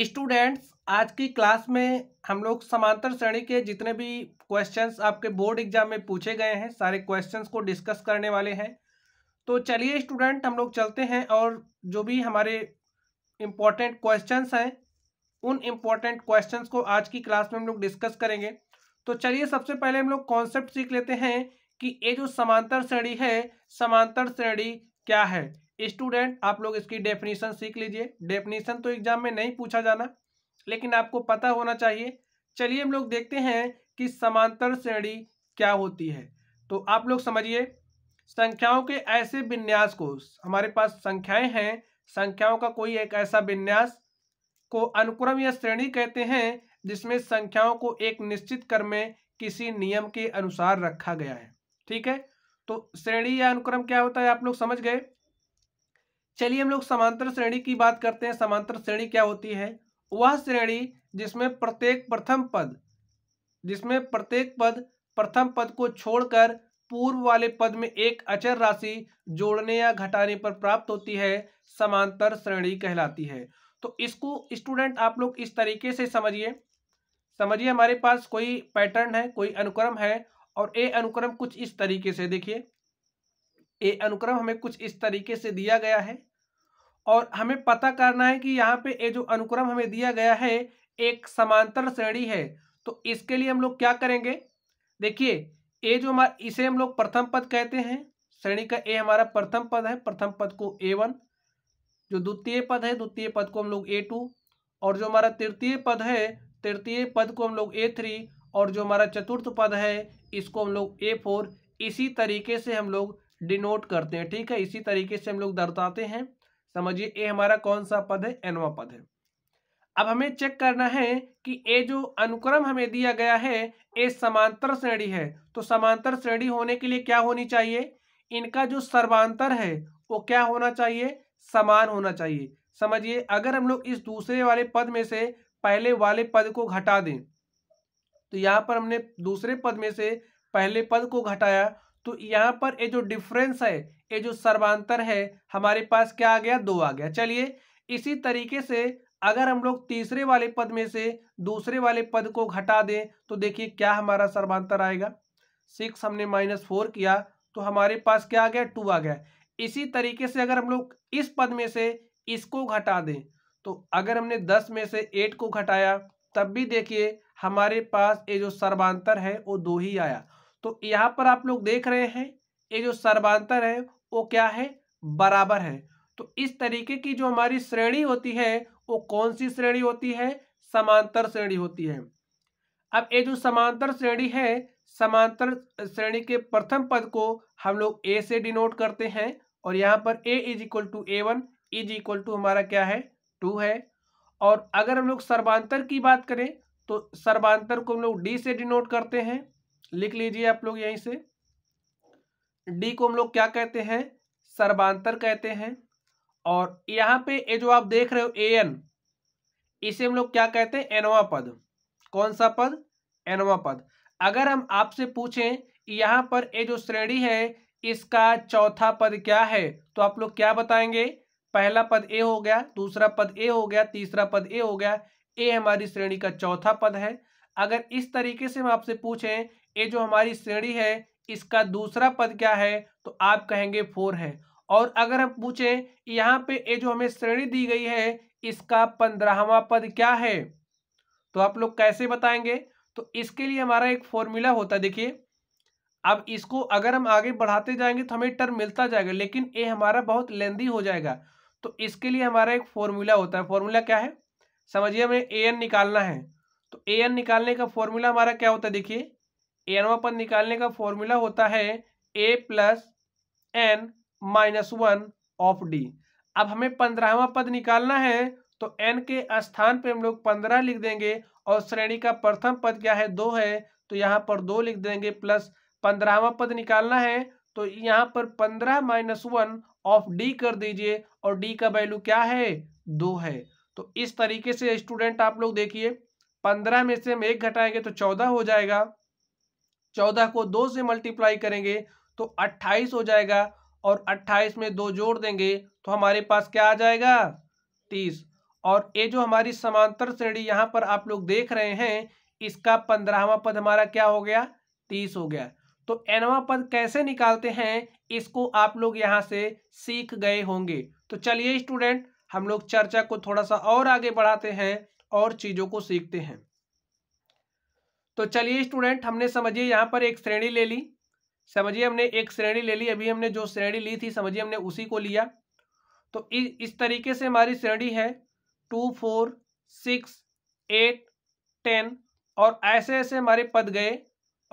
students आज की class में हम लोग समांतर श्रेणी के जितने भी क्वेश्चंस आपके बोर्ड एग्जाम में पूछे गए हैं सारे क्वेश्चंस को डिस्कस करने वाले हैं तो चलिए स्टूडेंट हम लोग चलते हैं और जो भी हमारे इम्पोर्टेंट क्वेश्चंस हैं उन इम्पॉर्टेंट क्वेश्चंस को आज की क्लास में हम लोग डिस्कस करेंगे तो चलिए सबसे पहले हम लोग कॉन्सेप्ट सीख लेते हैं कि ये जो समांतर श्रेणी है समांतर श्रेणी क्या है स्टूडेंट आप लोग इसकी डेफिनेशन सीख लीजिए डेफिनेशन तो एग्जाम में नहीं पूछा जाना लेकिन आपको पता होना चाहिए चलिए हम लोग देखते हैं कि समांतर श्रेणी क्या होती है तो आप लोग समझिए संख्याओं के ऐसे विन्यास को हमारे पास संख्याएं हैं संख्याओं का कोई एक ऐसा विन्यास को अनुक्रम या श्रेणी कहते हैं जिसमें संख्याओं को एक निश्चित क्रम में किसी नियम के अनुसार रखा गया है ठीक है तो श्रेणी या अनुक्रम क्या होता है आप लोग समझ गए चलिए हम लोग समांतर श्रेणी की बात करते हैं समांतर श्रेणी क्या होती है वह श्रेणी जिसमें प्रत्येक प्रथम पद जिसमें प्रत्येक पद प्रथम पद को छोड़कर पूर्व वाले पद में एक अचर राशि जोड़ने या घटाने पर प्राप्त होती है समांतर श्रेणी कहलाती है तो इसको स्टूडेंट आप लोग इस तरीके से समझिए समझिए हमारे पास कोई पैटर्न है कोई अनुक्रम है और ये अनुक्रम कुछ इस तरीके से देखिए ये अनुक्रम हमें कुछ इस तरीके से दिया गया है और हमें पता करना है कि यहाँ पे ये जो अनुक्रम हमें दिया गया है एक समांतर श्रेणी है तो इसके लिए हम लोग क्या करेंगे देखिए ए जो हमारा इसे हम लोग प्रथम पद कहते हैं श्रेणी का ए हमारा प्रथम पद है प्रथम पद को ए वन जो द्वितीय पद है द्वितीय पद को हम लोग ए टू और जो हमारा तृतीय पद है तृतीय पद को हम लोग ए थ्री और जो हमारा चतुर्थ पद है इसको हम लोग ए फोर इसी तरीके से हम लोग डिनोट करते हैं ठीक है इसी तरीके से हम लोग दर्शाते हैं समझिए ए हमारा कौन सा पद है एनवा पद है अब हमें चेक करना है कि ए जो अनुक्रम हमें दिया गया है ए समांतर श्रेणी है तो समांतर श्रेणी होने के लिए क्या होनी चाहिए इनका जो सर्वांतर है वो क्या होना चाहिए समान होना चाहिए समझिए अगर हम लोग इस दूसरे वाले पद में से पहले वाले पद को घटा दें तो यहाँ पर हमने दूसरे पद में से पहले पद को घटाया तो यहाँ पर ये जो डिफरेंस है ये जो सर्वांतर है हमारे पास क्या आ गया दो आ गया चलिए इसी तरीके से अगर हम लोग तीसरे वाले पद में से दूसरे वाले पद को घटा दें तो देखिए क्या हमारा सर्वांतर आएगा सिक्स हमने माइनस फोर किया तो हमारे पास क्या आ गया टू आ गया इसी तरीके से अगर हम लोग इस पद में से इसको घटा दें तो अगर हमने दस में से एट को घटाया तब भी देखिए हमारे पास ये जो सर्वांतर है वो दो ही आया तो यहाँ पर आप लोग देख रहे हैं ये जो सर्वांतर है वो क्या है बराबर है तो इस तरीके की जो हमारी श्रेणी होती है वो कौन सी श्रेणी होती है समांतर श्रेणी होती है अब ये जो समांतर श्रेणी है समांतर श्रेणी के प्रथम पद को हम लोग ए से डिनोट करते हैं और यहाँ पर a is equal to a one is equal to हमारा क्या है टू है और अगर हम लोग सर्वांतर की बात करें तो सर्वांतर को हम लोग डी से डिनोट करते हैं लिख लीजिए आप लोग यहीं से डी को हम लोग क्या कहते हैं सर्वांतर कहते हैं और यहाँ पे ये जो आप देख रहे हो ए एन इसे हम लोग क्या कहते हैं एनवा पद कौन सा पद एनवा पद अगर हम आपसे पूछें यहाँ पर ये जो श्रेणी है इसका चौथा पद क्या है तो आप लोग क्या बताएंगे पहला पद ए हो गया दूसरा पद ए हो गया तीसरा पद ए हो गया ए हमारी श्रेणी का चौथा पद है अगर इस तरीके से हम आपसे पूछें ये जो हमारी श्रेणी है इसका दूसरा पद क्या है तो आप कहेंगे फोर है और अगर हम पूछें यहाँ पे ये जो हमें श्रेणी दी गई है इसका पंद्रहवा पद क्या है तो आप लोग कैसे बताएंगे तो इसके लिए हमारा एक फॉर्मूला होता है देखिए अब इसको अगर हम आगे बढ़ाते जाएंगे तो हमें टर्म मिलता जाएगा लेकिन ये हमारा बहुत लेंदी हो जाएगा तो इसके लिए हमारा एक फॉर्मूला होता है फॉर्मूला क्या है समझिए हमें ए एन निकालना है तो ए एन निकालने का फॉर्मूला हमारा क्या होता है देखिए एनवापन निकालने का फॉर्मूला होता है a plus n minus one of d अब हमें पंद्रहवा पद निकालना है तो एन के स्थान पे हम लोग पंद्रह लिख देंगे और श्रेणी का प्रथम पद क्या है दो है तो यहाँ पर दो लिख देंगे प्लस पंद्रहवा पद निकालना है तो यहाँ पर पंद्रह माइनस वन ऑफ डी कर दीजिए और डी का वैल्यू क्या है दो है तो इस तरीके से स्टूडेंट आप लोग देखिए पंद्रह में से हम एक घटाएंगे तो चौदह हो जाएगा चौदह को दो से मल्टीप्लाई करेंगे तो अट्ठाईस हो जाएगा और अट्ठाईस में दो जोड़ देंगे तो हमारे पास क्या आ जाएगा तीस और ये जो हमारी समांतर श्रेणी यहाँ पर आप लोग देख रहे हैं इसका पंद्रहवा पद हमारा क्या हो गया तीस हो गया तो एनवा पद कैसे निकालते हैं इसको आप लोग यहाँ से सीख गए होंगे तो चलिए स्टूडेंट हम लोग चर्चा को थोड़ा सा और आगे बढ़ाते हैं और चीज़ों को सीखते हैं तो चलिए स्टूडेंट हमने समझिए यहाँ पर एक श्रेणी ले ली समझिए हमने एक श्रेणी ले ली अभी हमने जो श्रेणी ली थी समझिए हमने उसी को लिया तो इस तरीके से हमारी श्रेणी है two four six eight ten और ऐसे ऐसे हमारे पद गए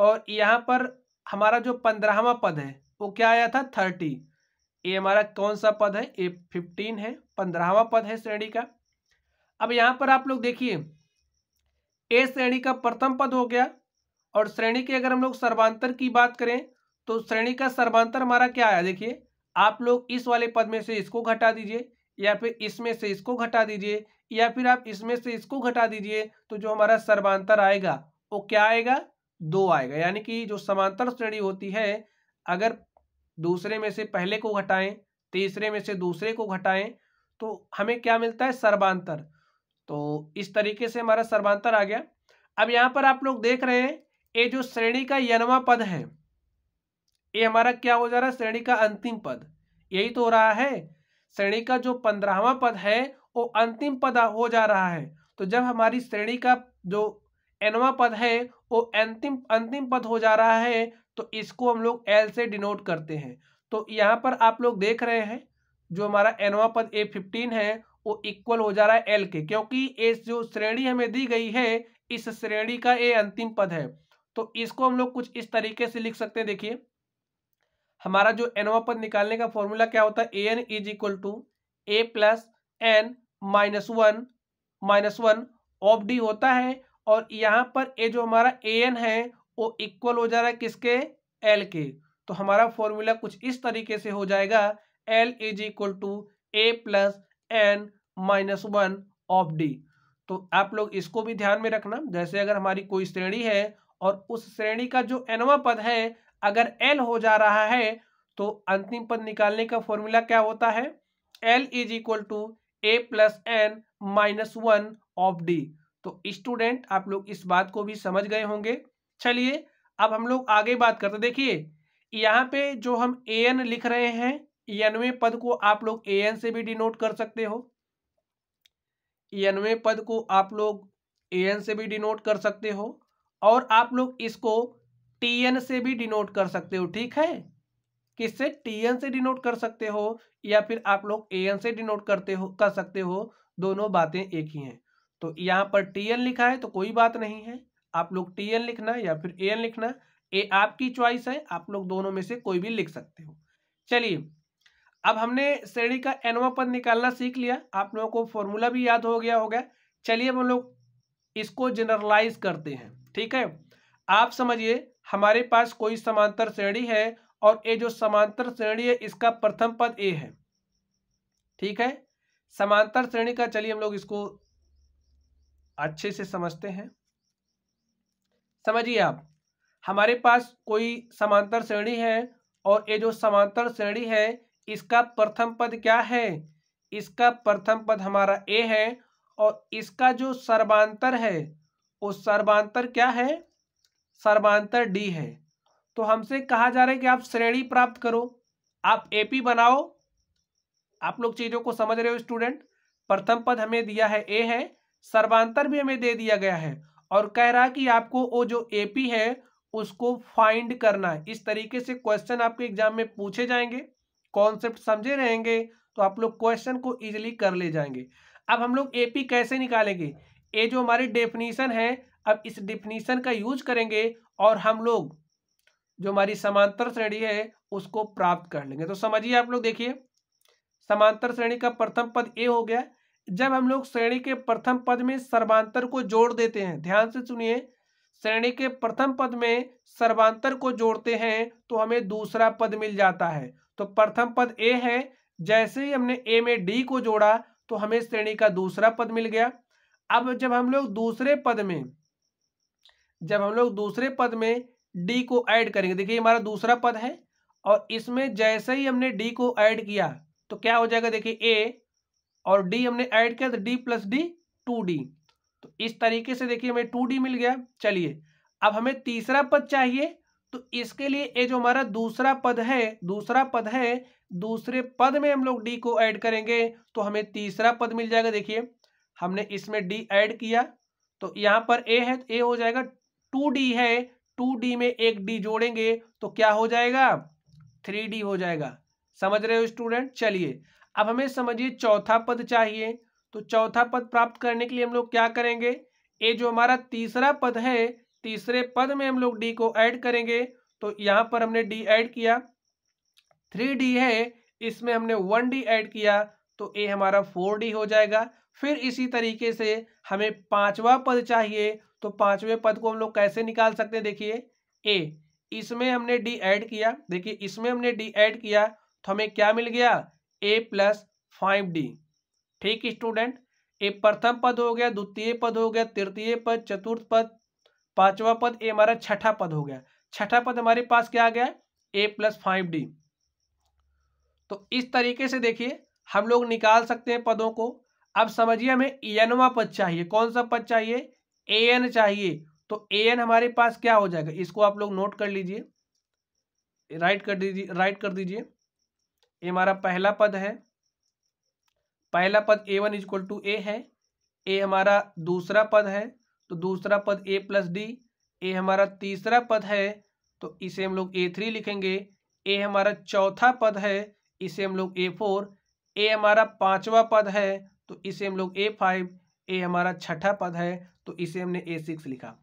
और यहाँ पर हमारा जो पंद्रहवा पद है वो क्या आया था थर्टी ये हमारा कौन सा पद है ये फिफ्टीन है पंद्रहवा पद है श्रेणी का अब यहाँ पर आप लोग देखिए ए श्रेणी का प्रथम पद हो गया और श्रेणी के अगर हम लोग सर्वांतर की बात करें तो श्रेणी का सर्वांतर हमारा क्या आया देखिए आप लोग इस वाले पद में से इसको घटा दीजिए या फिर इसमें से इसको घटा दीजिए या फिर आप इसमें से इसको घटा दीजिए तो जो हमारा सर्वांतर आएगा वो क्या आएगा दो आएगा यानी कि जो समांतर श्रेणी होती है अगर दूसरे में से पहले को घटाएं तीसरे में से दूसरे को घटाएं तो हमें क्या मिलता है सर्वांतर तो इस तरीके से हमारा सर्वांतर आ गया अब यहाँ पर आप लोग देख रहे हैं ये जो श्रेणी का यनवा पद है ये हमारा क्या हो जा रहा है श्रेणी का अंतिम पद यही तो हो रहा है श्रेणी का जो पंद्रहवा पद है वो अंतिम पद हो जा रहा है तो जब हमारी श्रेणी का जो एनवा पद है वो अंतिम अंतिम पद हो जा रहा है तो इसको हम लोग एल से डिनोट करते हैं तो यहाँ पर आप लोग देख रहे हैं जो हमारा एनवा पद ए फिफ्टीन है वो इक्वल हो जा रहा है एल के क्योंकि इस जो श्रेणी हमें दी गई है इस श्रेणी का ये अंतिम पद है तो इसको हम लोग कुछ इस तरीके से लिख सकते हैं देखिए हमारा जो एनवा पद निकालने का फॉर्मूला क्या होता है a n is equal to a plus n minus one minus one of d होता है और यहाँ पर ये जो हमारा ए एन है वो इक्वल हो जा रहा है किसके एल के तो हमारा फॉर्मूला कुछ इस तरीके से हो जाएगा l is equal to a plus n minus one of d तो आप लोग इसको भी ध्यान में रखना जैसे अगर हमारी कोई श्रेणी है और उस श्रेणी का जो एनवा पद है अगर एल हो जा रहा है तो अंतिम पद निकालने का फॉर्मूला क्या होता है l is equal to a plus n minus one of d तो स्टूडेंट आप लोग इस बात को भी समझ गए होंगे चलिए अब हम लोग आगे बात करते देखिए यहाँ पे जो हम ए एन लिख रहे हैं एनवे पद को आप लोग ए एन से भी डिनोट कर सकते हो इनवे पद को आप लोग ए एन से भी डिनोट कर सकते हो और आप लोग इसको टी एन से भी डिनोट कर सकते हो ठीक है किससे टी एन से डिनोट कर सकते हो या फिर आप लोग ए एन से डिनोट करते हो कर सकते हो दोनों बातें एक ही हैं तो यहाँ पर टी एन लिखा है तो कोई बात नहीं है आप लोग टी एन लिखना या फिर ए एन लिखना ए आपकी चॉइस है आप लोग दोनों में से कोई भी लिख सकते हो चलिए अब हमने श्रेणी का एनवा पद निकालना सीख लिया आप लोगों को फॉर्मूला भी याद हो गया होगा चलिए हम लोग इसको जनरलाइज करते हैं ठीक है आप समझिए हमारे पास कोई समांतर श्रेणी है और ये जो समांतर श्रेणी है इसका प्रथम पद ए है ठीक है समांतर श्रेणी का चलिए हम लोग इसको अच्छे से समझते हैं समझिए आप हमारे पास कोई समांतर श्रेणी है और ये जो समांतर श्रेणी है इसका प्रथम पद क्या है इसका प्रथम पद हमारा ए है और इसका जो सर्वांतर है वो सर्वांतर क्या है सर्वांतर डी है तो हमसे कहा जा रहा है कि आप श्रेणी प्राप्त करो आप एपी बनाओ आप लोग चीज़ों को समझ रहे हो स्टूडेंट प्रथम पद हमें दिया है ए है सर्वांतर भी हमें दे दिया गया है और कह रहा कि आपको वो जो एपी है उसको फाइंड करना है इस तरीके से क्वेश्चन आपके एग्जाम में पूछे जाएंगे कॉन्सेप्ट समझे रहेंगे तो आप लोग क्वेश्चन को इजिली कर ले जाएंगे अब हम लोग एपी कैसे निकालेंगे ये जो हमारी डेफिनीसन है अब इस डेफिनीसन का यूज करेंगे और हम लोग जो हमारी समांतर श्रेणी है उसको प्राप्त कर लेंगे तो समझिए आप लोग देखिए समांतर श्रेणी का प्रथम पद ए हो गया जब हम लोग श्रेणी के प्रथम पद में सर्वांतर को जोड़ देते हैं ध्यान से सुनिए श्रेणी के प्रथम पद में सर्वांतर को जोड़ते हैं तो हमें दूसरा पद मिल जाता है तो प्रथम पद ए है जैसे ही हमने ए में डी को जोड़ा तो हमें श्रेणी का दूसरा पद मिल गया अब जब हम लोग दूसरे पद में जब हम लोग दूसरे पद में डी को ऐड करेंगे देखिए हमारा दूसरा पद है और इसमें जैसे ही हमने डी को ऐड किया तो क्या हो जाएगा देखिए ए और डी हमने ऐड किया तो d plus d two d तो इस तरीके से देखिए हमें टू डी मिल गया चलिए अब हमें तीसरा पद चाहिए तो इसके लिए ये जो हमारा दूसरा पद है दूसरा पद है दूसरे पद में हम लोग डी को ऐड करेंगे तो हमें तीसरा पद मिल जाएगा देखिए हमने इसमें डी ऐड किया तो यहाँ पर ए है ए हो जाएगा टू डी है टू डी में एक डी जोड़ेंगे तो क्या हो जाएगा थ्री डी हो जाएगा समझ रहे हो स्टूडेंट चलिए अब हमें समझिए चौथा पद चाहिए तो चौथा पद प्राप्त करने के लिए हम लोग क्या करेंगे ये जो हमारा तीसरा पद है तीसरे पद में हम लोग डी को ऐड करेंगे तो यहाँ पर हमने डी ऐड किया थ्री डी है इसमें हमने वन डी ऐड किया तो ए हमारा फोर डी हो जाएगा फिर इसी तरीके से हमें पांचवा पद चाहिए तो पांचवें पद को हम लोग कैसे निकाल सकते हैं देखिए ए इसमें हमने डी ऐड किया देखिए इसमें हमने डी ऐड किया तो हमें क्या मिल गया ए प्लस फाइव डी ठीक स्टूडेंट ए प्रथम पद हो गया द्वितीय पद हो गया तृतीय पद चतुर्थ पद पांचवा पद ए हमारा छठा पद हो गया छठा पद हमारे पास क्या आ गया ए प्लस फाइव डी तो इस तरीके से देखिए हम लोग निकाल सकते हैं पदों को अब समझिए हमें एनवा पद चाहिए कौन सा पद चाहिए ए एन चाहिए तो ए एन हमारे पास क्या हो जाएगा इसको आप लोग नोट कर लीजिए राइट कर दीजिए राइट कर दीजिए ये हमारा पहला पद है पहला पद a one is equal to a है ए हमारा दूसरा पद है तो दूसरा पद ए प्लस डी ए हमारा तीसरा पद है तो इसे हम लोग ए थ्री लिखेंगे ए हमारा चौथा पद है इसे हम लोग ए फोर ए हमारा पांचवा पद है तो इसे हम लोग ए फाइव ए हमारा छठा पद है तो इसे हमने ए सिक्स लिखा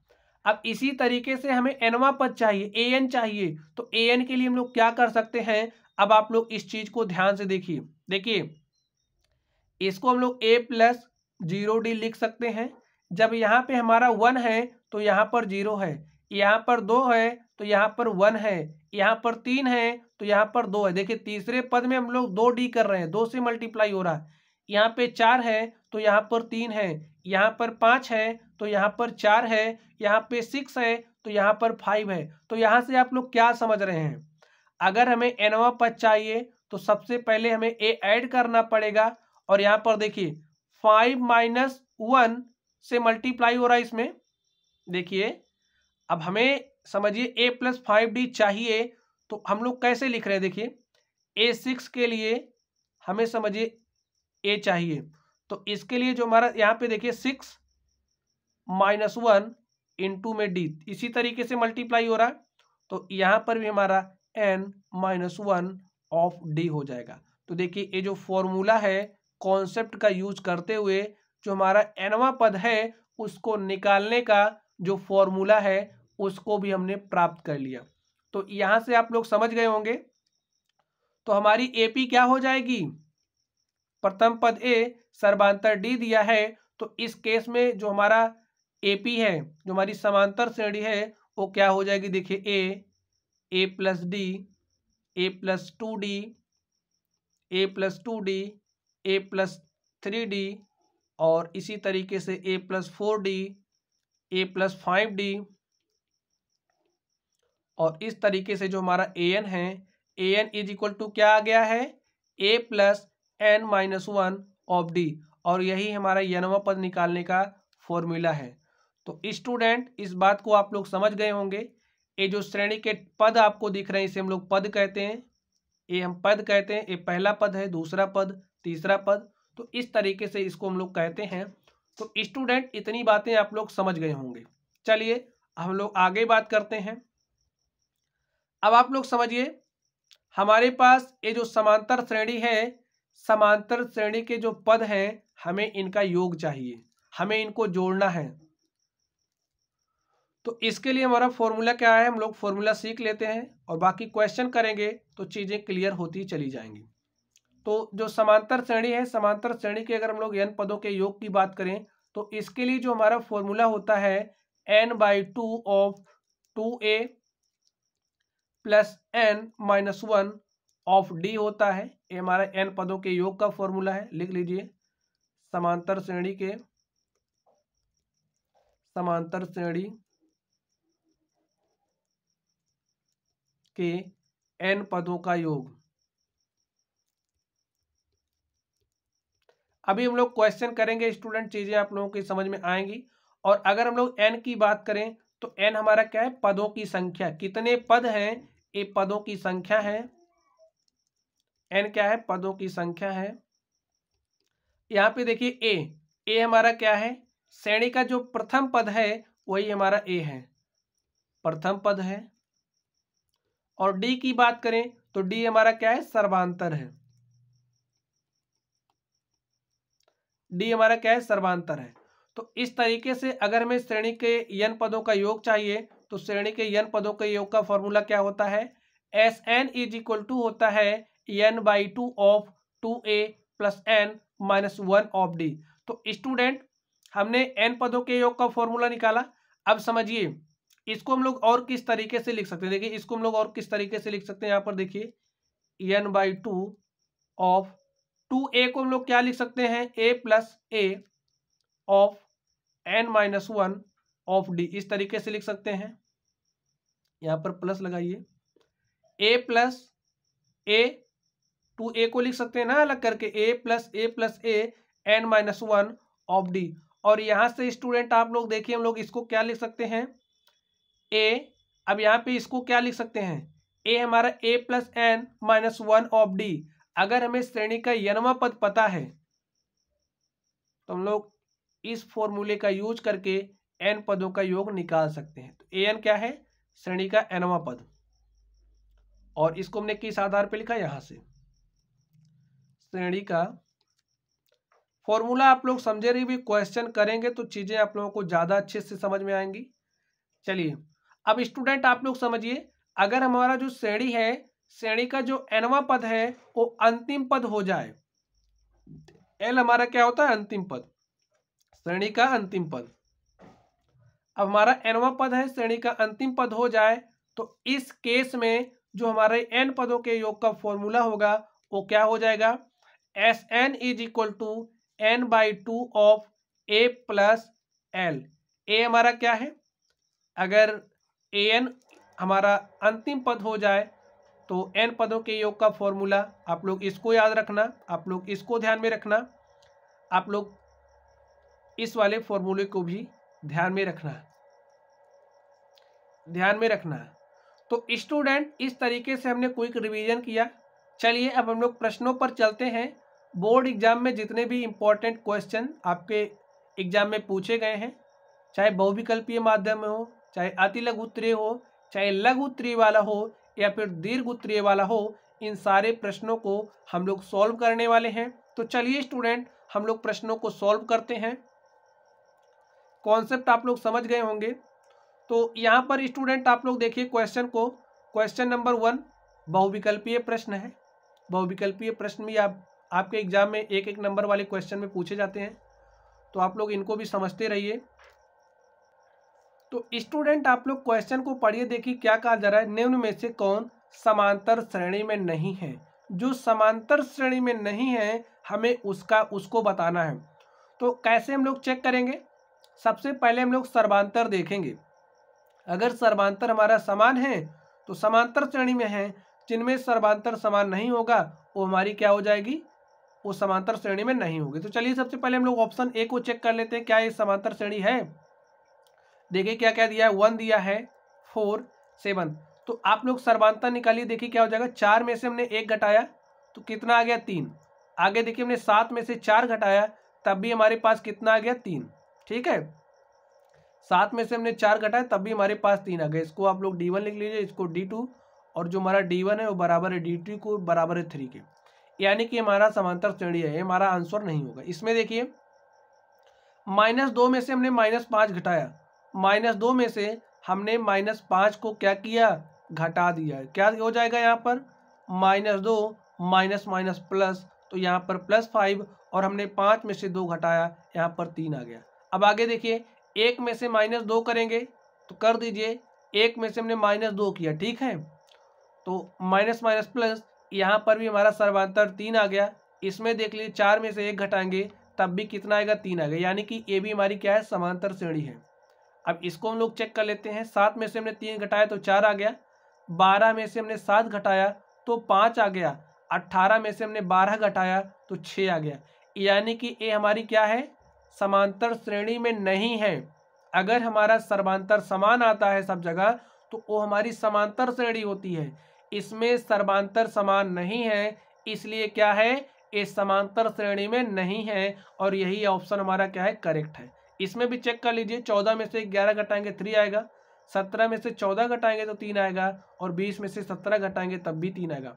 अब इसी तरीके से हमें एनवा पद चाहिए ए एन चाहिए तो ए एन के लिए हम लोग क्या कर सकते हैं अब आप लोग इस चीज को ध्यान से देखिए देखिए इसको हम लोग ए प्लस जीरो डी लिख सकते हैं जब यहाँ पे हमारा वन है तो यहाँ पर जीरो है यहाँ पर दो है तो यहाँ पर वन है यहाँ पर तीन है तो यहाँ पर दो है देखिए तीसरे पद में हम लोग दो डी कर रहे हैं दो से मल्टीप्लाई हो रहा है यहाँ पे चार है तो यहाँ पर तीन है यहाँ पर पाँच है तो यहाँ पर चार है यहाँ पे सिक्स है तो यहाँ पर फाइव है तो यहाँ से आप लोग क्या समझ रहे हैं अगर हमें एनवा पद चाहिए तो सबसे पहले हमें ए ऐड करना पड़ेगा और यहाँ पर देखिए फाइव माइनस वन से मल्टीप्लाई हो रहा है इसमें देखिए अब हमें समझिए ए प्लस फाइव डी चाहिए तो हम लोग कैसे लिख रहे हैं देखिए ए सिक्स के लिए हमें समझिए ए चाहिए तो इसके लिए जो हमारा यहाँ पे देखिए सिक्स माइनस वन इंटू में डी इसी तरीके से मल्टीप्लाई हो रहा है तो यहाँ पर भी हमारा n minus one of d हो जाएगा तो देखिए ये जो फॉर्मूला है कॉन्सेप्ट का यूज करते हुए जो हमारा एनवा पद है उसको निकालने का जो फॉर्मूला है उसको भी हमने प्राप्त कर लिया तो यहां से आप लोग समझ गए होंगे तो हमारी एपी क्या हो जाएगी प्रथम पद ए सर्वांतर डी दिया है तो इस केस में जो हमारा एपी है जो हमारी समांतर श्रेणी है वो क्या हो जाएगी देखिए a a plus d a plus two d a plus two d a plus three d और इसी तरीके से a plus four d a plus five d और इस तरीके से जो हमारा ए एन है a n is equal to क्या आ गया है a plus n minus one of d और यही हमारा यनवा पद निकालने का फॉर्मूला है तो स्टूडेंट इस, इस बात को आप लोग समझ गए होंगे ये जो श्रेणी के पद आपको दिख रहे हैं इसे हम लोग पद कहते हैं ये हम पद कहते हैं ये पहला पद है दूसरा पद तीसरा पद तो इस तरीके से इसको हम लोग कहते हैं तो स्टूडेंट इतनी बातें आप लोग समझ गए होंगे चलिए हम लोग आगे बात करते हैं अब आप लोग समझिए हमारे पास ये जो समांतर श्रेणी है समांतर श्रेणी के जो पद हैं हमें इनका योग चाहिए हमें इनको जोड़ना है तो इसके लिए हमारा फॉर्मूला क्या है हम लोग फॉर्मूला सीख लेते हैं और बाकी क्वेश्चन करेंगे तो चीज़ें क्लियर होती चली जाएंगी तो जो समांतर श्रेणी है समांतर श्रेणी के अगर हम लोग एन पदों के योग की बात करें तो इसके लिए जो हमारा फॉर्मूला होता है n by two of two a plus n minus one of d होता है ये हमारा एन पदों के योग का फॉर्मूला है लिख लीजिए समांतर श्रेणी के समांतर श्रेणी के एन पदों का योग अभी हम लोग क्वेश्चन करेंगे स्टूडेंट चीज़ें आप लोगों की समझ में आएंगी और अगर हम लोग एन की बात करें तो एन हमारा क्या है पदों की संख्या कितने पद हैं ये पदों की संख्या है एन क्या है पदों की संख्या है यहाँ पे देखिए ए ए हमारा क्या है श्रेणी का जो प्रथम पद है वही हमारा ए है प्रथम पद है और डी की बात करें तो डी हमारा क्या है सर्वांतर है डी हमारा क्या है सर्वांतर है तो इस तरीके से अगर हमें श्रेणी के यन पदों का योग चाहिए तो श्रेणी के यन पदों के योग का फॉर्मूला क्या होता है S n is equal to होता है n by two of two a plus n minus one of d तो स्टूडेंट हमने एन पदों के योग का फॉर्मूला निकाला अब समझिए इसको हम लोग और किस तरीके से लिख सकते हैं देखिए इसको हम लोग और किस तरीके से लिख सकते हैं यहाँ पर देखिए n by two of two a को हम लोग क्या लिख सकते हैं a plus a of n minus one of d इस तरीके से लिख सकते हैं यहां पर प्लस लगाइए ए प्लस ए टू ए को लिख सकते हैं ना अलग करके a plus a plus a n minus one of d और यहां से स्टूडेंट आप लोग देखिए हम लोग इसको क्या लिख सकते हैं ए अब यहाँ पे इसको क्या लिख सकते हैं ए हमारा a plus n minus one of d अगर हमें श्रेणी का यनवा पद पता है तो हम लोग इस फॉर्मूले का यूज करके एन पदों का योग निकाल सकते हैं तो ए एन क्या है श्रेणी का एनवा पद और इसको हमने किस आधार पर लिखा यहां से श्रेणी का फॉर्मूला आप लोग समझे रही भी क्वेश्चन करेंगे तो चीज़ें आप लोगों को ज़्यादा अच्छे से समझ में आएंगी चलिए अब स्टूडेंट आप लोग समझिए अगर हमारा जो श्रेणी है श्रेणी का जो एनवा पद है वो अंतिम पद हो जाए एल हमारा क्या होता है अंतिम पद श्रेणी का अंतिम पद अब हमारा एनवा पद है श्रेणी का अंतिम पद हो जाए तो इस केस में जो हमारे एन पदों के योग का फॉर्मूला होगा वो क्या हो जाएगा s n is equal to n by two of a plus l a हमारा क्या है अगर ए एन हमारा अंतिम पद हो जाए तो एन पदों के योग का फॉर्मूला आप लोग इसको याद रखना आप लोग इसको ध्यान में रखना आप लोग इस वाले फॉर्मूले को भी ध्यान में रखना ध्यान में रखना तो स्टूडेंट इस, तरीके से हमने क्विक रिवीजन किया चलिए अब हम लोग प्रश्नों पर चलते हैं बोर्ड एग्जाम में जितने भी इम्पोर्टेंट क्वेश्चन आपके एग्जाम में पूछे गए हैं चाहे बहुविकल्पीय माध्यम हो चाहे अति लघु उत्तरीय हो चाहे लघु उत्तरीय वाला हो या फिर दीर्घ उत्तरीय वाला हो इन सारे प्रश्नों को हम लोग सॉल्व करने वाले हैं तो चलिए स्टूडेंट हम लोग प्रश्नों को सॉल्व करते हैं कॉन्सेप्ट आप लोग समझ गए होंगे तो यहाँ पर स्टूडेंट आप लोग देखिए क्वेश्चन को क्वेश्चन नंबर वन बहुविकल्पीय प्रश्न है बहुविकल्पीय प्रश्न भी आप आपके एग्जाम में एक एक नंबर वाले क्वेश्चन में पूछे जाते हैं तो आप लोग इनको भी समझते रहिए तो स्टूडेंट आप लोग क्वेश्चन को पढ़िए देखिए क्या कहा जा रहा है निम्न में से कौन समांतर श्रेणी में नहीं है जो समांतर श्रेणी में नहीं है हमें उसका उसको बताना है तो कैसे हम लोग चेक करेंगे सबसे पहले हम लोग सर्वांतर देखेंगे अगर सर्वांतर हमारा समान है तो समांतर श्रेणी में है जिनमें सर्वांतर समान नहीं होगा वो हमारी क्या हो जाएगी वो समांतर श्रेणी में नहीं होगी तो चलिए सबसे पहले हम लोग ऑप्शन ए को चेक कर लेते हैं क्या ये समांतर श्रेणी है देखिए क्या क्या दिया है वन दिया है फोर सेवन तो आप लोग सर्वांतर निकालिए देखिए क्या हो जाएगा चार में से हमने एक घटाया तो कितना आ गया तीन आगे देखिए हमने सात में से चार घटाया तब भी हमारे पास कितना आ गया तीन ठीक है सात में से हमने चार घटाया तब भी हमारे पास तीन आ गए इसको आप लोग डी वन लिख लीजिए इसको डी टू और जो हमारा डी वन है वो बराबर है डी टू को बराबर है थ्री के यानी कि हमारा समांतर श्रेणी है हमारा आंसर नहीं होगा इसमें देखिए माइनस दो में से हमने माइनस पाँच घटाया माइनस दो में से हमने माइनस पाँच को क्या किया घटा दिया है क्या हो जाएगा यहाँ पर माइनस दो माइनस माइनस प्लस तो यहाँ पर प्लस फाइव और हमने पाँच में से दो घटाया यहाँ पर तीन आ गया अब आगे देखिए एक में से माइनस दो करेंगे तो कर दीजिए एक में से हमने माइनस दो किया ठीक है तो माइनस माइनस प्लस यहाँ पर भी हमारा सर्वांतर तीन आ गया इसमें देख लीजिए चार में से एक घटाएंगे तब भी कितना आएगा तीन आ गया यानी कि ये भी हमारी क्या है समांतर श्रेणी है अब इसको हम लोग चेक कर लेते हैं सात में से हमने तीन घटाया तो चार आ गया बारह में से हमने सात घटाया तो पाँच आ गया अट्ठारह में से हमने बारह घटाया तो छः आ गया यानी कि ए हमारी क्या है समांतर श्रेणी में नहीं है अगर हमारा सर्वांतर समान आता है सब जगह तो वो हमारी समांतर श्रेणी होती है इसमें सर्वांतर समान नहीं है इसलिए क्या है ये समांतर श्रेणी में नहीं है और यही ऑप्शन हमारा क्या है करेक्ट है इसमें भी चेक कर लीजिए चौदह में से ग्यारह घटाएंगे थ्री आएगा सत्रह में से चौदह घटाएंगे तो तीन आएगा और बीस में से सत्रह घटाएंगे तब भी तीन आएगा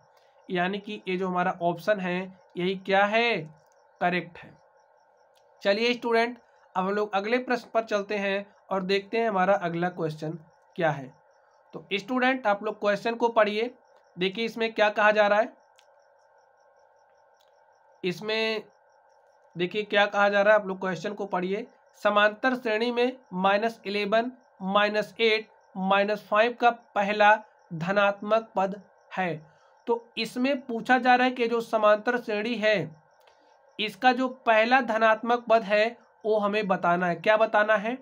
यानी कि ये जो हमारा ऑप्शन है यही क्या है करेक्ट है चलिए स्टूडेंट अब हम लोग अगले प्रश्न पर चलते हैं और देखते हैं हमारा अगला क्वेश्चन क्या है तो स्टूडेंट आप लोग क्वेश्चन को पढ़िए देखिए इसमें क्या कहा जा रहा है इसमें देखिए क्या कहा जा रहा है आप लोग क्वेश्चन को पढ़िए समांतर श्रेणी में minus eleven minus eight minus five का पहला धनात्मक पद है तो इसमें पूछा जा रहा है कि जो समांतर श्रेणी है इसका जो पहला धनात्मक पद है वो हमें बताना है क्या बताना है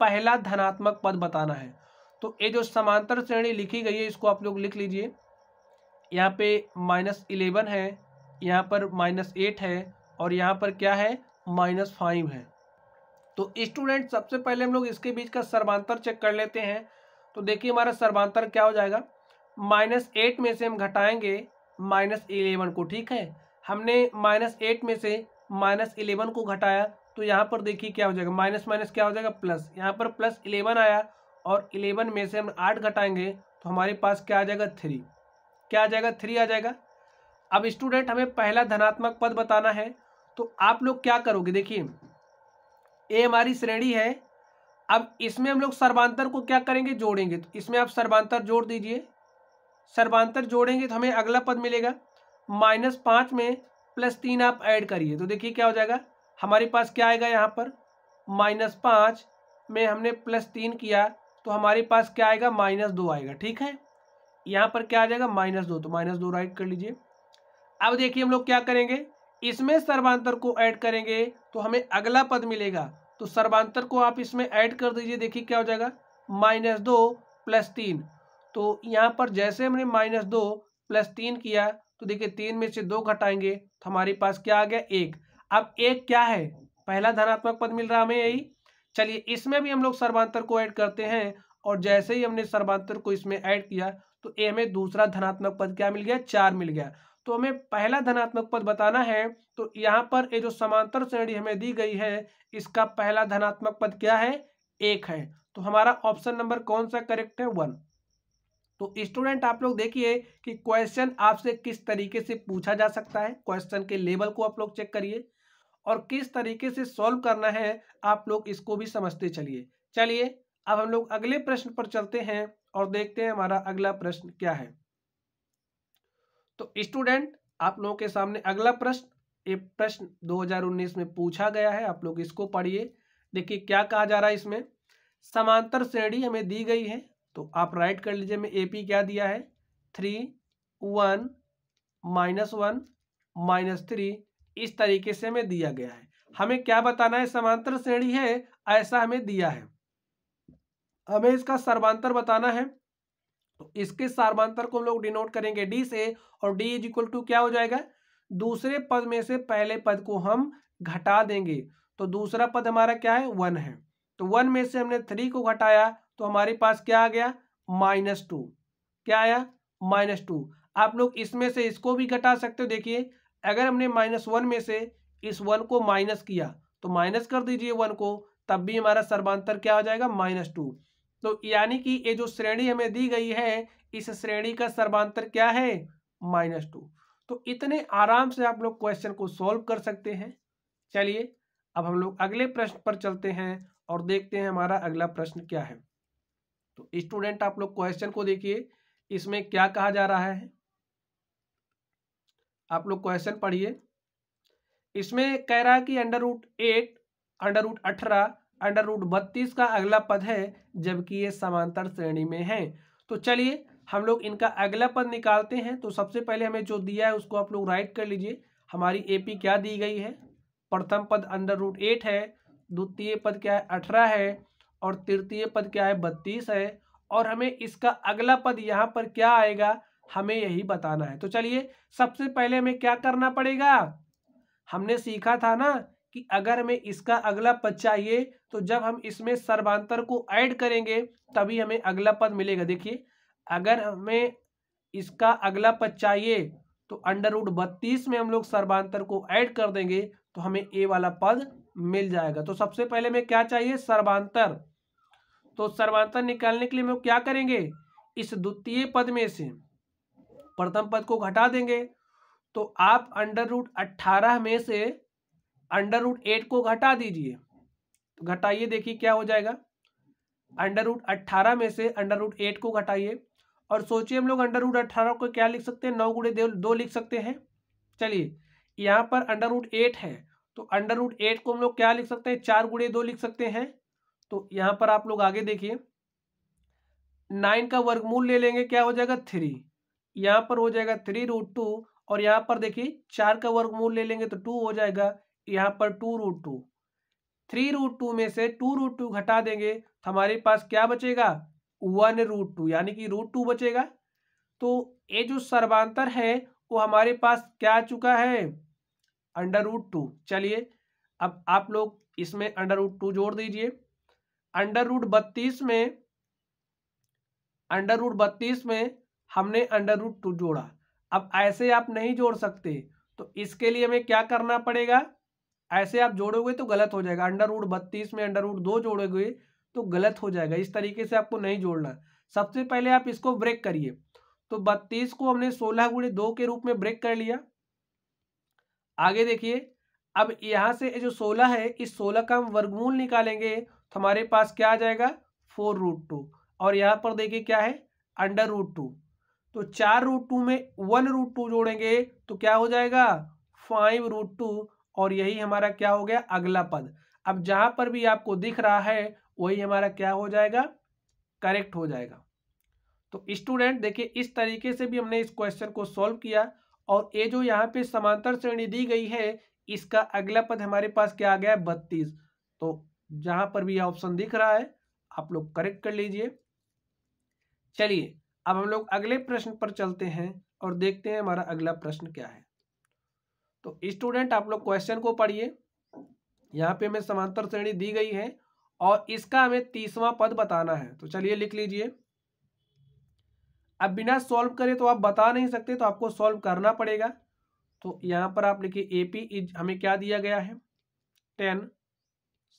पहला धनात्मक पद बताना है तो ये जो समांतर श्रेणी लिखी गई है इसको आप लोग लिख लीजिए यहाँ पे माइनस इलेवन है यहाँ पर माइनस एट है और यहाँ पर क्या है माइनस फाइव है तो स्टूडेंट सबसे पहले हम लोग इसके बीच का सर्वांतर चेक कर लेते हैं तो देखिए हमारा सर्वांतर क्या हो जाएगा माइनस एट में से हम घटाएंगे माइनस इलेवन को ठीक है हमने माइनस एट में से माइनस इलेवन को घटाया तो यहाँ पर देखिए क्या हो जाएगा माइनस माइनस क्या हो जाएगा प्लस यहाँ पर प्लस इलेवन आया और इलेवन में से हम आठ घटाएंगे तो हमारे पास क्या आ जाएगा थ्री क्या आ जाएगा थ्री आ जाएगा अब स्टूडेंट हमें पहला धनात्मक पद बताना है तो आप लोग क्या करोगे देखिए ए हमारी श्रेणी है अब इसमें हम लोग सर्वांतर को क्या करेंगे जोड़ेंगे तो इसमें आप सर्वांतर जोड़ दीजिए सर्वांतर जोड़ेंगे तो हमें अगला पद मिलेगा माइनस पाँच में प्लस तीन आप ऐड करिए तो देखिए क्या हो जाएगा हमारे पास क्या आएगा यहाँ पर माइनस पाँच में हमने प्लस तीन किया तो हमारे पास क्या आएगा माइनस दो आएगा ठीक है यहाँ पर क्या आ जाएगा माइनस दो तो माइनस दो राइट कर लीजिए अब देखिए हम लोग क्या करेंगे इसमें सर्वांतर को ऐड करेंगे तो हमें अगला पद मिलेगा तो सर्वांतर को आप इसमें ऐड कर दीजिए देखिए क्या हो जाएगा माइनस दो प्लस तीन तो यहाँ पर जैसे हमने माइनस दो प्लस तीन किया तो देखिए तीन में से दो घटाएंगे तो हमारे पास क्या आ गया एक अब एक क्या है पहला धनात्मक पद मिल रहा हमें यही चलिए इसमें भी हम लोग सर्वांतर को ऐड करते हैं और जैसे ही हमने सर्वांतर को इसमें ऐड किया तो ए में दूसरा धनात्मक पद क्या मिल गया चार मिल गया तो हमें पहला धनात्मक पद बताना है तो यहाँ पर ये जो समांतर श्रेणी हमें दी गई है इसका पहला धनात्मक पद क्या है एक है तो हमारा ऑप्शन नंबर कौन सा करेक्ट है वन तो स्टूडेंट आप लोग देखिए कि क्वेश्चन आपसे किस तरीके से पूछा जा सकता है क्वेश्चन के लेवल को आप लोग चेक करिए और किस तरीके से सॉल्व करना है आप लोग इसको भी समझते चलिए चलिए अब हम लोग अगले प्रश्न पर चलते हैं और देखते हैं हमारा अगला प्रश्न क्या है तो स्टूडेंट आप लोगों के सामने अगला प्रश्न ये प्रश्न 2019 में पूछा गया है आप लोग इसको पढ़िए देखिए क्या कहा जा रहा है इसमें समांतर श्रेणी हमें दी गई है तो आप राइट कर लीजिए ए एपी क्या दिया है three one minus one minus three इस तरीके से हमें दिया गया है हमें क्या बताना है समांतर श्रेणी है ऐसा हमें दिया है हमें इसका सर्वांतर बताना है तो इसके सार्वान्तर को हम लोग डिनोट करेंगे डी से और डी इज इक्वल टू क्या हो जाएगा दूसरे पद में से पहले पद को हम घटा देंगे तो दूसरा पद हमारा क्या है वन है तो वन में से हमने थ्री को घटाया तो हमारे पास क्या आ गया माइनस टू क्या आया माइनस टू आप लोग इसमें से इसको भी घटा सकते हो देखिए अगर हमने माइनस वन में से इस वन को माइनस किया तो माइनस कर दीजिए वन को तब भी हमारा सर्वांतर क्या हो जाएगा माइनस टू तो यानी कि ये जो श्रेणी हमें दी गई है इस श्रेणी का सर्वांतर क्या है माइनस टू तो इतने आराम से आप लोग क्वेश्चन को सॉल्व कर सकते हैं चलिए अब हम लोग अगले प्रश्न पर चलते हैं और देखते हैं हमारा अगला प्रश्न क्या है तो स्टूडेंट आप लोग क्वेश्चन को देखिए इसमें क्या कहा जा रहा है आप लोग क्वेश्चन पढ़िए इसमें कह रहा है कि under root eight under root अठारह अंडर रूट बत्तीस का अगला पद है जबकि ये समांतर श्रेणी में है तो चलिए हम लोग इनका अगला पद निकालते हैं तो सबसे पहले हमें जो दिया है उसको आप लोग राइट कर लीजिए हमारी एपी क्या दी गई है प्रथम पद अंडर रूट एट है द्वितीय पद क्या है अठारह है और तृतीय पद क्या है बत्तीस है और हमें इसका अगला पद यहाँ पर क्या आएगा हमें यही बताना है तो चलिए सबसे पहले हमें क्या करना पड़ेगा हमने सीखा था ना कि अगर हमें इसका अगला पद चाहिए तो जब हम इसमें सर्वांतर को ऐड करेंगे तभी हमें अगला पद मिलेगा देखिए अगर हमें इसका अगला पद चाहिए तो अंडर रूट बत्तीस में हम लोग सर्वांतर को ऐड कर देंगे तो हमें ए वाला पद मिल जाएगा तो सबसे पहले हमें क्या चाहिए सर्वांतर तो सर्वांतर निकालने के लिए हम लोग क्या करेंगे इस द्वितीय पद में से प्रथम पद को घटा देंगे तो आप अंडर रूट अट्ठारह में से अंडर रूट एट को घटा दीजिए तो घटाइए देखिए क्या हो जाएगा अंडर रूट अट्ठारह में से अंडर रूट एट को घटाइए और सोचिए हम लोग अंडर रूट अट्ठारह को क्या लिख सकते हैं नौ गुड़े दो लिख सकते हैं चलिए यहाँ पर अंडर रूट एट है तो अंडर रूट एट को हम लोग क्या लिख सकते हैं चार गुड़े दो लिख सकते हैं तो यहाँ पर आप लोग आगे देखिए नाइन का वर्गमूल ले लेंगे क्या हो जाएगा थ्री यहाँ पर हो जाएगा थ्री रूट टू और यहाँ पर देखिए चार का वर्गमूल ले लेंगे तो टू हो जाएगा यहाँ पर two root two three root two में से टू रूट टू घटा देंगे तो हमारे पास क्या बचेगा वन रूट टू यानी कि रूट टू बचेगा तो ये जो सर्वांतर है वो हमारे पास क्या आ चुका है अंडर रूट टू चलिए अब आप लोग इसमें अंडर रूट टू जोड़ दीजिए अंडर रूट बत्तीस में अंडर रूट बत्तीस में हमने अंडर रूट टू जोड़ा अब ऐसे आप नहीं जोड़ सकते तो इसके लिए हमें क्या करना पड़ेगा ऐसे आप जोड़ोगे तो गलत हो जाएगा अंडर रूट बत्तीस में अंडर रूट दो जोड़ोगे तो गलत हो जाएगा इस तरीके से आपको नहीं जोड़ना सबसे पहले आप इसको ब्रेक करिए तो बत्तीस को हमने सोलह गुड़े दो के रूप में ब्रेक कर लिया आगे देखिए अब यहां से जो सोलह है इस सोलह का हम वर्गमूल निकालेंगे तो हमारे पास क्या आ जाएगा फोर रूट टू और यहां पर देखिए क्या है अंडर रूट टू तो चार रूट टू में वन रूट टू जोड़ेंगे तो क्या हो जाएगा फाइव रूट टू और यही हमारा क्या हो गया अगला पद अब जहां पर भी आपको दिख रहा है वही हमारा क्या हो जाएगा करेक्ट हो जाएगा तो स्टूडेंट देखिए इस तरीके से भी हमने इस क्वेश्चन को सॉल्व किया और ये जो यहाँ पे समांतर श्रेणी दी गई है इसका अगला पद हमारे पास क्या आ गया है बत्तीस तो जहां पर भी यह ऑप्शन दिख रहा है आप लोग करेक्ट कर लीजिए चलिए अब हम लोग अगले प्रश्न पर चलते हैं और देखते हैं हमारा अगला प्रश्न क्या है तो स्टूडेंट आप लोग क्वेश्चन को पढ़िए यहाँ पे हमें समांतर श्रेणी दी गई है और इसका हमें तीसवा पद बताना है तो चलिए लिख लीजिए अब बिना सॉल्व करे तो आप बता नहीं सकते तो आपको सॉल्व करना पड़ेगा तो यहाँ पर आप लिखिए ए पी इज हमें क्या दिया गया है टेन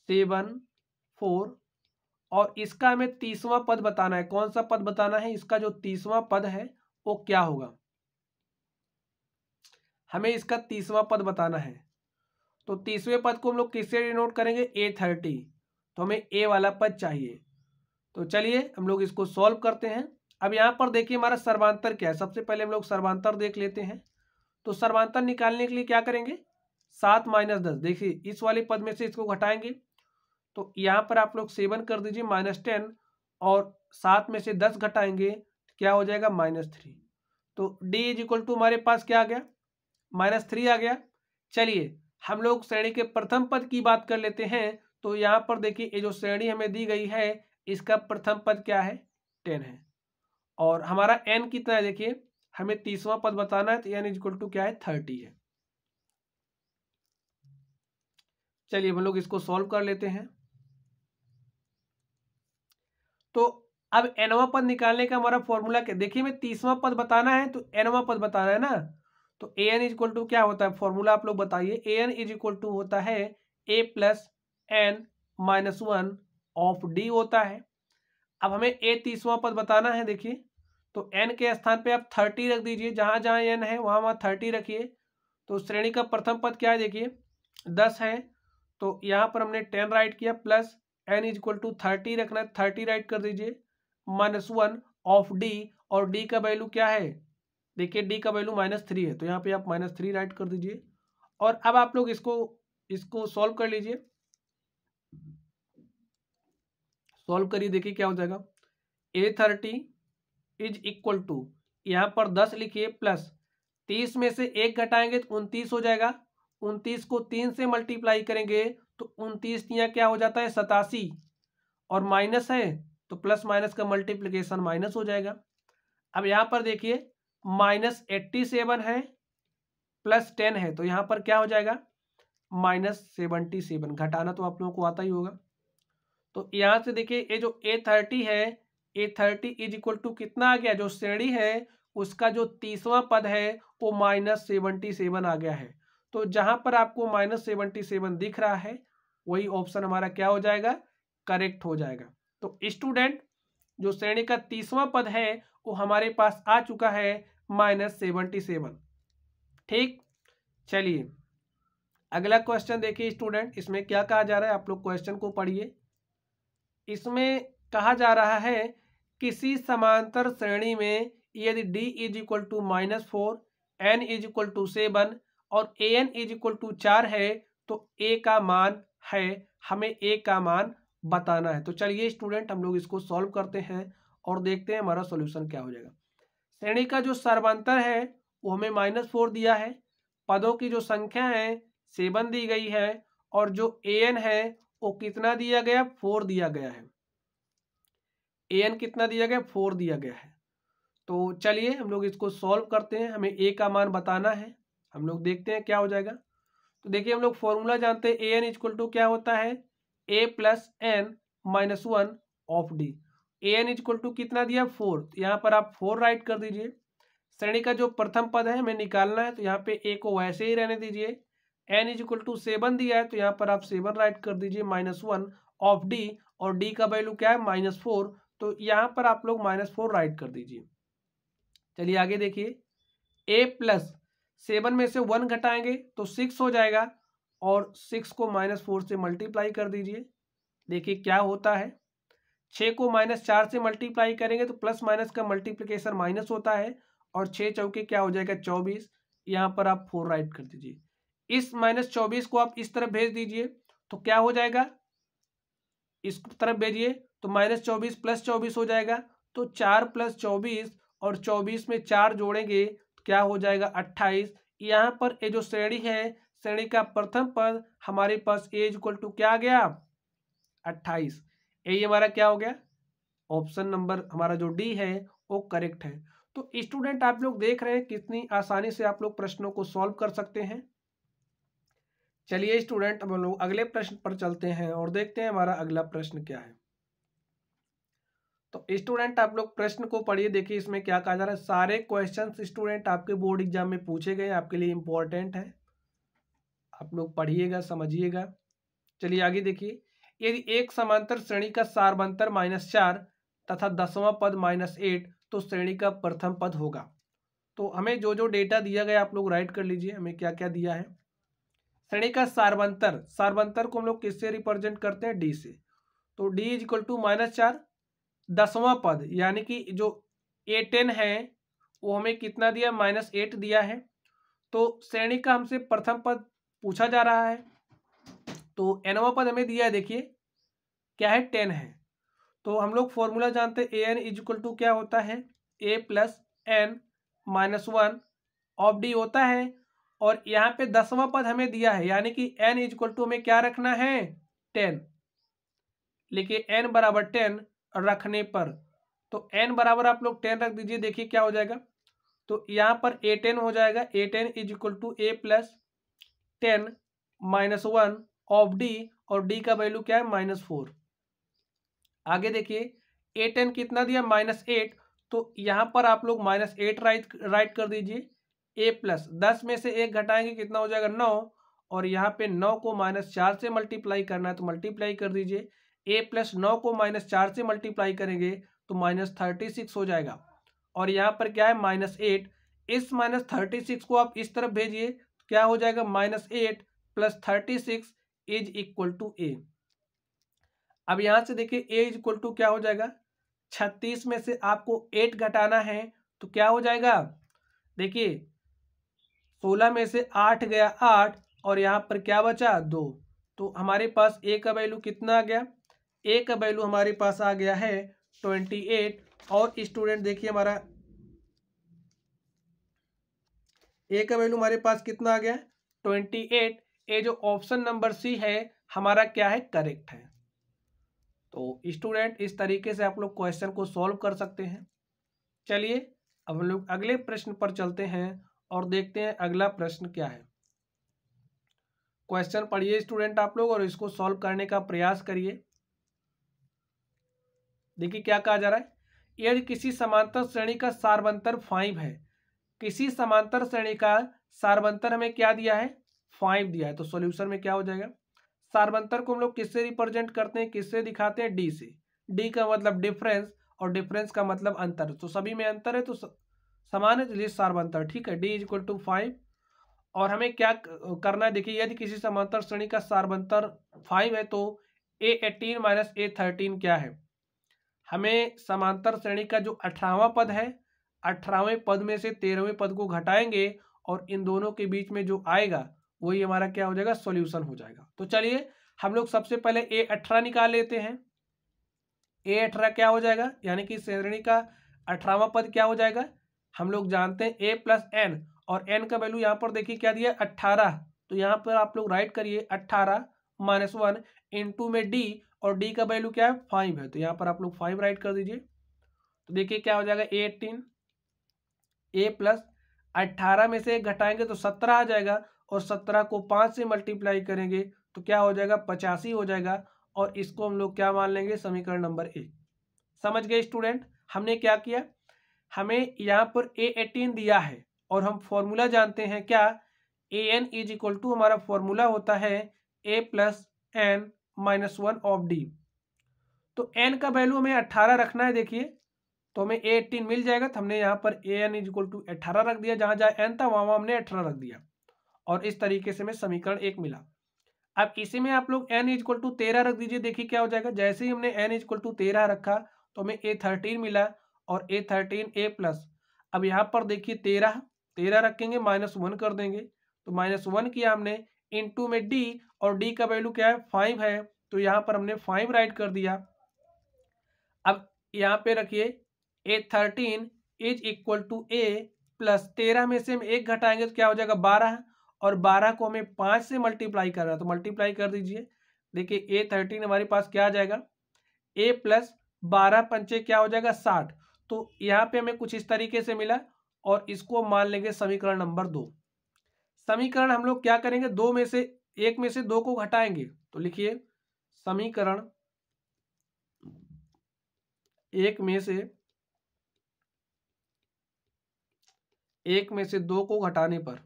सेवन फोर और इसका हमें तीसवा पद बताना है कौन सा पद बताना है इसका जो तीसवा पद है वो क्या होगा हमें इसका तीसवा पद बताना है तो तीसवें पद को हम लोग किससे डिनोट करेंगे ए थर्टी तो हमें ए वाला पद चाहिए तो चलिए हम लोग इसको सॉल्व करते हैं अब यहाँ पर देखिए हमारा सर्वांतर क्या है सबसे पहले हम लोग सर्वांतर देख लेते हैं तो सर्वांतर निकालने के लिए क्या करेंगे सात माइनस दस देखिए इस वाले पद में से इसको घटाएंगे तो यहाँ पर आप लोग सेवन कर दीजिए माइनस टेन और सात में से दस घटाएंगे तो क्या हो जाएगा माइनस थ्री तो डी इज इक्वल टू हमारे पास क्या आ गया माइनस थ्री आ गया चलिए हम लोग श्रेणी के प्रथम पद की बात कर लेते हैं तो यहाँ पर देखिए ये जो श्रेणी हमें दी गई है इसका प्रथम पद क्या है टेन है और हमारा एन कितना है देखिए हमें तीसवा पद बताना है तो एन इजक्वल टू क्या है थर्टी है चलिए हम लोग इसको सॉल्व कर लेते हैं तो अब एनवा पद निकालने का हमारा फॉर्मूला क्या देखिए हमें तीसवा पद बताना है तो एनवा पद बताना है ना तो a n is equal to क्या होता है फॉर्मूला आप लोग बताइए a n is equal to होता है a plus n minus one of d होता है अब हमें ए तीसवा पद बताना है देखिए तो एन के स्थान पे आप थर्टी रख दीजिए जहाँ जहाँ एन है वहाँ वहाँ थर्टी रखिए तो श्रेणी का प्रथम पद क्या है देखिए दस है तो यहाँ पर हमने टेन राइट किया plus n is equal to thirty रखना थर्टी राइट कर दीजिए माइनस वन ऑफ डी और डी का वैल्यू क्या है देखिए डी का वैल्यू माइनस थ्री है तो यहाँ पे आप माइनस थ्री राइट कर दीजिए और अब आप लोग इसको इसको सॉल्व कर लीजिए सॉल्व करिए देखिए क्या हो जाएगा a thirty is equal to यहाँ पर दस लिखिए प्लस तीस में से एक घटाएंगे तो उनतीस हो जाएगा उनतीस को तीन से मल्टीप्लाई करेंगे तो उनतीस यहाँ क्या हो जाता है सतासी और माइनस है तो प्लस माइनस का मल्टीप्लीकेशन माइनस हो जाएगा अब यहाँ पर देखिए माइनस एट्टी सेवन है प्लस टेन है तो यहां पर क्या हो जाएगा माइनस सेवनटी सेवन घटाना तो आप लोगों को आता ही होगा तो यहां से देखिए ये जो ए थर्टी है a thirty is equal to कितना आ गया जो श्रेणी है उसका जो तीसवा पद है वो माइनस सेवनटी सेवन आ गया है तो जहां पर आपको माइनस सेवनटी सेवन दिख रहा है वही ऑप्शन हमारा क्या हो जाएगा करेक्ट हो जाएगा तो स्टूडेंट जो श्रेणी का तीसवा पद है वो हमारे पास आ चुका है माइनस सेवनटी सेवन ठीक चलिए अगला क्वेश्चन देखिए स्टूडेंट इसमें क्या कहा जा रहा है आप लोग क्वेश्चन को पढ़िए इसमें कहा जा रहा है किसी समांतर श्रेणी में यदि d is equal to minus four n is equal to seven और a n is equal to चार है तो ए का मान है हमें ए का मान बताना है तो चलिए स्टूडेंट हम लोग इसको सॉल्व करते हैं और देखते हैं हमारा सॉल्यूशन क्या हो जाएगा श्रेणी का जो सर्वांतर है वो हमें माइनस फोर दिया है पदों की जो संख्या है सेवन दी गई है और जो ए एन है वो कितना दिया गया फोर दिया गया है ए एन कितना दिया गया फोर दिया गया है तो चलिए हम लोग इसको सॉल्व करते हैं हमें ए का मान बताना है हम लोग देखते हैं क्या हो जाएगा तो देखिए हम लोग फॉर्मूला जानते हैं ए एन इक्वल टू क्या होता है a plus n minus one of d a n is equal to कितना दिया फोर तो यहाँ पर आप फोर राइट कर दीजिए श्रेणी का जो प्रथम पद है हमें निकालना है तो यहाँ पे ए को वैसे ही रहने दीजिए एन इक्वल टू सेवन दिया है तो यहाँ पर आप सेवन राइट कर दीजिए माइनस वन ऑफ डी और डी का वैल्यू क्या है माइनस फोर तो यहाँ पर आप लोग माइनस फोर राइट कर दीजिए चलिए आगे देखिए ए प्लस सेवन में से वन घटाएंगे तो सिक्स हो जाएगा और सिक्स को माइनस फोर से मल्टीप्लाई कर दीजिए देखिए क्या होता है छः को माइनस चार से मल्टीप्लाई करेंगे तो प्लस माइनस का मल्टीप्लीकेशन माइनस होता है और छः चौके क्या हो जाएगा चौबीस यहाँ पर आप फोर राइट कर दीजिए इस माइनस चौबीस को आप इस तरफ भेज दीजिए तो क्या हो जाएगा इस तरफ भेजिए तो माइनस चौबीस प्लस चौबीस हो जाएगा तो चार प्लस चौबीस और चौबीस में चार जोड़ेंगे तो क्या हो जाएगा अट्ठाईस यहाँ पर ये जो श्रेणी है श्रेणी का प्रथम पद हमारे पास एज इक्वल टू क्या आ गया अट्ठाईस ए हमारा क्या हो गया ऑप्शन नंबर हमारा जो डी है वो करेक्ट है तो स्टूडेंट आप लोग देख रहे हैं कितनी आसानी से आप लोग प्रश्नों को सॉल्व कर सकते हैं चलिए स्टूडेंट हम लोग अगले प्रश्न पर चलते हैं और देखते हैं हमारा अगला प्रश्न क्या है तो स्टूडेंट आप लोग प्रश्न को पढ़िए देखिए इसमें क्या कहा जा रहा है सारे क्वेश्चन स्टूडेंट आपके बोर्ड एग्जाम में पूछे गए आपके लिए इम्पोर्टेंट है आप लोग पढ़िएगा समझिएगा चलिए आगे देखिए यदि एक समांतर श्रेणी का सार्वंतर माइनस चार तथा दसवां पद माइनस एट तो श्रेणी का प्रथम पद होगा तो हमें जो जो डेटा दिया गया आप लोग राइट कर लीजिए हमें क्या क्या दिया है श्रेणी का सार्वंतर सार्वंतर को हम लोग किससे रिप्रेजेंट करते हैं डी से तो d is equal to minus चार दसवां पद यानी कि जो ए टेन है वो हमें कितना दिया माइनस एट दिया है तो श्रेणी का हमसे प्रथम पद पूछा जा रहा है तो एनवा पद हमें दिया है देखिए क्या है टेन है तो हम लोग फॉर्मूला जानते हैं a n is equal to क्या होता है a plus n minus one of d होता है और यहाँ पे दसवा पद हमें दिया है यानी कि एन इज इक्वल टू हमें क्या रखना है टेन लेकिन एन बराबर टेन रखने पर तो एन बराबर आप लोग टेन रख दीजिए देखिए क्या हो जाएगा तो यहाँ पर ए टेन हो जाएगा a ten is equal to a plus ten minus one of d और डी का वैल्यू क्या है माइनस फोर आगे देखिए ए टेन कितना दिया माइनस एट तो यहाँ पर आप लोग माइनस एट राइट राइट कर दीजिए ए प्लस दस में से एक घटाएंगे कितना हो जाएगा नौ और यहाँ पे नौ को माइनस चार से मल्टीप्लाई करना है तो मल्टीप्लाई कर दीजिए ए प्लस नौ को माइनस चार से मल्टीप्लाई करेंगे तो माइनस थर्टी सिक्स हो जाएगा और यहाँ पर क्या है माइनस एट इस माइनस थर्टी सिक्स को आप इस तरफ भेजिए तो क्या हो जाएगा minus eight plus thirty six is equal to a अब यहां से देखिए ए इज इक्वल टू क्या हो जाएगा छत्तीस में से आपको एट घटाना है तो क्या हो जाएगा देखिए सोलह में से आठ गया आठ और यहाँ पर क्या बचा दो तो हमारे पास ए का वैल्यू कितना आ गया ए का वैल्यू हमारे पास आ गया है ट्वेंटी एट और स्टूडेंट देखिए हमारा ए का वैल्यू हमारे पास कितना आ गया ट्वेंटी एट ये जो ऑप्शन नंबर सी है हमारा क्या है करेक्ट है तो स्टूडेंट इस तरीके से आप लोग क्वेश्चन को सॉल्व कर सकते हैं चलिए अब हम लोग अगले प्रश्न पर चलते हैं और देखते हैं अगला प्रश्न क्या है क्वेश्चन पढ़िए स्टूडेंट आप लोग और इसको सॉल्व करने का प्रयास करिए देखिए क्या कहा जा रहा है यदि किसी समांतर श्रेणी का सार्वंतर फाइव है किसी समांतर श्रेणी का सार्वंतर हमें क्या दिया है फाइव दिया है तो सोल्यूशन में क्या हो जाएगा सार्वंतर को हम लोग किससे रिप्रेजेंट करते हैं किससे दिखाते हैं डी से डी का मतलब डिफरेंस और डिफरेंस का मतलब अंतर तो सभी में अंतर है तो समान है तो ये सार्वंतर ठीक है d is equal to five और हमें क्या करना है देखिए यदि किसी समांतर श्रेणी का सार्वंतर फाइव है तो a eighteen minus a thirteen क्या है हमें समांतर श्रेणी का जो अठारहवा पद है अठारहवें पद में से तेरहवें पद को घटाएंगे और इन दोनों के बीच में जो आएगा वही हमारा क्या हो जाएगा सॉल्यूशन हो जाएगा तो चलिए हम लोग सबसे पहले ए अठारह निकाल लेते हैं ए अठारह क्या हो जाएगा यानी कि श्रेणी का अठारहवा पद क्या हो जाएगा हम लोग जानते हैं ए प्लस एन और एन का वैल्यू यहाँ पर देखिए क्या दिया अट्ठारह तो यहाँ पर आप लोग राइट करिए अट्ठारह माइनस वन टू में डी और डी का वैल्यू क्या है फाइव है तो यहाँ पर आप लोग फाइव राइट कर दीजिए तो देखिए क्या हो जाएगा एटीन ए प्लस अट्ठारह में से घटाएंगे तो सत्रह आ जाएगा और सत्रह को पाँच से मल्टीप्लाई करेंगे तो क्या हो जाएगा पचासी हो जाएगा और इसको हम लोग क्या मान लेंगे समीकरण नंबर ए समझ गए स्टूडेंट हमने क्या किया हमें यहाँ पर ए एटीन दिया है और हम फॉर्मूला जानते हैं क्या a n is equal to हमारा फॉर्मूला होता है a plus n minus one of d तो एन का वैल्यू हमें अट्ठारह रखना है देखिए तो हमें ए एटीन मिल जाएगा तो हमने यहाँ पर a n is equal to अट्ठारह रख दिया जहाँ जहाँ एन था वहाँ वहाँ हमने अठारह रख दिया और इस तरीके से मैं समीकरण एक मिला अब इसी में आप लोग एन इजक्वल टू तेरह रख दीजिए देखिए क्या हो जाएगा जैसे ही हमने एन इजक्वल टू तेरह रखा तो हमें ए थर्टीन मिला और ए थर्टीन ए प्लस अब यहाँ पर देखिए तेरह तेरह रखेंगे माइनस वन कर देंगे तो माइनस वन किया हमने इंटू में डी और डी का वैल्यू क्या है फाइव है तो यहाँ पर हमने फाइव राइट कर दिया अब यहाँ पे रखिए a thirteen is equal to a plus तेरह में से हम एक घटाएंगे तो क्या हो जाएगा बारह और बारह को हमें पांच से मल्टीप्लाई करना है तो मल्टीप्लाई कर दीजिए देखिए ए थर्टीन हमारे पास क्या आ जाएगा ए प्लस बारह पंचे क्या हो जाएगा साठ तो यहाँ पे हमें कुछ इस तरीके से मिला और इसको मान लेंगे समीकरण नंबर दो समीकरण हम लोग क्या करेंगे दो में से एक में से दो को घटाएंगे तो लिखिए समीकरण एक में से एक में से दो को घटाने पर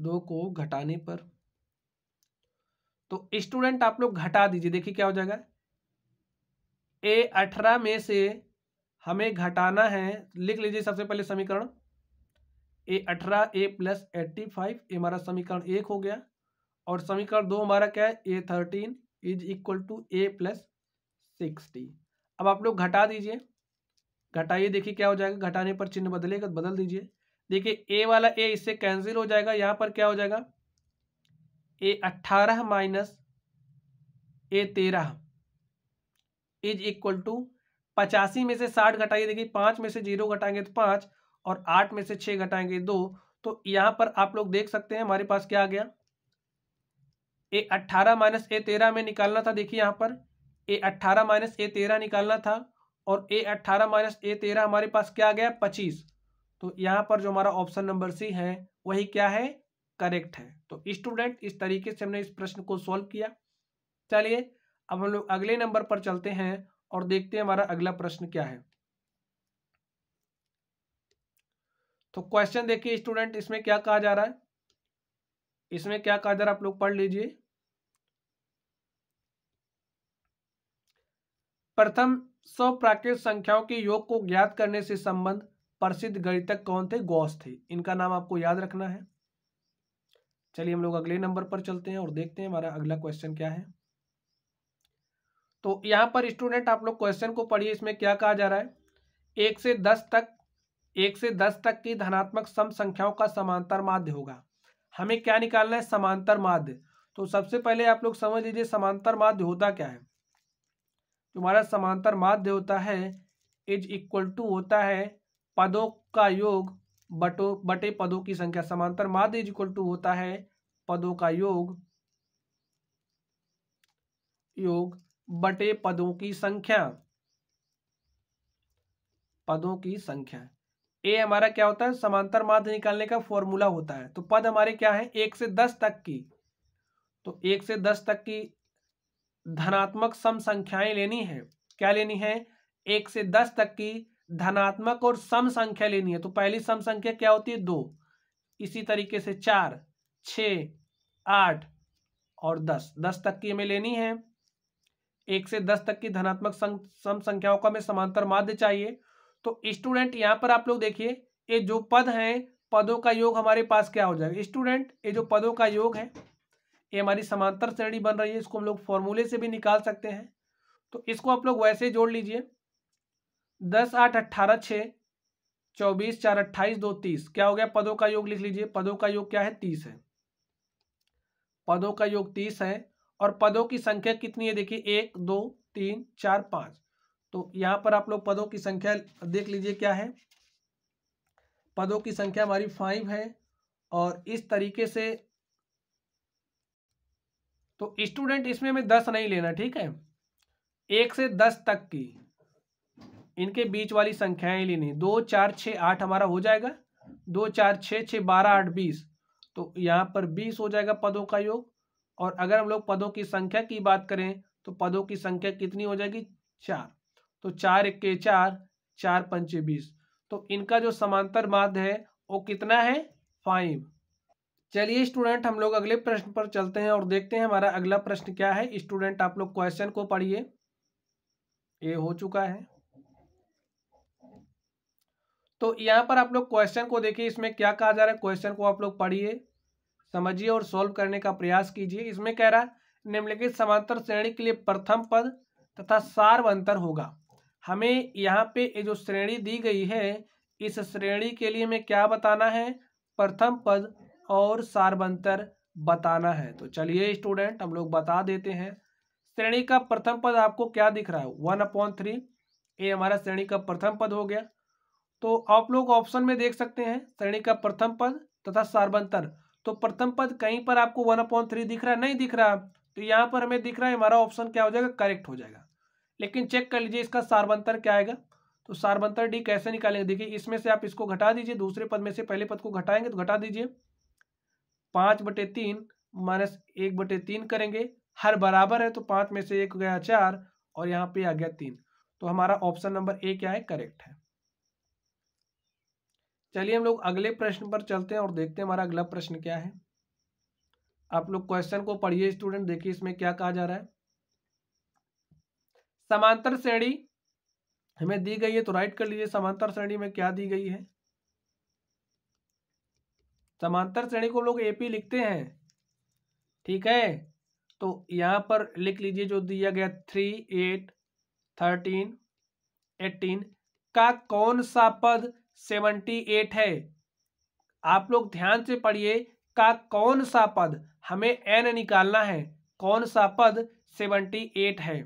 दो को घटाने पर तो स्टूडेंट आप लोग घटा दीजिए देखिए क्या हो जाएगा ए अठारह में से हमें घटाना है लिख लीजिए सबसे पहले समीकरण ए अठारह ए प्लस एट्टी फाइव ये हमारा समीकरण एक हो गया और समीकरण दो हमारा क्या है a thirteen is equal to a plus sixty अब आप लोग घटा दीजिए घटाइए देखिए क्या हो जाएगा घटाने पर चिन्ह बदलेगा तो बदल दीजिए देखिए ए वाला ए इससे कैंसिल हो जाएगा यहाँ पर क्या हो जाएगा ए अठारह माइनस ए तेरह इज इक्वल टू पचासी में से साठ घटाइए देखिए पांच में से जीरो घटाएंगे तो पांच और आठ में से छह घटाएंगे दो तो यहां पर आप लोग देख सकते हैं हमारे पास क्या आ गया ए अट्ठारह माइनस ए तेरह में निकालना था देखिए यहां पर ए अट्ठारह माइनस ए तेरह निकालना था और ए अट्ठारह माइनस ए तेरह हमारे पास क्या आ गया पच्चीस तो यहाँ पर जो हमारा ऑप्शन नंबर सी है वही क्या है करेक्ट है तो स्टूडेंट इस तरीके से हमने इस प्रश्न को सॉल्व किया चलिए अब हम लोग अगले नंबर पर चलते हैं और देखते हैं हमारा अगला प्रश्न क्या है तो क्वेश्चन देखिए स्टूडेंट इसमें क्या कहा जा रहा है इसमें क्या कहा जा रहा है आप लोग पढ़ लीजिए प्रथम सौ प्राकृत संख्याओं के योग को ज्ञात करने से संबंध प्रसिद्ध गणितक कौन थे गौस थे इनका नाम आपको याद रखना है चलिए हम लोग अगले नंबर पर चलते हैं और देखते हैं हमारा अगला क्वेश्चन क्या है तो यहाँ पर स्टूडेंट आप लोग क्वेश्चन को पढ़िए इसमें क्या कहा जा रहा है एक से दस तक एक से दस तक की धनात्मक सम संख्याओं का समांतर माध्य होगा हमें क्या निकालना है समांतर माध्य तो सबसे पहले आप लोग समझ लीजिए समांतर माध्य होता क्या है तुम्हारा समांतर माध्य होता है इज इक्वल टू होता है पदों का योग बटो बटे पदों की संख्या समांतर माध्य इज इक्वल टू होता है पदों का योग योग बटे पदों की संख्या पदों की संख्या ए हमारा क्या होता है समांतर माध्य निकालने का फॉर्मूला होता है तो पद हमारे क्या है एक से दस तक की तो एक से दस तक की धनात्मक सम संख्याएं लेनी है क्या लेनी है एक से दस तक की धनात्मक और सम संख्या लेनी है तो पहली सम संख्या क्या होती है दो इसी तरीके से चार छ आठ और दस दस तक की हमें लेनी है एक से दस तक की धनात्मक सम संख्याओं का हमें समांतर माध्य चाहिए तो स्टूडेंट यहाँ पर आप लोग देखिए ये जो पद हैं पदों का योग हमारे पास क्या हो जाएगा स्टूडेंट ये जो पदों का योग है ये हमारी समांतर श्रेणी बन रही है इसको हम लोग फॉर्मूले से भी निकाल सकते हैं तो इसको आप लोग वैसे जोड़ लीजिए दस आठ अट्ठारह छः चौबीस चार अट्ठाईस दो तीस क्या हो गया पदों का योग लिख लीजिए पदों का योग क्या है तीस है पदों का योग तीस है और पदों की संख्या कितनी है देखिए एक दो तीन चार पाँच तो यहाँ पर आप लोग पदों की संख्या देख लीजिए क्या है पदों की संख्या हमारी फाइव है और इस तरीके से तो स्टूडेंट इसमें हमें दस नहीं लेना ठीक है एक से दस तक की इनके बीच वाली संख्याएं लेनी दो चार छः आठ हमारा हो जाएगा दो चार छः छः बारह आठ बीस तो यहाँ पर बीस हो जाएगा पदों का योग और अगर हम लोग पदों की संख्या की बात करें तो पदों की संख्या कितनी हो जाएगी चार तो चार इक्के चार चार पंचे बीस तो इनका जो समांतर माध्य है वो कितना है फाइव चलिए स्टूडेंट हम लोग अगले प्रश्न पर चलते हैं और देखते हैं हमारा अगला प्रश्न क्या है स्टूडेंट आप लोग क्वेश्चन को पढ़िए ये हो चुका है तो यहाँ पर आप लोग क्वेश्चन को देखिए इसमें क्या कहा जा रहा है क्वेश्चन को आप लोग पढ़िए समझिए और सॉल्व करने का प्रयास कीजिए इसमें कह रहा है निम्नलिखित समांतर श्रेणी के लिए प्रथम पद तथा सार्व अंतर होगा हमें यहाँ पे ये जो श्रेणी दी गई है इस श्रेणी के लिए हमें क्या बताना है प्रथम पद और सार्वंतर बताना है तो चलिए स्टूडेंट हम लोग बता देते हैं श्रेणी का प्रथम पद आपको क्या दिख रहा है वन अपॉइंट थ्री ये हमारा श्रेणी का प्रथम पद हो गया तो आप लोग ऑप्शन में देख सकते हैं श्रेणी का प्रथम पद तथा सार्वंतर तो प्रथम पद कहीं पर आपको वन अपॉइंट थ्री दिख रहा है नहीं दिख रहा तो यहाँ पर हमें दिख रहा है हमारा ऑप्शन क्या हो जाएगा करेक्ट हो जाएगा लेकिन चेक कर लीजिए इसका सार्वंतर क्या आएगा तो सार्वंतर डी कैसे निकालेंगे देखिए इसमें से आप इसको घटा दीजिए दूसरे पद में से पहले पद को घटाएंगे तो घटा दीजिए पाँच बटे तीन माइनस एक बटे तीन करेंगे हर बराबर है तो पाँच में से एक गया चार और यहाँ पे आ गया तीन तो हमारा ऑप्शन नंबर ए क्या है करेक्ट है चलिए हम लोग अगले प्रश्न पर चलते हैं और देखते हैं हमारा अगला प्रश्न क्या है आप लोग क्वेश्चन को पढ़िए स्टूडेंट देखिए इसमें क्या कहा जा रहा है समांतर श्रेणी हमें दी गई है तो राइट कर लीजिए समांतर श्रेणी में क्या दी गई है समांतर श्रेणी को लोग एपी लिखते हैं ठीक है तो यहां पर लिख लीजिए जो दिया गया थ्री एट थर्टीन एटीन का कौन सा पद सेवेंटी एट है आप लोग ध्यान से पढ़िए का कौन सा पद हमें एन निकालना है कौन सा पद सेवनटी एट है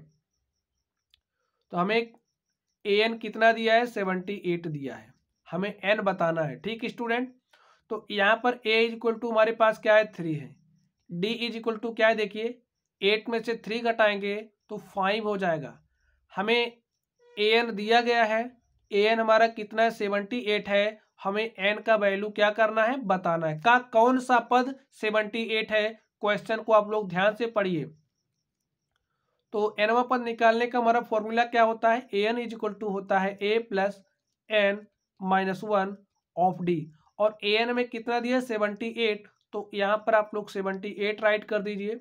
तो हमें ए एन कितना दिया है सेवनटी एट दिया है हमें एन बताना है ठीक स्टूडेंट तो यहाँ पर ए इज इक्वल टू हमारे पास क्या है थ्री है डी इज इक्वल टू क्या है देखिए एट में से थ्री घटाएंगे तो फाइव हो जाएगा हमें ए एन दिया गया है ए एन हमारा कितना है सेवनटी एट है हमें एन का वैल्यू क्या करना है बताना है का कौन सा पद सेवनटी एट है क्वेश्चन को आप लोग ध्यान से पढ़िए तो एनवा पद निकालने का हमारा फॉर्मूला क्या होता है a n is equal to होता है a plus n minus one of d और ए एन में कितना दिया सेवनटी एट तो यहाँ पर आप लोग सेवनटी एट राइट कर दीजिए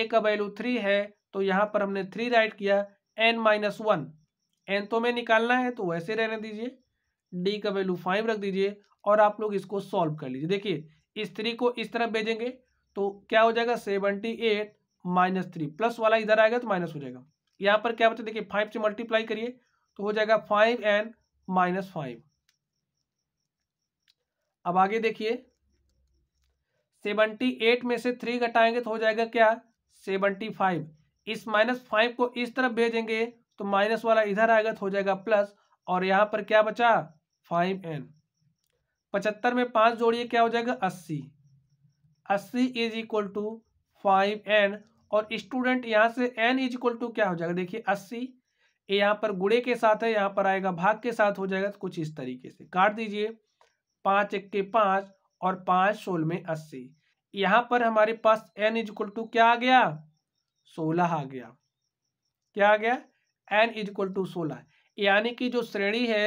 ए का वैल्यू थ्री है तो यहाँ पर हमने थ्री राइट किया एन माइनस वन एन तो में निकालना है तो वैसे रहने दीजिए डी का वैल्यू फाइव रख दीजिए और आप लोग इसको सॉल्व कर लीजिए देखिए इस थ्री को इस तरफ भेजेंगे तो क्या हो जाएगा seventy eight minus three plus वाला इधर आएगा तो माइनस हो जाएगा यहाँ पर क्या बचा देखिए फाइव से मल्टीप्लाई करिए तो हो जाएगा फाइव एन माइनस फाइव अब आगे देखिए सेवनटी एट में से थ्री घटाएंगे तो हो जाएगा क्या सेवनटी फाइव इस माइनस फाइव को इस तरफ भेजेंगे तो माइनस वाला इधर आएगा तो हो जाएगा प्लस और यहाँ पर क्या बचा फाइव एन पचहत्तर में पाँच जोड़िए क्या हो जाएगा अस्सी अस्सी is equal to five n और स्टूडेंट यहाँ से एन इज इक्वल टू क्या हो जाएगा देखिए अस्सी ये यहाँ पर गुड़े के साथ है यहाँ पर आएगा भाग के साथ हो जाएगा तो कुछ इस तरीके से काट दीजिए पाँच एक के पाँच और पाँच सोलह में अस्सी यहाँ पर हमारे पास एन इज इक्वल टू क्या आ गया सोलह आ गया क्या आ गया एन इज इक्वल टू सोलह यानी कि जो श्रेणी है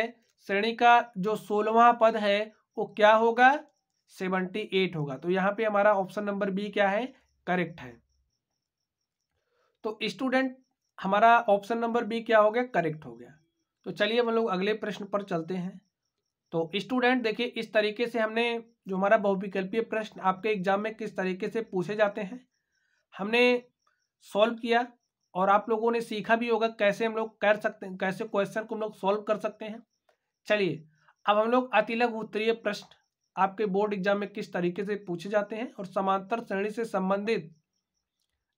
श्रेणी का जो सोलवा पद है वो क्या होगा सेवनटी एट होगा तो यहाँ पे हमारा ऑप्शन नंबर बी क्या है करेक्ट है तो स्टूडेंट हमारा ऑप्शन नंबर बी क्या हो गया करेक्ट हो गया तो चलिए हम लोग अगले प्रश्न पर चलते हैं तो स्टूडेंट देखिए इस तरीके से हमने जो हमारा बहुविकल्पीय प्रश्न आपके एग्जाम में किस तरीके से पूछे जाते हैं हमने सॉल्व किया और आप लोगों ने सीखा भी होगा कैसे हम लोग कर सकते हैं कैसे क्वेश्चन को हम लोग सॉल्व कर सकते हैं चलिए अब हम लोग अतिलक उत्तरीय प्रश्न आपके बोर्ड एग्जाम में किस तरीके से पूछे जाते हैं और समांतर श्रेणी से संबंधित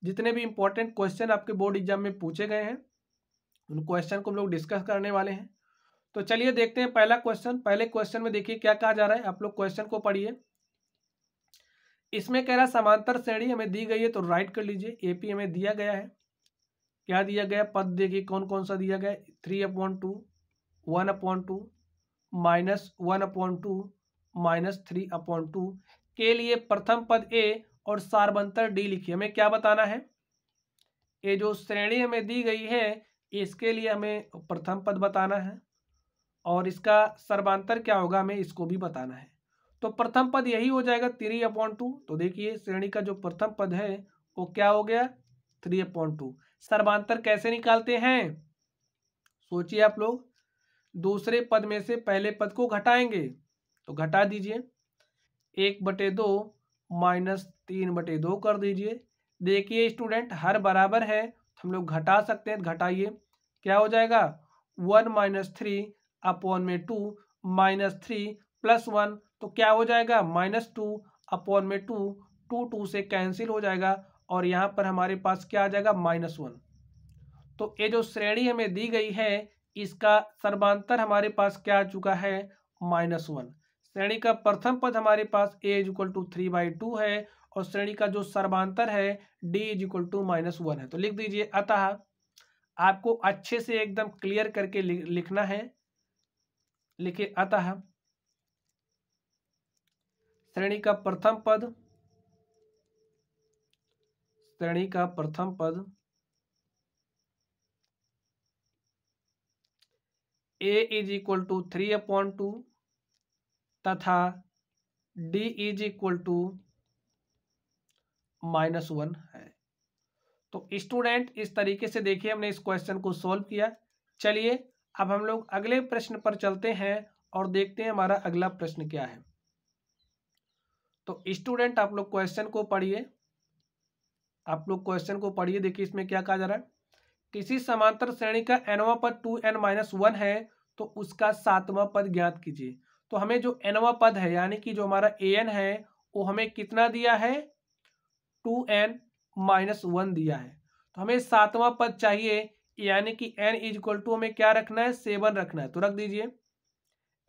जितने भी इंपॉर्टेंट क्वेश्चन आपके बोर्ड एग्जाम में पूछे गए हैं उन क्वेश्चन को हम लोग डिस्कस करने वाले हैं तो चलिए देखते हैं पहला क्वेश्चन पहले क्वेश्चन में देखिए क्या कहा जा रहा है आप लोग क्वेश्चन को पढ़िए इसमें कह रहा समांतर श्रेणी हमें दी गई है तो राइट कर लीजिए एपी हमें दिया गया है क्या दिया गया पद देखिए कौन कौन सा दिया गया three upon two one upon two minus one upon two minus three upon two के लिए प्रथम पद ए और सार्वंतर डी लिखिए हमें क्या बताना है ये जो श्रेणी हमें दी गई है इसके लिए हमें प्रथम पद बताना है और इसका सर्वांतर क्या होगा हमें इसको भी बताना है तो प्रथम पद यही हो जाएगा थ्री अपॉइंट टू तो देखिए श्रेणी का जो प्रथम पद है वो क्या हो गया थ्री अपॉइंट टू सर्वांतर कैसे निकालते हैं सोचिए आप लोग दूसरे पद में से पहले पद को घटाएंगे तो घटा दीजिए एक बटे दो माइनस तीन बटे दो कर दीजिए देखिए स्टूडेंट हर बराबर है तो हम लोग घटा सकते हैं घटाइए क्या हो जाएगा वन माइनस थ्री अपॉन में two minus three plus one तो क्या हो जाएगा माइनस टू अपॉन में टू टू टू से कैंसिल हो जाएगा और यहाँ पर हमारे पास क्या आ जाएगा माइनस वन तो ये जो श्रेणी हमें दी गई है इसका सर्वांतर हमारे पास क्या आ चुका है माइनस वन श्रेणी का प्रथम पद हमारे पास a is equal to three by two है और श्रेणी का जो सर्वांतर है d is equal to minus one है तो लिख दीजिए अतः आपको अच्छे से एकदम क्लियर करके लिखना है लिखे अतः श्रेणी का प्रथम पद श्रेणी का प्रथम पद a is equal to three upon two तथा d is equal to minus one है तो स्टूडेंट इस तरीके से देखिए हमने इस क्वेश्चन को सॉल्व किया चलिए अब हम लोग अगले प्रश्न पर चलते हैं और देखते हैं हमारा अगला प्रश्न क्या है तो स्टूडेंट आप लोग क्वेश्चन को पढ़िए आप लोग क्वेश्चन को पढ़िए देखिए इसमें क्या कहा जा रहा है किसी समांतर श्रेणी का एनवा पद टू एन माइनस वन है तो उसका सातवां पद ज्ञात कीजिए तो हमें जो एनवा पद है यानी कि जो हमारा ए एन है वो हमें कितना दिया है टू एन माइनस वन दिया है तो हमें सातवां पद चाहिए यानी कि एन इज इक्वल टू हमें क्या रखना है सेवन रखना है तो रख दीजिए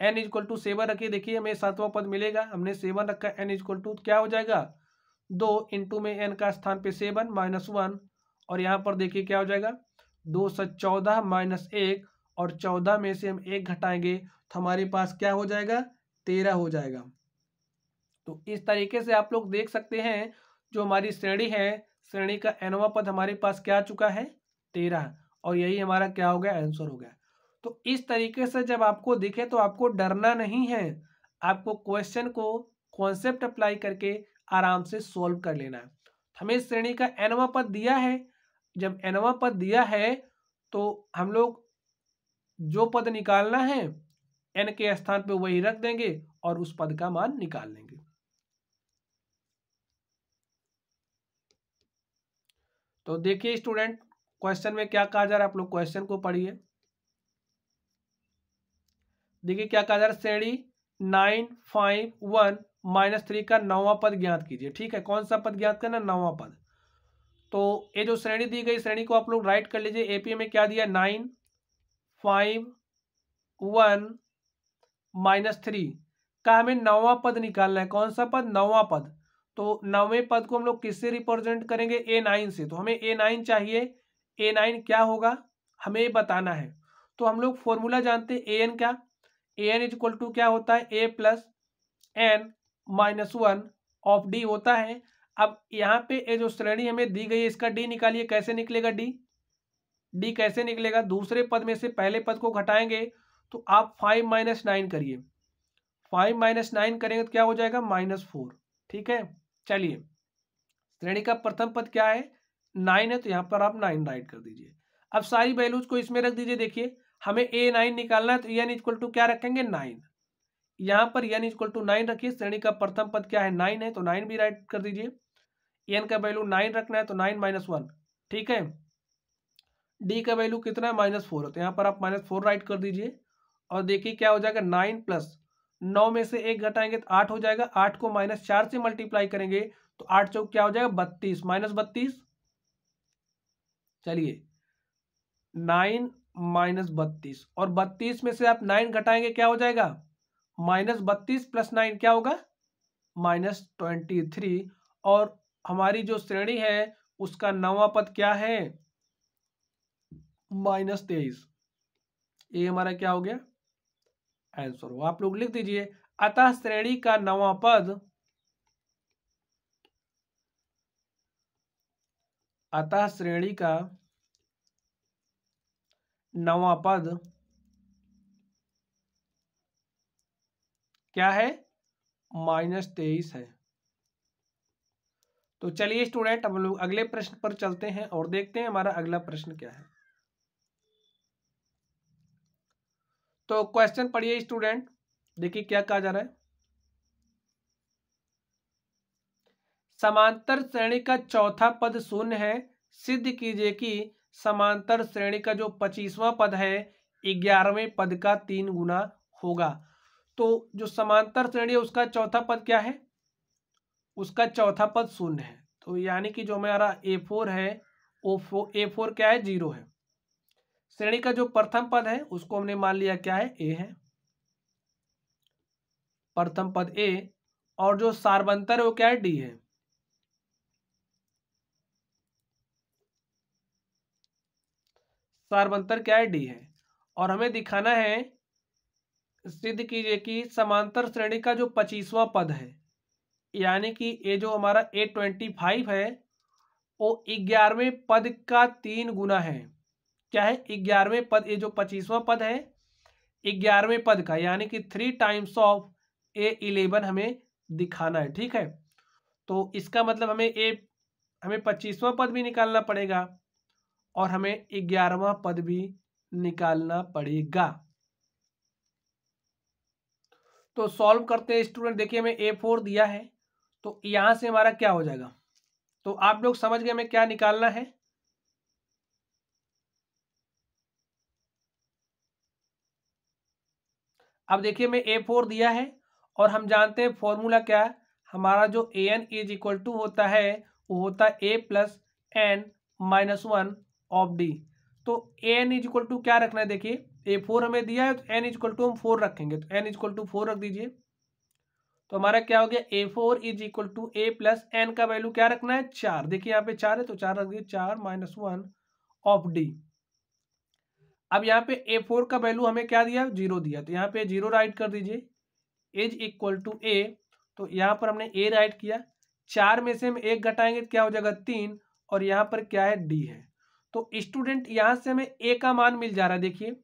n is equal to seven रखिए देखिए हमें सातवां पद मिलेगा हमने सेवन रखा एन इज इक्वल टू क्या हो जाएगा दो इंटू में एन का स्थान पे सेवन माइनस वन और यहाँ पर देखिए क्या हो जाएगा दो सौ चौदह माइनस एक और चौदह में से हम एक घटाएंगे तो हमारे पास क्या हो जाएगा तेरह हो जाएगा तो इस तरीके से आप लोग देख सकते हैं जो हमारी श्रेणी है श्रेणी का एनवा पद हमारे पास क्या आ चुका है तेरह और यही हमारा क्या हो गया आंसर हो गया तो इस तरीके से जब आपको दिखे तो आपको डरना नहीं है आपको क्वेश्चन को कॉन्सेप्ट अप्लाई करके आराम से सॉल्व कर लेना है तो हमें श्रेणी का एनवा पद दिया है जब एनवा पद दिया है तो हम लोग जो पद निकालना है एन के स्थान पे वही रख देंगे और उस पद का मान निकाल लेंगे तो देखिए स्टूडेंट क्वेश्चन में क्या कहा जा रहा है आप लोग क्वेश्चन को पढ़िए देखिए क्या कहा जा रहा है श्रेणी nine five one minus three का नौवा पद ज्ञात कीजिए ठीक है कौन सा पद ज्ञात करना नौवा पद तो ये जो श्रेणी दी गई श्रेणी को आप लोग राइट कर लीजिए एपी में क्या दिया nine five one minus three का हमें नौवा पद निकालना है कौन सा पद नौवा पद तो नौवें पद को हम लोग किससे रिप्रेजेंट करेंगे ए नाइन से तो हमें ए नाइन चाहिए ए नाइन क्या होगा हमें बताना है तो हम लोग फॉर्मूला जानते हैं ए एन का a n is equal to क्या होता है a plus n minus one of d होता है अब यहाँ पे ये जो श्रेणी हमें दी गई है इसका डी निकालिए कैसे निकलेगा डी डी कैसे निकलेगा दूसरे पद में से पहले पद को घटाएंगे तो आप फाइव माइनस नाइन करिए फाइव माइनस नाइन करेंगे तो क्या हो जाएगा माइनस फोर ठीक है चलिए श्रेणी का प्रथम पद क्या है नाइन है तो यहाँ पर आप नाइन राइट कर दीजिए अब सारी वैल्यूज को इसमें रख दीजिए देखिए हमें ए नाइन निकालना है तो एन इक्वल टू क्या रखेंगे नाइन यहाँ पर एन इजक्वल टू नाइन रखिए श्रेणी का प्रथम पद क्या है नाइन है तो नाइन भी राइट कर दीजिए एन का वैल्यू नाइन रखना है तो नाइन माइनस वन ठीक है डी का वैल्यू कितना है माइनस फोर तो यहाँ पर आप माइनस फोर राइट कर दीजिए और देखिए क्या हो जाएगा नाइन प्लस नौ में से एक घटाएंगे तो आठ हो जाएगा आठ को माइनस चार से मल्टीप्लाई करेंगे तो आठ चौक क्या हो जाएगा बत्तीस माइनस बत्तीस चलिए नाइन माइनस बत्तीस और बत्तीस में से आप नाइन घटाएंगे क्या हो जाएगा माइनस बत्तीस प्लस नाइन क्या होगा माइनस ट्वेंटी थ्री और हमारी जो श्रेणी है उसका नवा पद क्या है माइनस तेईस ये हमारा क्या हो गया आंसर हो आप लोग लिख दीजिए अतः श्रेणी का नवा पद अतः श्रेणी का नवा पद क्या है माइनस तेईस है तो चलिए स्टूडेंट अब लोग अगले प्रश्न पर चलते हैं और देखते हैं हमारा अगला प्रश्न क्या है तो क्वेश्चन पढ़िए स्टूडेंट देखिए क्या कहा जा रहा है समांतर श्रेणी का चौथा पद शून्य है सिद्ध कीजिए कि समांतर श्रेणी का जो पच्चीसवां पद है ग्यारहवें पद का तीन गुना होगा तो जो समांतर श्रेणी है उसका चौथा पद क्या है उसका चौथा पद शून्य है तो यानी कि जो हमारा ए फोर है ओ फो ए फोर क्या है जीरो है श्रेणी का जो प्रथम पद है उसको हमने मान लिया क्या है ए है प्रथम पद ए और जो सार्वंतर है वो क्या है डी है सार्वंतर क्या है डी है और हमें दिखाना है सिद्ध कीजिए कि समांतर श्रेणी का जो पच्चीसवां पद है यानी कि ये जो हमारा ए ट्वेंटी फाइव है वो ग्यारहवें पद का तीन गुना है क्या है ग्यारहवें पद ये जो पच्चीसवा पद है ग्यारहवें पद का यानी कि three times of a eleven हमें दिखाना है ठीक है तो इसका मतलब हमें ए हमें पच्चीसवा पद भी निकालना पड़ेगा और हमें ग्यारहवा पद भी निकालना पड़ेगा तो सॉल्व करते हैं स्टूडेंट देखिए हमें ए फोर दिया है तो यहाँ से हमारा क्या हो जाएगा तो आप लोग समझ गए हमें क्या निकालना है अब देखिए हमें ए फोर दिया है और हम जानते हैं फॉर्मूला क्या है हमारा जो a n is equal to होता है वो होता है a plus n minus one of d तो a n is equal to क्या रखना है देखिए ए फोर हमें दिया है तो एन इजक्वल टू हम फोर रखेंगे तो एन इजक्वल टू फोर रख दीजिए तो हमारा क्या हो गया a four is equal to a plus n का वैल्यू क्या रखना है चार देखिए यहाँ पे चार है तो चार रख दीजिए चार माइनस वन ऑफ डी अब यहाँ पे ए फोर का वैल्यू हमें क्या दिया जीरो दिया तो यहाँ पे जीरो राइट कर दीजिए इज इक्वल टू ए तो यहाँ पर हमने ए राइट किया चार में से हम एक घटाएंगे तो क्या हो जाएगा तीन और यहाँ पर क्या है डी है तो स्टूडेंट यहाँ से हमें ए का मान मिल जा रहा है देखिए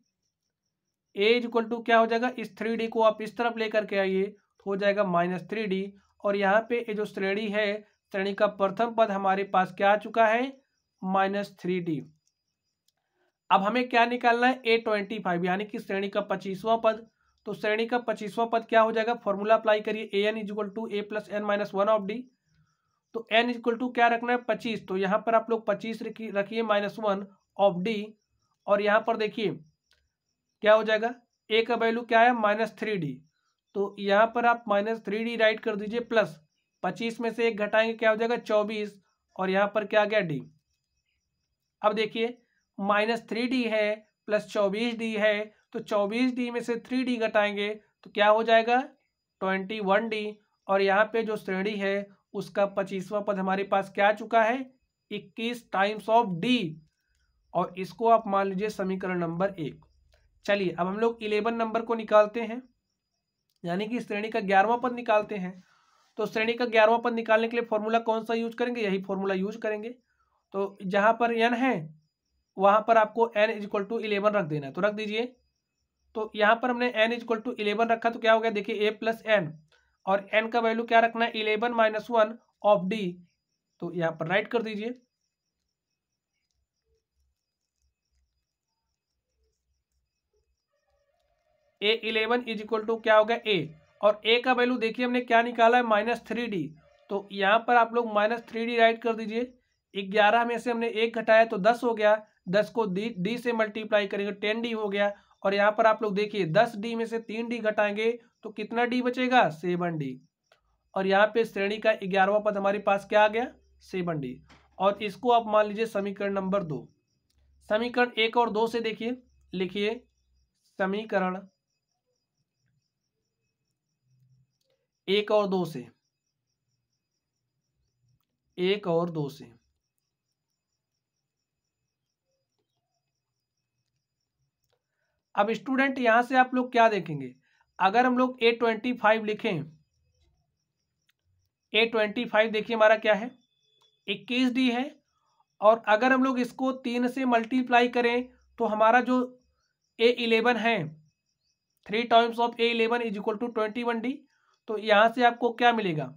ए इज इक्वल टू क्या हो जाएगा इस थ्री डी को आप इस तरफ लेकर के आइए तो हो जाएगा माइनस थ्री डी और यहाँ पे ये जो श्रेणी है श्रेणी का प्रथम पद हमारे पास क्या आ चुका है माइनस थ्री डी अब हमें क्या निकालना है ए ट्वेंटी फाइव यानी कि श्रेणी का पच्चीसवां पद तो श्रेणी का पच्चीसवां पद क्या हो जाएगा फॉर्मूला अप्लाई करिए a n is equal to a plus n minus one of d तो एन इजल टू क्या रखना है पच्चीस तो यहाँ पर आप लोग पच्चीस रखिए माइनस वन ऑफ डी और यहाँ पर देखिए क्या हो जाएगा ए का वैल्यू क्या है माइनस थ्री डी तो यहाँ पर आप माइनस थ्री डी राइट कर दीजिए प्लस पच्चीस में से एक घटाएंगे क्या हो जाएगा चौबीस और यहाँ पर क्या आ गया डी अब देखिए माइनस थ्री डी है प्लस चौबीस डी है तो चौबीस डी में से थ्री डी घटाएंगे तो क्या हो जाएगा ट्वेंटी वन डी और यहाँ पे जो श्रेणी है उसका पच्चीसवा पद हमारे पास क्या आ चुका है इक्कीस टाइम्स ऑफ डी और इसको आप मान लीजिए समीकरण नंबर एक चलिए अब हम लोग इलेवन नंबर को निकालते हैं यानी कि श्रेणी का ग्यारहवा पद निकालते हैं तो श्रेणी का ग्यारहवा पद निकालने के लिए फॉर्मूला कौन सा यूज करेंगे यही फॉर्मूला यूज करेंगे तो जहां पर एन है वहां पर आपको n is equal to eleven रख देना है तो रख दीजिए तो यहाँ पर हमने n is equal to eleven रखा तो क्या हो गया देखिए ए प्लस एन और एन का वैल्यू क्या रखना है eleven minus one of d तो यहाँ पर राइट कर दीजिए a eleven is equal to क्या हो गया ए और ए का वैल्यू देखिए हमने क्या निकाला है माइनस थ्री डी तो यहाँ पर आप लोग माइनस थ्री डी राइट कर दीजिए ग्यारह में से हमने एक घटाया तो दस हो गया दस को डी डी से मल्टीप्लाई करेंगे तो टेन डी हो गया और यहाँ पर आप लोग देखिए दस डी में से तीन डी घटाएंगे तो कितना डी बचेगा सेवन डी और यहाँ पे श्रेणी का ग्यारहवा पद हमारे पास क्या आ गया सेवन डी और इसको आप मान लीजिए समीकरण नंबर दो समीकरण एक और दो से देखिए लिखिए समीकरण एक और दो से एक और दो से अब स्टूडेंट यहां से आप लोग क्या देखेंगे अगर हम लोग ए ट्वेंटी फाइव लिखें ए ट्वेंटी फाइव देखिए हमारा क्या है इक्कीस डी है और अगर हम लोग इसको तीन से मल्टीप्लाई करें तो हमारा जो ए इलेवन है three times of a eleven is equal to twenty one d तो यहां से आपको क्या मिलेगा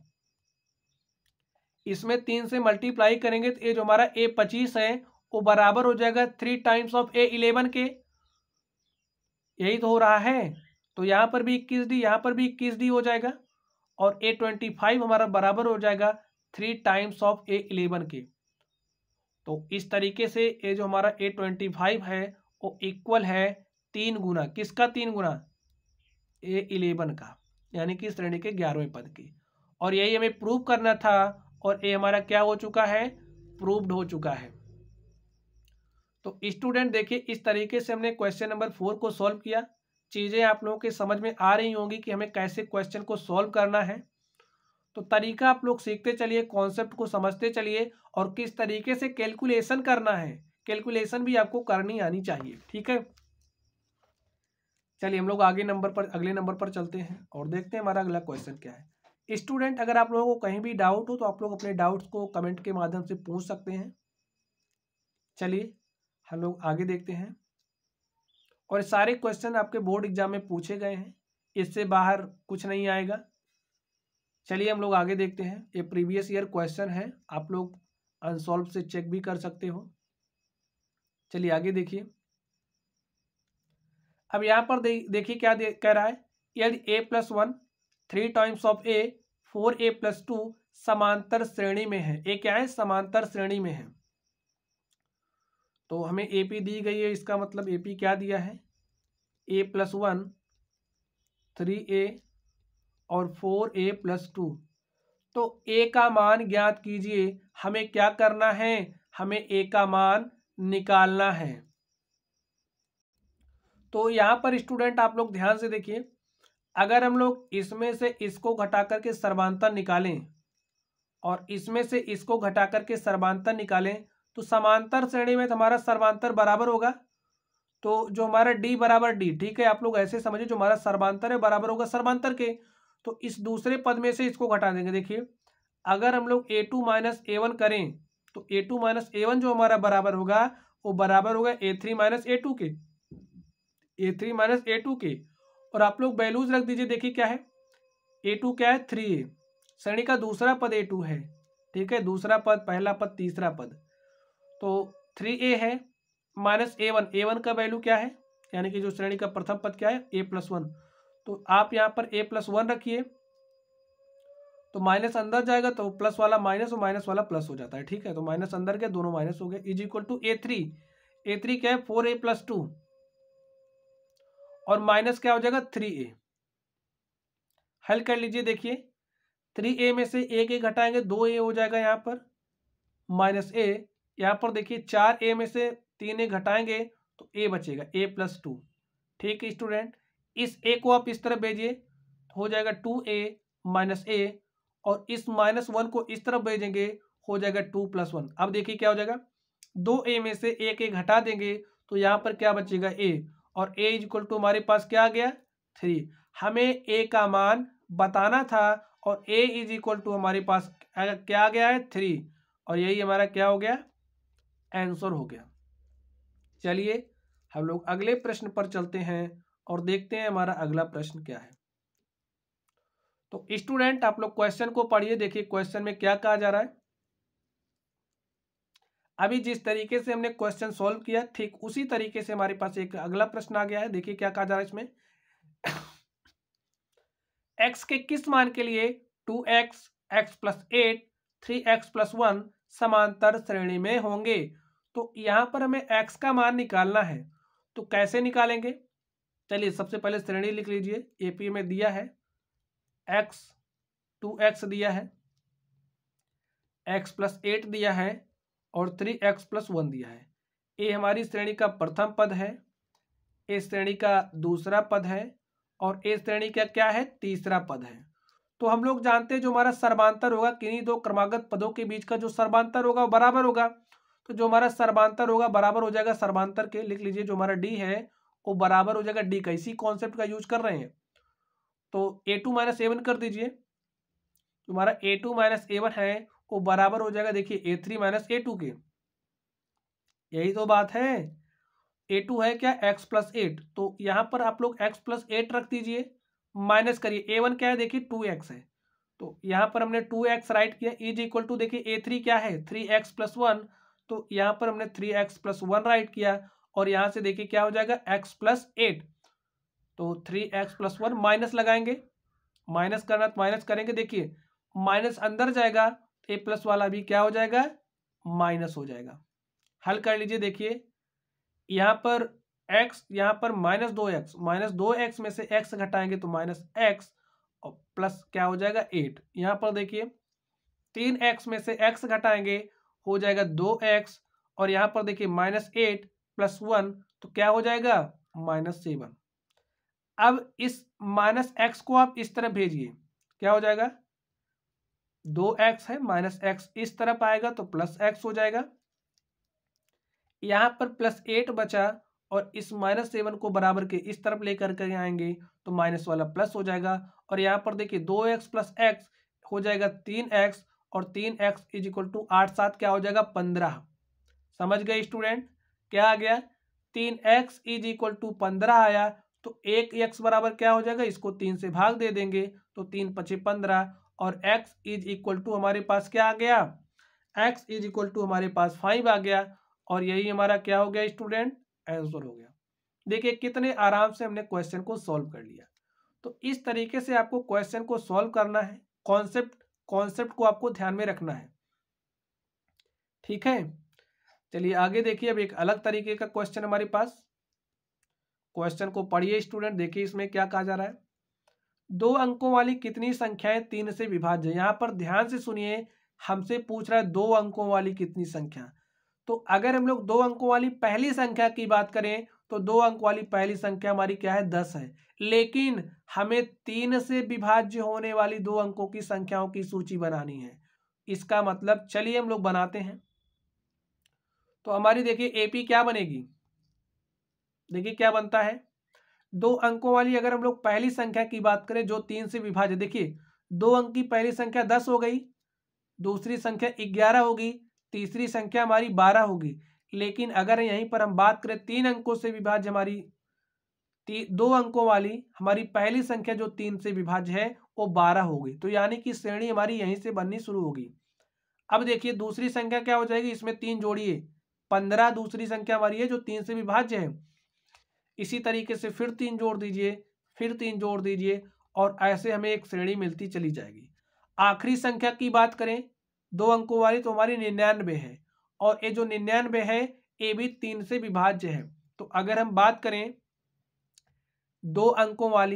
इसमें तीन से मल्टीप्लाई करेंगे तो ये जो हमारा ए पच्चीस है वो बराबर हो जाएगा three times of a eleven के यही तो हो रहा है तो यहाँ पर भी इक्कीस डी यहाँ पर भी इक्कीस डी हो जाएगा और ए ट्वेंटी फाइव हमारा बराबर हो जाएगा three times of a eleven के तो इस तरीके से ये जो हमारा ए ट्वेंटी फाइव है वो इक्वल है तीन गुना किसका तीन गुना ए इलेवन का यानी कि श्रेणी के ग्यारहवें पद की और यही हमें प्रूव करना था और ये हमारा क्या हो चुका है प्रूव्ड हो चुका है तो स्टूडेंट देखिए इस तरीके से हमने क्वेश्चन नंबर फोर को सॉल्व किया चीज़ें आप लोगों के समझ में आ रही होंगी कि हमें कैसे क्वेश्चन को सॉल्व करना है तो तरीका आप लोग सीखते चलिए कॉन्सेप्ट को समझते चलिए और किस तरीके से कैलकुलेशन करना है कैलकुलेशन भी आपको करनी आनी चाहिए ठीक है चलिए हम लोग आगे नंबर पर अगले नंबर पर चलते हैं और देखते हैं हमारा अगला क्वेश्चन क्या है स्टूडेंट अगर आप लोगों को कहीं भी डाउट हो तो आप लोग अपने डाउट्स को कमेंट के माध्यम से पूछ सकते हैं चलिए हम लोग आगे देखते हैं और सारे क्वेश्चन आपके बोर्ड एग्जाम में पूछे गए हैं इससे बाहर कुछ नहीं आएगा चलिए हम लोग आगे देखते हैं ये प्रीवियस ईयर क्वेश्चन है आप लोग अनसॉल्व से चेक भी कर सकते हो चलिए आगे देखिए अब यहाँ पर देखिए क्या दे, कह रहा है यदि a plus one three times of a four a plus two समांतर श्रेणी में है ए क्या है समांतर श्रेणी में है तो हमें ए पी दी गई है इसका मतलब ए पी क्या दिया है a plus one three a और फोर ए प्लस टू तो ए का मान ज्ञात कीजिए हमें क्या करना है हमें ए का मान निकालना है तो यहाँ पर स्टूडेंट आप लोग ध्यान से देखिए अगर हम लोग इसमें से इसको घटा करके सर्वांतर निकालें और इसमें से इसको घटा करके सर्वांतर निकालें तो समांतर श्रेणी में हमारा सर्वांतर बराबर होगा तो जो हमारा डी बराबर डी ठीक है आप लोग ऐसे समझिए जो हमारा सर्वांतर है बराबर होगा सर्वांतर के तो इस दूसरे पद में से इसको घटा देंगे देखिए अगर हम लोग a two minus a one करें तो a two minus a one जो हमारा बराबर होगा वो बराबर होगा a three minus a two के a three minus a two के और आप लोग वैल्यूज रख दीजिए देखिए क्या है ए टू क्या है थ्री ए श्रेणी का दूसरा पद ए टू है ठीक है दूसरा पद पहला पद तीसरा पद तो थ्री ए है minus a one a one का वैल्यू क्या है यानी कि जो श्रेणी का प्रथम पद क्या है ए प्लस वन तो आप यहाँ पर ए प्लस वन रखिए तो माइनस अंदर जाएगा तो प्लस वाला माइनस और माइनस वाला प्लस हो जाता है ठीक है तो माइनस अंदर के दोनों माइनस हो गए is equal to a three a three क्या है फोर ए प्लस टू और माइनस क्या हो जाएगा थ्री ए हल कर लीजिए देखिए थ्री ए में से एक ए घटाएंगे दो ए हो जाएगा यहाँ पर माइनस ए यहाँ पर देखिए चार ए में से तीन ए घटाएंगे तो ए बचेगा ए प्लस टू ठीक है स्टूडेंट इस ए को आप इस तरफ भेजिए हो जाएगा टू ए माइनस ए और इस माइनस वन को इस तरफ भेजेंगे हो जाएगा टू प्लस वन अब देखिए क्या हो जाएगा दो ए में से एक ए घटा देंगे तो यहाँ पर क्या बचेगा ए और ए इज इक्वल टू हमारे पास क्या आ गया थ्री हमें ए का मान बताना था और ए इज इक्वल टू हमारे पास क्या आ गया है थ्री और यही हमारा क्या हो गया आंसर हो गया चलिए हम लोग अगले प्रश्न पर चलते हैं और देखते हैं हमारा अगला प्रश्न क्या है तो स्टूडेंट आप लोग क्वेश्चन को पढ़िए देखिए क्वेश्चन में क्या कहा जा रहा है अभी जिस तरीके से हमने क्वेश्चन सोल्व किया ठीक उसी तरीके से हमारे पास एक अगला प्रश्न आ गया है देखिए क्या कहा जा रहा है इसमें एक्स के किस मान के लिए two x x plus eight three x plus one समांतर श्रेणी में होंगे तो यहां पर हमें एक्स का मान निकालना है तो कैसे निकालेंगे चलिए सबसे पहले श्रेणी लिख लीजिए एपी में दिया है एक्स टू एक्स दिया है एक्स प्लस एट दिया है और थ्री एक्स प्लस वन दिया है ए हमारी श्रेणी का प्रथम पद है ए श्रेणी का दूसरा पद है और ए श्रेणी का क्या है तीसरा पद है तो हम लोग जानते हैं जो हमारा सर्वांतर होगा किन्हीं दो क्रमागत पदों के बीच का जो सर्वांतर होगा बराबर होगा तो जो हमारा सर्वांतर होगा बराबर हो जाएगा सर्वांतर के लिख लीजिए जो हमारा डी है वो बराबर हो जाएगा डी का इसी कॉन्सेप्ट का यूज कर रहे हैं तो a two minus a one कर दीजिए जो हमारा a two minus a one है वो बराबर हो जाएगा देखिए a three minus a two के यही तो बात है ए टू है क्या एक्स प्लस एट तो यहां पर आप लोग एक्स प्लस एट रख दीजिए माइनस करिए ए वन क्या है देखिए टू एक्स है तो यहां पर हमने टू एक्स राइट किया इज इक्वल टू देखिए ए थ्री क्या है थ्री एक्स प्लस वन तो यहां पर हमने three x plus one write किया और यहां से देखिए क्या हो जाएगा एक्स प्लस एट तो three x plus one minus लगाएंगे माइनस करना तो माइनस करेंगे देखिए माइनस अंदर जाएगा ए प्लस वाला भी क्या हो जाएगा माइनस हो जाएगा हल कर लीजिए देखिए यहां पर एक्स यहाँ पर माइनस दो एक्स माइनस दो एक्स में से एक्स घटाएंगे तो माइनस एक्स और प्लस क्या हो जाएगा एट यहाँ पर देखिए तीन एक्स में से एक्स घटाएंगे हो जाएगा दो एक्स और यहाँ पर देखिए माइनस एट प्लस वन तो क्या हो जाएगा माइनस सेवन अब इस माइनस एक्स को आप इस तरह भेजिए क्या हो जाएगा दो एक्स है माइनस एक्स इस तरफ आएगा तो प्लस एक्स हो जाएगा यहां पर प्लस एट बचा और इस माइनस सेवन को बराबर के इस तरफ लेकर के आएंगे तो माइनस वाला प्लस हो जाएगा और यहां पर देखिए दो एक्स प्लस एक्स हो जाएगा तीन एक्स और तीन एक्स इज इक्वल टू आठ सात क्या हो जाएगा पंद्रह समझ गए स्टूडेंट क्या आ गया तीन एक्स इज इक्वल टू पंद्रह आया तो एक एक्स बराबर क्या हो जाएगा इसको तीन से भाग दे देंगे तो तीन पचे पंद्रह और एक्स इज इक्वल टू हमारे पास क्या आ गया एक्स इज इक्वल टू हमारे पास फाइव आ गया और यही हमारा क्या हो गया स्टूडेंट आंसर हो गया देखिए कितने आराम से हमने क्वेश्चन को सॉल्व कर लिया तो इस तरीके से आपको क्वेश्चन को सॉल्व करना है कॉन्सेप्ट कॉन्सेप्ट को आपको ध्यान में रखना है ठीक है चलिए आगे देखिए अब एक अलग तरीके का क्वेश्चन हमारे पास क्वेश्चन को पढ़िए स्टूडेंट देखिए इसमें क्या कहा जा रहा है दो अंकों वाली कितनी संख्याएं तीन से विभाज्य यहाँ पर ध्यान से सुनिए हमसे पूछ रहा है दो अंकों वाली कितनी संख्या तो अगर हम लोग दो अंकों वाली पहली संख्या की बात करें तो दो अंक वाली पहली संख्या हमारी क्या है दस है लेकिन हमें तीन से विभाज्य होने वाली दो अंकों की संख्याओं की सूची बनानी है इसका मतलब चलिए हम लोग बनाते हैं तो हमारी देखिए एपी क्या बनेगी देखिए क्या बनता है दो अंकों वाली अगर हम लोग पहली संख्या की बात करें जो तीन से विभाजित देखिए दो अंक की पहली संख्या दस हो गई दूसरी संख्या ग्यारह होगी तीसरी संख्या हमारी बारह होगी लेकिन अगर यहीं पर हम बात करें तीन अंकों से विभाज्य हमारी दो अंकों वाली हमारी पहली संख्या जो तीन से विभाज्य है वो बारह होगी तो यानी कि श्रेणी हमारी यहीं से बननी शुरू होगी अब देखिए दूसरी संख्या क्या हो जाएगी इसमें तीन जोड़िए पंद्रह दूसरी संख्या हमारी है जो तीन से विभाज्य है इसी तरीके से फिर तीन जोड़ दीजिए फिर तीन जोड़ दीजिए और ऐसे हमें एक श्रेणी मिलती चली जाएगी आखिरी संख्या की बात करें दो अंकों वाली तो हमारी निन्यानवे है और ये जो निन्यानवे है ये भी तीन से विभाज्य है तो अगर हम बात करें दो अंकों वाली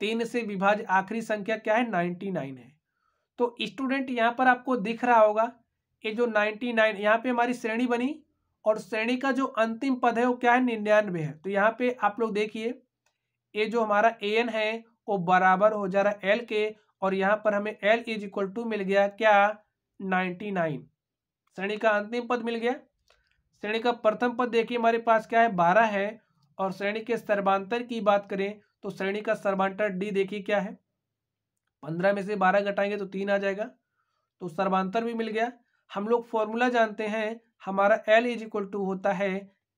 तीन से विभाज्य आखिरी संख्या क्या है नाइन्टी नाइन है तो स्टूडेंट यहाँ पर आपको दिख रहा होगा ये जो नाइन्टी नाइन यहाँ पे हमारी श्रेणी बनी और श्रेणी का जो अंतिम पद है वो क्या है निन्यानवे है तो यहाँ पे आप लोग देखिए ये जो हमारा ए एन है वो बराबर हो जा रहा है एल के और यहाँ पर हमें एल इज इक्वल टू मिल गया क्या नाइन्टी नाइन श्रेणी का अंतिम पद मिल गया श्रेणी का प्रथम पद देखिए हमारे पास क्या है बारह है और श्रेणी के सर्वांतर की बात करें तो श्रेणी का सर्वांतर डी देखिए क्या है पंद्रह में से बारह घटाएंगे तो तीन आ जाएगा तो सर्वांतर भी मिल गया हम लोग फॉर्मूला जानते हैं हमारा एल इज इक्वल टू होता है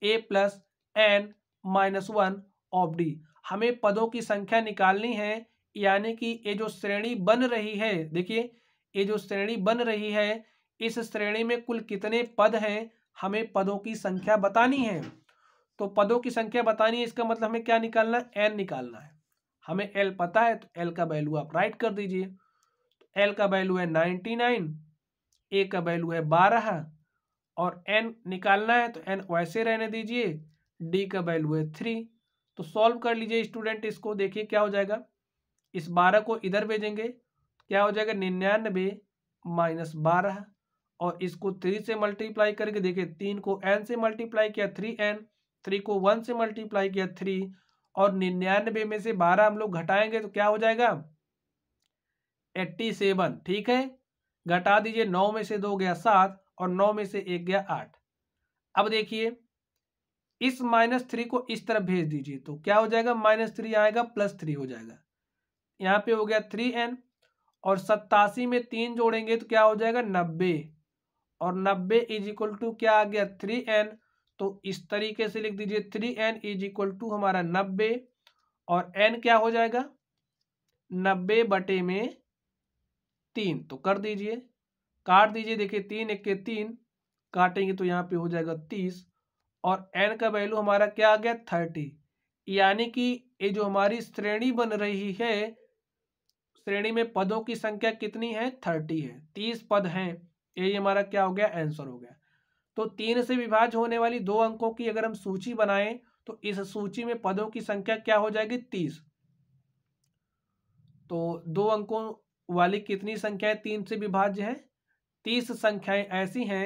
a plus n minus one of d हमें पदों की संख्या निकालनी है यानी कि ये जो श्रेणी बन रही है देखिए ये जो श्रेणी बन रही है इस श्रेणी में कुल कितने पद हैं हमें पदों की संख्या बतानी है तो पदों की संख्या बतानी है इसका मतलब हमें क्या निकालना है एन निकालना है हमें एल पता है तो एल का वैल्यू आप राइट कर दीजिए एल तो का वैल्यू है नाइन्टी नाइन ए का वैल्यू है बारह और एन निकालना है तो एन वैसे रहने दीजिए डी का वैल्यू है थ्री तो सॉल्व कर लीजिए स्टूडेंट इसको देखिए क्या हो जाएगा इस बारह को इधर भेजेंगे तो क्या हो जाएगा निन्यानबे माइनस बारह और इसको थ्री से मल्टीप्लाई करके देखिए तीन को एन से मल्टीप्लाई किया थ्री एन थ्री को वन से मल्टीप्लाई किया थ्री और निन्यानवे में से बारह हम लोग घटाएंगे तो क्या हो जाएगा एट्टी सेवन ठीक है घटा दीजिए नौ में से दो गया सात और नौ में से एक गया आठ अब देखिए इस माइनस थ्री को इस तरफ भेज दीजिए तो क्या हो जाएगा माइनस थ्री आएगा प्लस थ्री हो जाएगा यहाँ पे हो गया थ्री एन और सत्तासी में तीन जोड़ेंगे तो क्या हो जाएगा नब्बे और नब्बे इज इक्वल टू क्या आ गया थ्री एन तो इस तरीके से लिख दीजिए three n is equal to हमारा नब्बे और एन क्या हो जाएगा नब्बे बटे में तीन तो कर दीजिए काट दीजिए देखिए तीन एक के तीन काटेंगे तो यहाँ पे हो जाएगा तीस और एन का वैल्यू हमारा क्या आ गया थर्टी यानी कि ये जो हमारी श्रेणी बन रही है श्रेणी में पदों की संख्या कितनी है थर्टी है तीस पद हैं ये हमारा क्या हो गया आंसर हो गया तो तीन से विभाज होने वाली दो अंकों की अगर हम सूची बनाएं तो इस सूची में पदों की संख्या क्या हो जाएगी तीस तो दो अंकों वाली कितनी संख्या है तीन से विभाज्य है तीस संख्याएं ऐसी हैं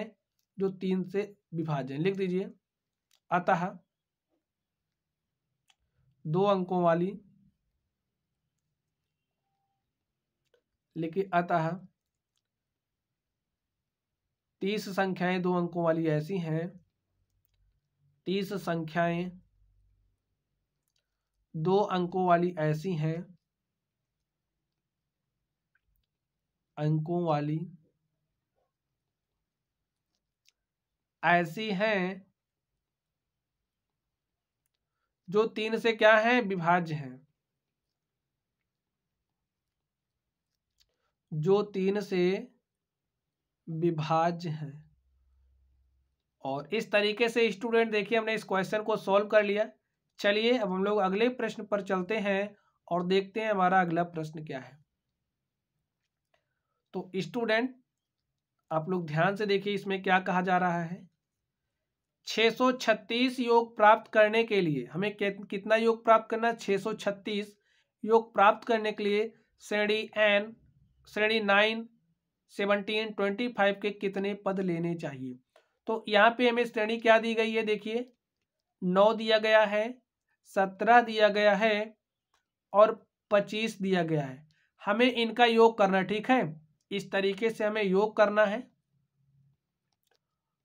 जो तीन से विभाजन लिख दीजिए अतः दो अंकों वाली लेकिन अतः तीस संख्याएं दो अंकों वाली ऐसी हैं तीस संख्याएं दो अंकों वाली ऐसी हैं अंकों वाली ऐसी हैं जो तीन से क्या है विभाज्य हैं जो तीन से विभाज्य हैं और इस तरीके से स्टूडेंट देखिए हमने इस क्वेश्चन को सॉल्व कर लिया चलिए अब हम लोग अगले प्रश्न पर चलते हैं और देखते हैं हमारा अगला प्रश्न क्या है तो स्टूडेंट आप लोग ध्यान से देखिए इसमें क्या कहा जा रहा है 636 योग प्राप्त करने के लिए हमें कितना योग प्राप्त करना है 636 योग प्राप्त करने के लिए श्रेणी एन श्रेणी नाइन सेवनटीन ट्वेंटी फाइव के कितने पद लेने चाहिए तो यहाँ पे हमें श्रेणी क्या दी गई है देखिए नौ दिया गया है सत्रह दिया गया है और पच्चीस दिया गया है हमें इनका योग करना ठीक है इस तरीके से हमें योग करना है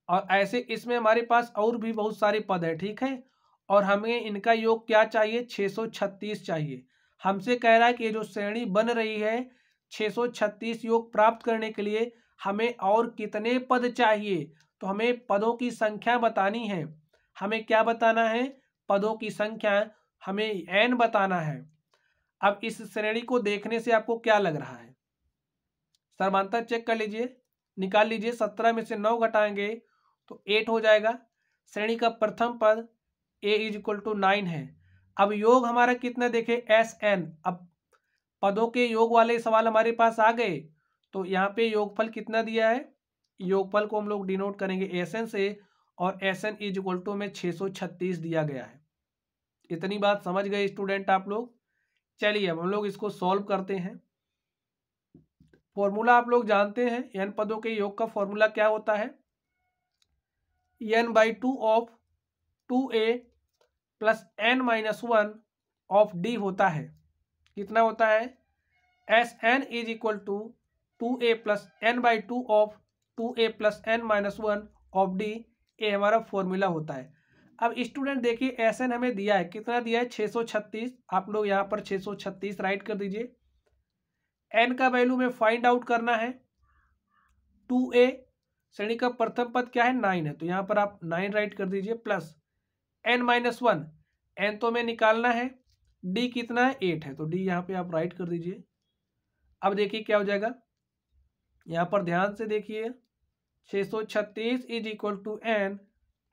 और ऐसे इसमें हमारे पास और भी बहुत सारे पद हैं ठीक है और हमें इनका योग क्या चाहिए 636 चाहिए हमसे कह रहा है कि ये जो श्रेणी बन रही है 636 योग प्राप्त करने के लिए हमें और कितने पद चाहिए तो हमें पदों की संख्या बतानी है हमें क्या बताना है पदों की संख्या हमें एन बताना है अब इस श्रेणी को देखने से आपको क्या लग रहा है सर्वांतर चेक कर लीजिए निकाल लीजिए सत्रह में से नौ घटाएंगे तो एट हो जाएगा श्रेणी का प्रथम पद a is equal to nine है अब योग हमारा कितना देखे एस एन अब पदों के योग वाले सवाल हमारे पास आ गए तो यहाँ पे योगफल कितना दिया है योगफल को हम लोग डिनोट करेंगे एस एन से और s n is equal to में छः सौ छत्तीस दिया गया है इतनी बात समझ गए स्टूडेंट आप लोग चलिए अब हम लोग इसको सॉल्व करते हैं फॉर्मूला आप लोग जानते हैं एन पदों के योग का फॉर्मूला क्या होता है n by two of two a plus n minus one of d होता है कितना होता है S n is equal to two a plus n by two of two a plus n minus one of d ये हमारा formula होता है अब स्टूडेंट देखिए एस एन हमें दिया है कितना दिया है छः सौ छत्तीस आप लोग यहाँ पर छः सौ छत्तीस राइट कर दीजिए एन का वैल्यू में फाइंड आउट करना है टू ए श्रेणी का प्रथम पद क्या है नाइन है तो यहाँ पर आप नाइन राइट कर दीजिए plus n minus one n तो हमें निकालना है डी कितना है एट है तो डी यहाँ पे आप राइट कर दीजिए अब देखिए क्या हो जाएगा यहाँ पर ध्यान से देखिए छः सौ छत्तीस is equal to n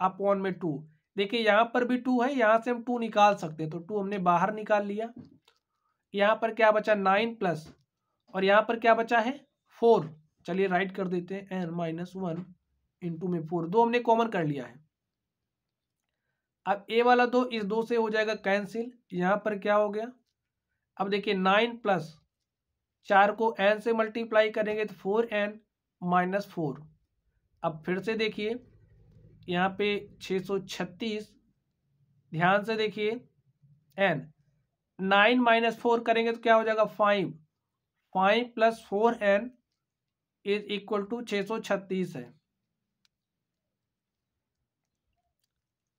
upon में टू देखिए यहाँ पर भी टू है यहाँ से हम टू निकाल सकते हैं तो टू हमने बाहर निकाल लिया यहाँ पर क्या बचा नाइन प्लस और यहाँ पर क्या बचा है फोर चलिए राइट कर देते हैं एन माइनस वन इंटू में फोर दो हमने कॉमन कर लिया है अब ए वाला दो इस दो से हो जाएगा कैंसिल यहाँ पर क्या हो गया अब देखिए नाइन प्लस चार को एन से मल्टीप्लाई करेंगे तो फोर एन माइनस फोर अब फिर से देखिए यहाँ पे छः सौ छत्तीस ध्यान से देखिए एन नाइन माइनस फोर करेंगे तो क्या हो जाएगा five five plus four n is equal to छ सौ छत्तीस है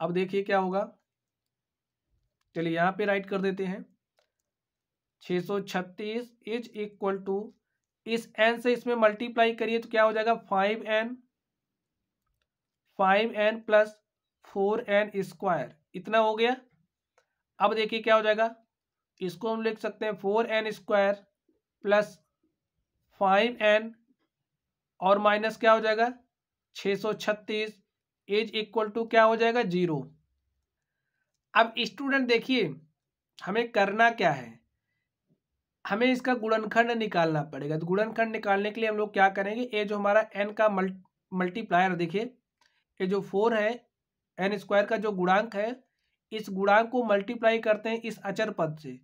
अब देखिए क्या होगा चलिए यहां पे राइट कर देते हैं छ सौ छत्तीस इज इक्वल टू इस एन से इसमें मल्टीप्लाई करिए तो क्या हो जाएगा five n five n plus four n square इतना हो गया अब देखिए क्या हो जाएगा इसको हम लिख सकते हैं four n square plus five n और माइनस क्या हो जाएगा 636 सौ छत्तीस एज इक्वल टू क्या हो जाएगा जीरो अब स्टूडेंट देखिए हमें करना क्या है हमें इसका गुणनखंड निकालना पड़ेगा तो गुणनखंड निकालने के लिए हम लोग क्या करेंगे ये जो हमारा एन का मल्टीप्लायर देखिए ये जो फोर है एन स्क्वायर का जो गुणांक है इस गुणांक को मल्टीप्लाई करते हैं इस अचर पद से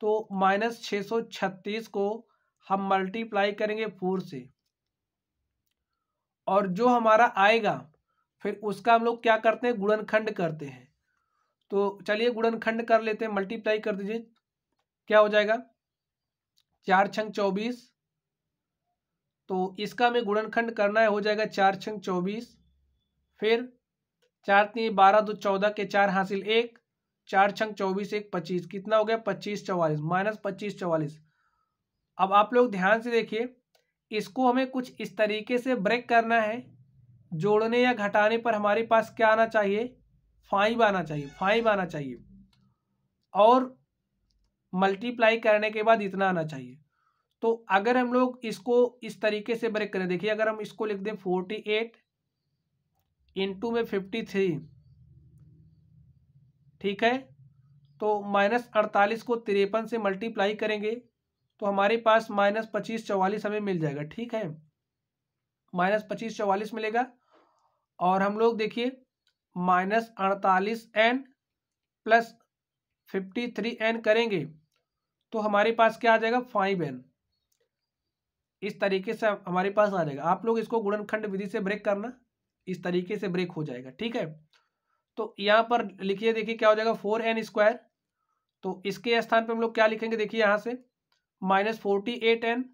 तो माइनस छः सौ छत्तीस को हम मल्टीप्लाई करेंगे फोर से और जो हमारा आएगा फिर उसका हम लोग क्या करते हैं गुणनखंड करते हैं तो चलिए गुणनखंड कर लेते हैं मल्टीप्लाई कर दीजिए क्या हो जाएगा चार छंग चौबीस तो इसका हमें गुणनखंड करना है हो जाएगा चार छंग चौबीस फिर चार तीन बारह दो चौदह के चार हासिल एक चार छंग चौबीस एक पच्चीस कितना हो गया पच्चीस चौवालीस माइनस पच्चीस चौवालीस अब आप लोग ध्यान से देखिए इसको हमें कुछ इस तरीके से ब्रेक करना है जोड़ने या घटाने पर हमारे पास क्या आना चाहिए फाइव आना चाहिए फाइव आना चाहिए और मल्टीप्लाई करने के बाद इतना आना चाहिए तो अगर हम लोग इसको इस तरीके से ब्रेक करें देखिए अगर हम इसको लिख दें फोर्टी एट इंटू में फिफ्टी थ्री ठीक है तो माइनस अड़तालीस को तिरपन से मल्टीप्लाई करेंगे तो हमारे पास माइनस पच्चीस चौवालीस हमें मिल जाएगा ठीक है माइनस पच्चीस चौवालीस मिलेगा और हम लोग देखिए माइनस अड़तालीस n plus fifty three n करेंगे तो हमारे पास क्या आ जाएगा फाइव एन इस तरीके से हमारे पास आ जाएगा आप लोग इसको गुणनखंड विधि से ब्रेक करना इस तरीके से ब्रेक हो जाएगा ठीक है तो यहाँ पर लिखिए देखिए क्या हो जाएगा फोर एन स्क्वायर तो इसके स्थान पर हम लोग क्या लिखेंगे देखिए यहाँ से minus forty eight n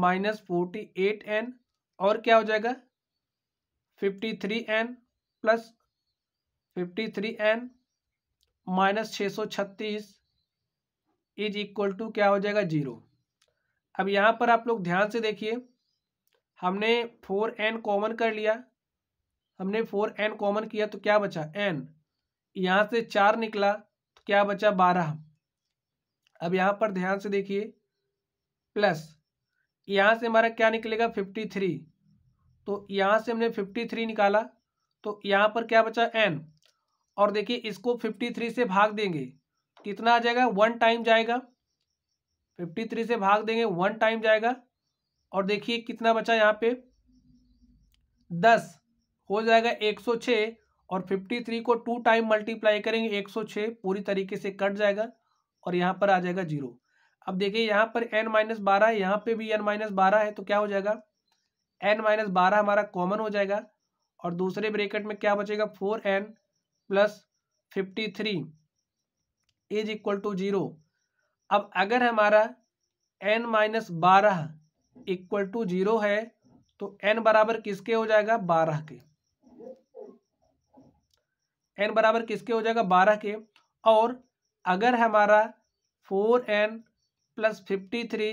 minus forty eight n और क्या हो जाएगा fifty three n plus fifty three n minus छः सौ छत्तीस इज इक्वल टू क्या हो जाएगा जीरो अब यहाँ पर आप लोग ध्यान से देखिए हमने फोर एन कॉमन कर लिया हमने फोर एन कॉमन किया तो क्या बचा एन यहाँ से चार निकला तो क्या बचा बारह अब यहाँ पर ध्यान से देखिए प्लस यहाँ से हमारा क्या निकलेगा फिफ्टी थ्री तो यहाँ से हमने फिफ्टी थ्री निकाला तो यहाँ पर क्या बचा एन और देखिए इसको फिफ्टी थ्री से भाग देंगे कितना आ जाएगा वन टाइम जाएगा फिफ्टी थ्री से भाग देंगे वन टाइम जाएगा और देखिए कितना बचा यहाँ पे दस हो जाएगा एक सौ छः और फिफ्टी थ्री को टू टाइम मल्टीप्लाई करेंगे एक सौ छः पूरी तरीके से कट जाएगा और यहाँ पर आ जाएगा जीरो अब देखिए यहाँ पर एन माइनस बारह यहाँ पे भी एन माइनस बारह है तो क्या हो जाएगा एन माइनस बारह हमारा कॉमन हो जाएगा और दूसरे ब्रेकेट में क्या बचेगा four n plus fifty three is equal to zero अब अगर हमारा एन माइनस बारह इक्वल टू जीरो है तो एन बराबर किसके हो जाएगा बारह के एन बराबर किसके हो जाएगा बारह के और अगर हमारा four n plus fifty three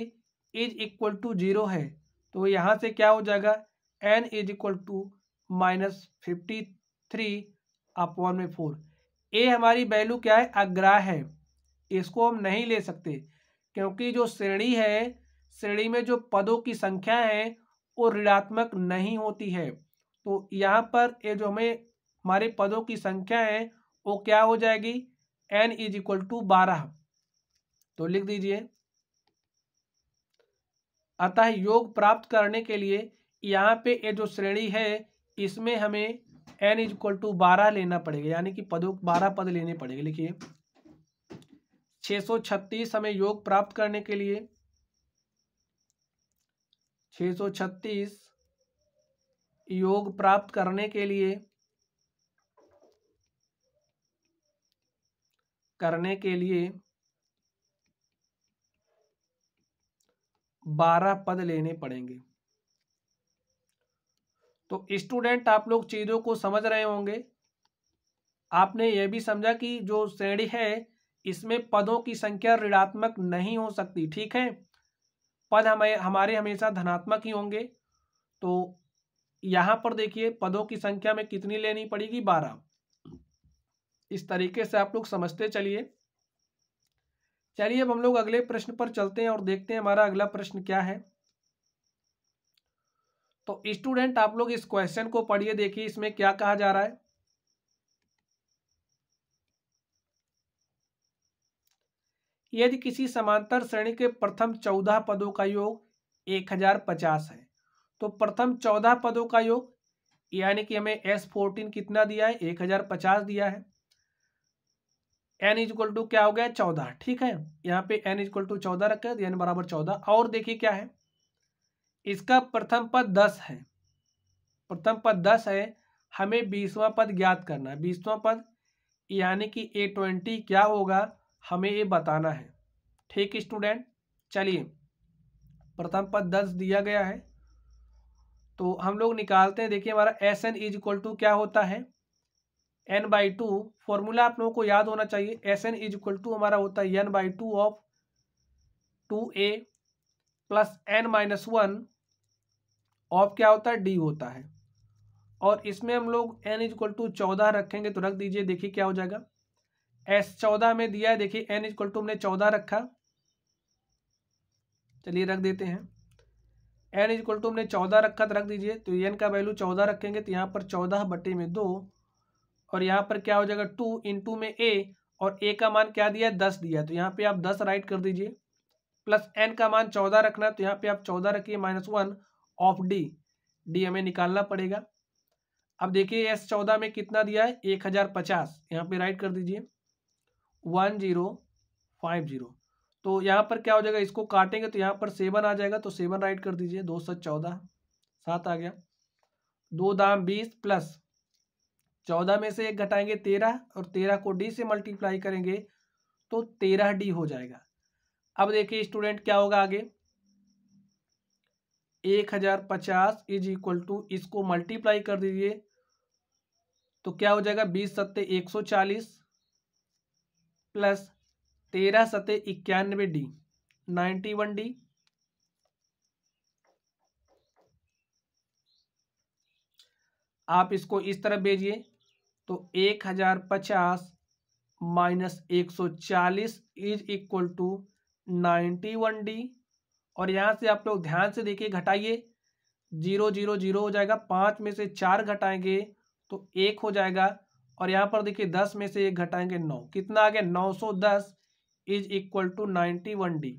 is equal to zero है तो यहाँ से क्या हो जाएगा n is equal to minus fifty three upon में फोर ए हमारी वैल्यू क्या है अग्रा है इसको हम नहीं ले सकते क्योंकि जो श्रेणी है श्रेणी में जो पदों की संख्या है वो ऋणात्मक नहीं होती है तो यहाँ पर ये जो हमें हमारे पदों की संख्या है वो क्या हो जाएगी एन इज इक्वल टू बारह तो लिख दीजिए अतः योग प्राप्त करने के लिए यहाँ पे ये जो श्रेणी है इसमें हमें एन इज इक्वल टू बारह लेना पड़ेगा यानी कि पदों बारह पद लेने पड़ेंगे लिखिए छह सौ छत्तीस हमें योग प्राप्त करने के लिए छः सौ छत्तीस योग प्राप्त करने के लिए करने के लिए बारह पद लेने पड़ेंगे तो स्टूडेंट आप लोग चीज़ों को समझ रहे होंगे आपने यह भी समझा कि जो श्रेणी है इसमें पदों की संख्या ऋणात्मक नहीं हो सकती ठीक है पद हमें हमारे हमेशा धनात्मक ही होंगे तो यहां पर देखिए पदों की संख्या में कितनी लेनी पड़ेगी बारह इस तरीके से आप लोग समझते चलिए चलिए अब हम लोग अगले प्रश्न पर चलते हैं और देखते हैं हमारा अगला प्रश्न क्या है तो स्टूडेंट आप लोग इस क्वेश्चन को पढ़िए देखिए इसमें क्या कहा जा रहा है यदि किसी समांतर श्रेणी के प्रथम चौदह पदों का योग एक हजार पचास है तो प्रथम चौदह पदों का योग यानी कि हमें एस फोर्टीन कितना दिया है एक हजार पचास दिया है एन इज इक्वल टू क्या हो गया चौदह ठीक है यहाँ पे एन इज इक्वल टू चौदह रखे एन बराबर चौदह और देखिए क्या है इसका प्रथम पद दस है प्रथम पद दस है हमें बीसवां पद ज्ञात करना है बीसवां पद यानी कि ए ट्वेंटी क्या होगा हमें ये बताना है ठीक स्टूडेंट चलिए प्रथम पद दस दिया गया है तो हम लोग निकालते हैं देखिए हमारा S n is equal to क्या होता है एन बाई टू फॉर्मूला आप लोगों को याद होना चाहिए S n is equal to हमारा होता है n by two of two a plus n minus one of क्या होता है डी होता है और इसमें हम लोग एन इज इक्वल टू चौदह रखेंगे तो रख दीजिए देखिए क्या हो जाएगा एस चौदह में दिया है देखिए एन इज इक्वल टू हमने चौदह रखा चलिए रख देते हैं एन इज इक्वल टू हमने चौदह रखा तो रख दीजिए तो एन का वैल्यू चौदह रखेंगे तो यहाँ पर चौदह बटे में दो और यहाँ पर क्या हो जाएगा टू इंटू में ए और ए का मान क्या दिया है दस दिया है तो यहाँ पे आप दस राइट कर दीजिए प्लस एन का मान चौदह रखना तो यहाँ पे आप चौदह रखिए minus one of d d हमें निकालना पड़ेगा अब देखिए एस चौदह में कितना दिया है एक हज़ार पचास यहाँ पे राइट कर दीजिए वन जीरो फाइव जीरो तो यहाँ पर क्या हो जाएगा इसको काटेंगे तो यहाँ पर सेवन आ जाएगा तो सेवन राइट कर दीजिए दो सौ चौदह सात आ गया दो दाम बीस प्लस चौदह में से एक घटाएंगे तेरह और तेरह को डी से मल्टीप्लाई करेंगे तो तेरह डी हो जाएगा अब देखिए स्टूडेंट क्या होगा आगे एक हजार पचास इज इक्वल टू इसको मल्टीप्लाई कर दीजिए तो क्या हो जाएगा बीस सत्ते एक सौ चालीस प्लस तेरह सत्ते इक्यानवे डी नाइन्टी वन डी आप इसको इस तरफ भेजिए तो एक हजार पचास माइनस एक सौ चालीस is equal to ninety one d और यहाँ से आप लोग ध्यान से देखिए घटाइए जीरो जीरो जीरो हो जाएगा पाँच में से चार घटाएंगे तो एक हो जाएगा और यहाँ पर देखिए दस में से एक घटाएंगे नौ कितना आ गया नौ सौ दस is equal to ninety one d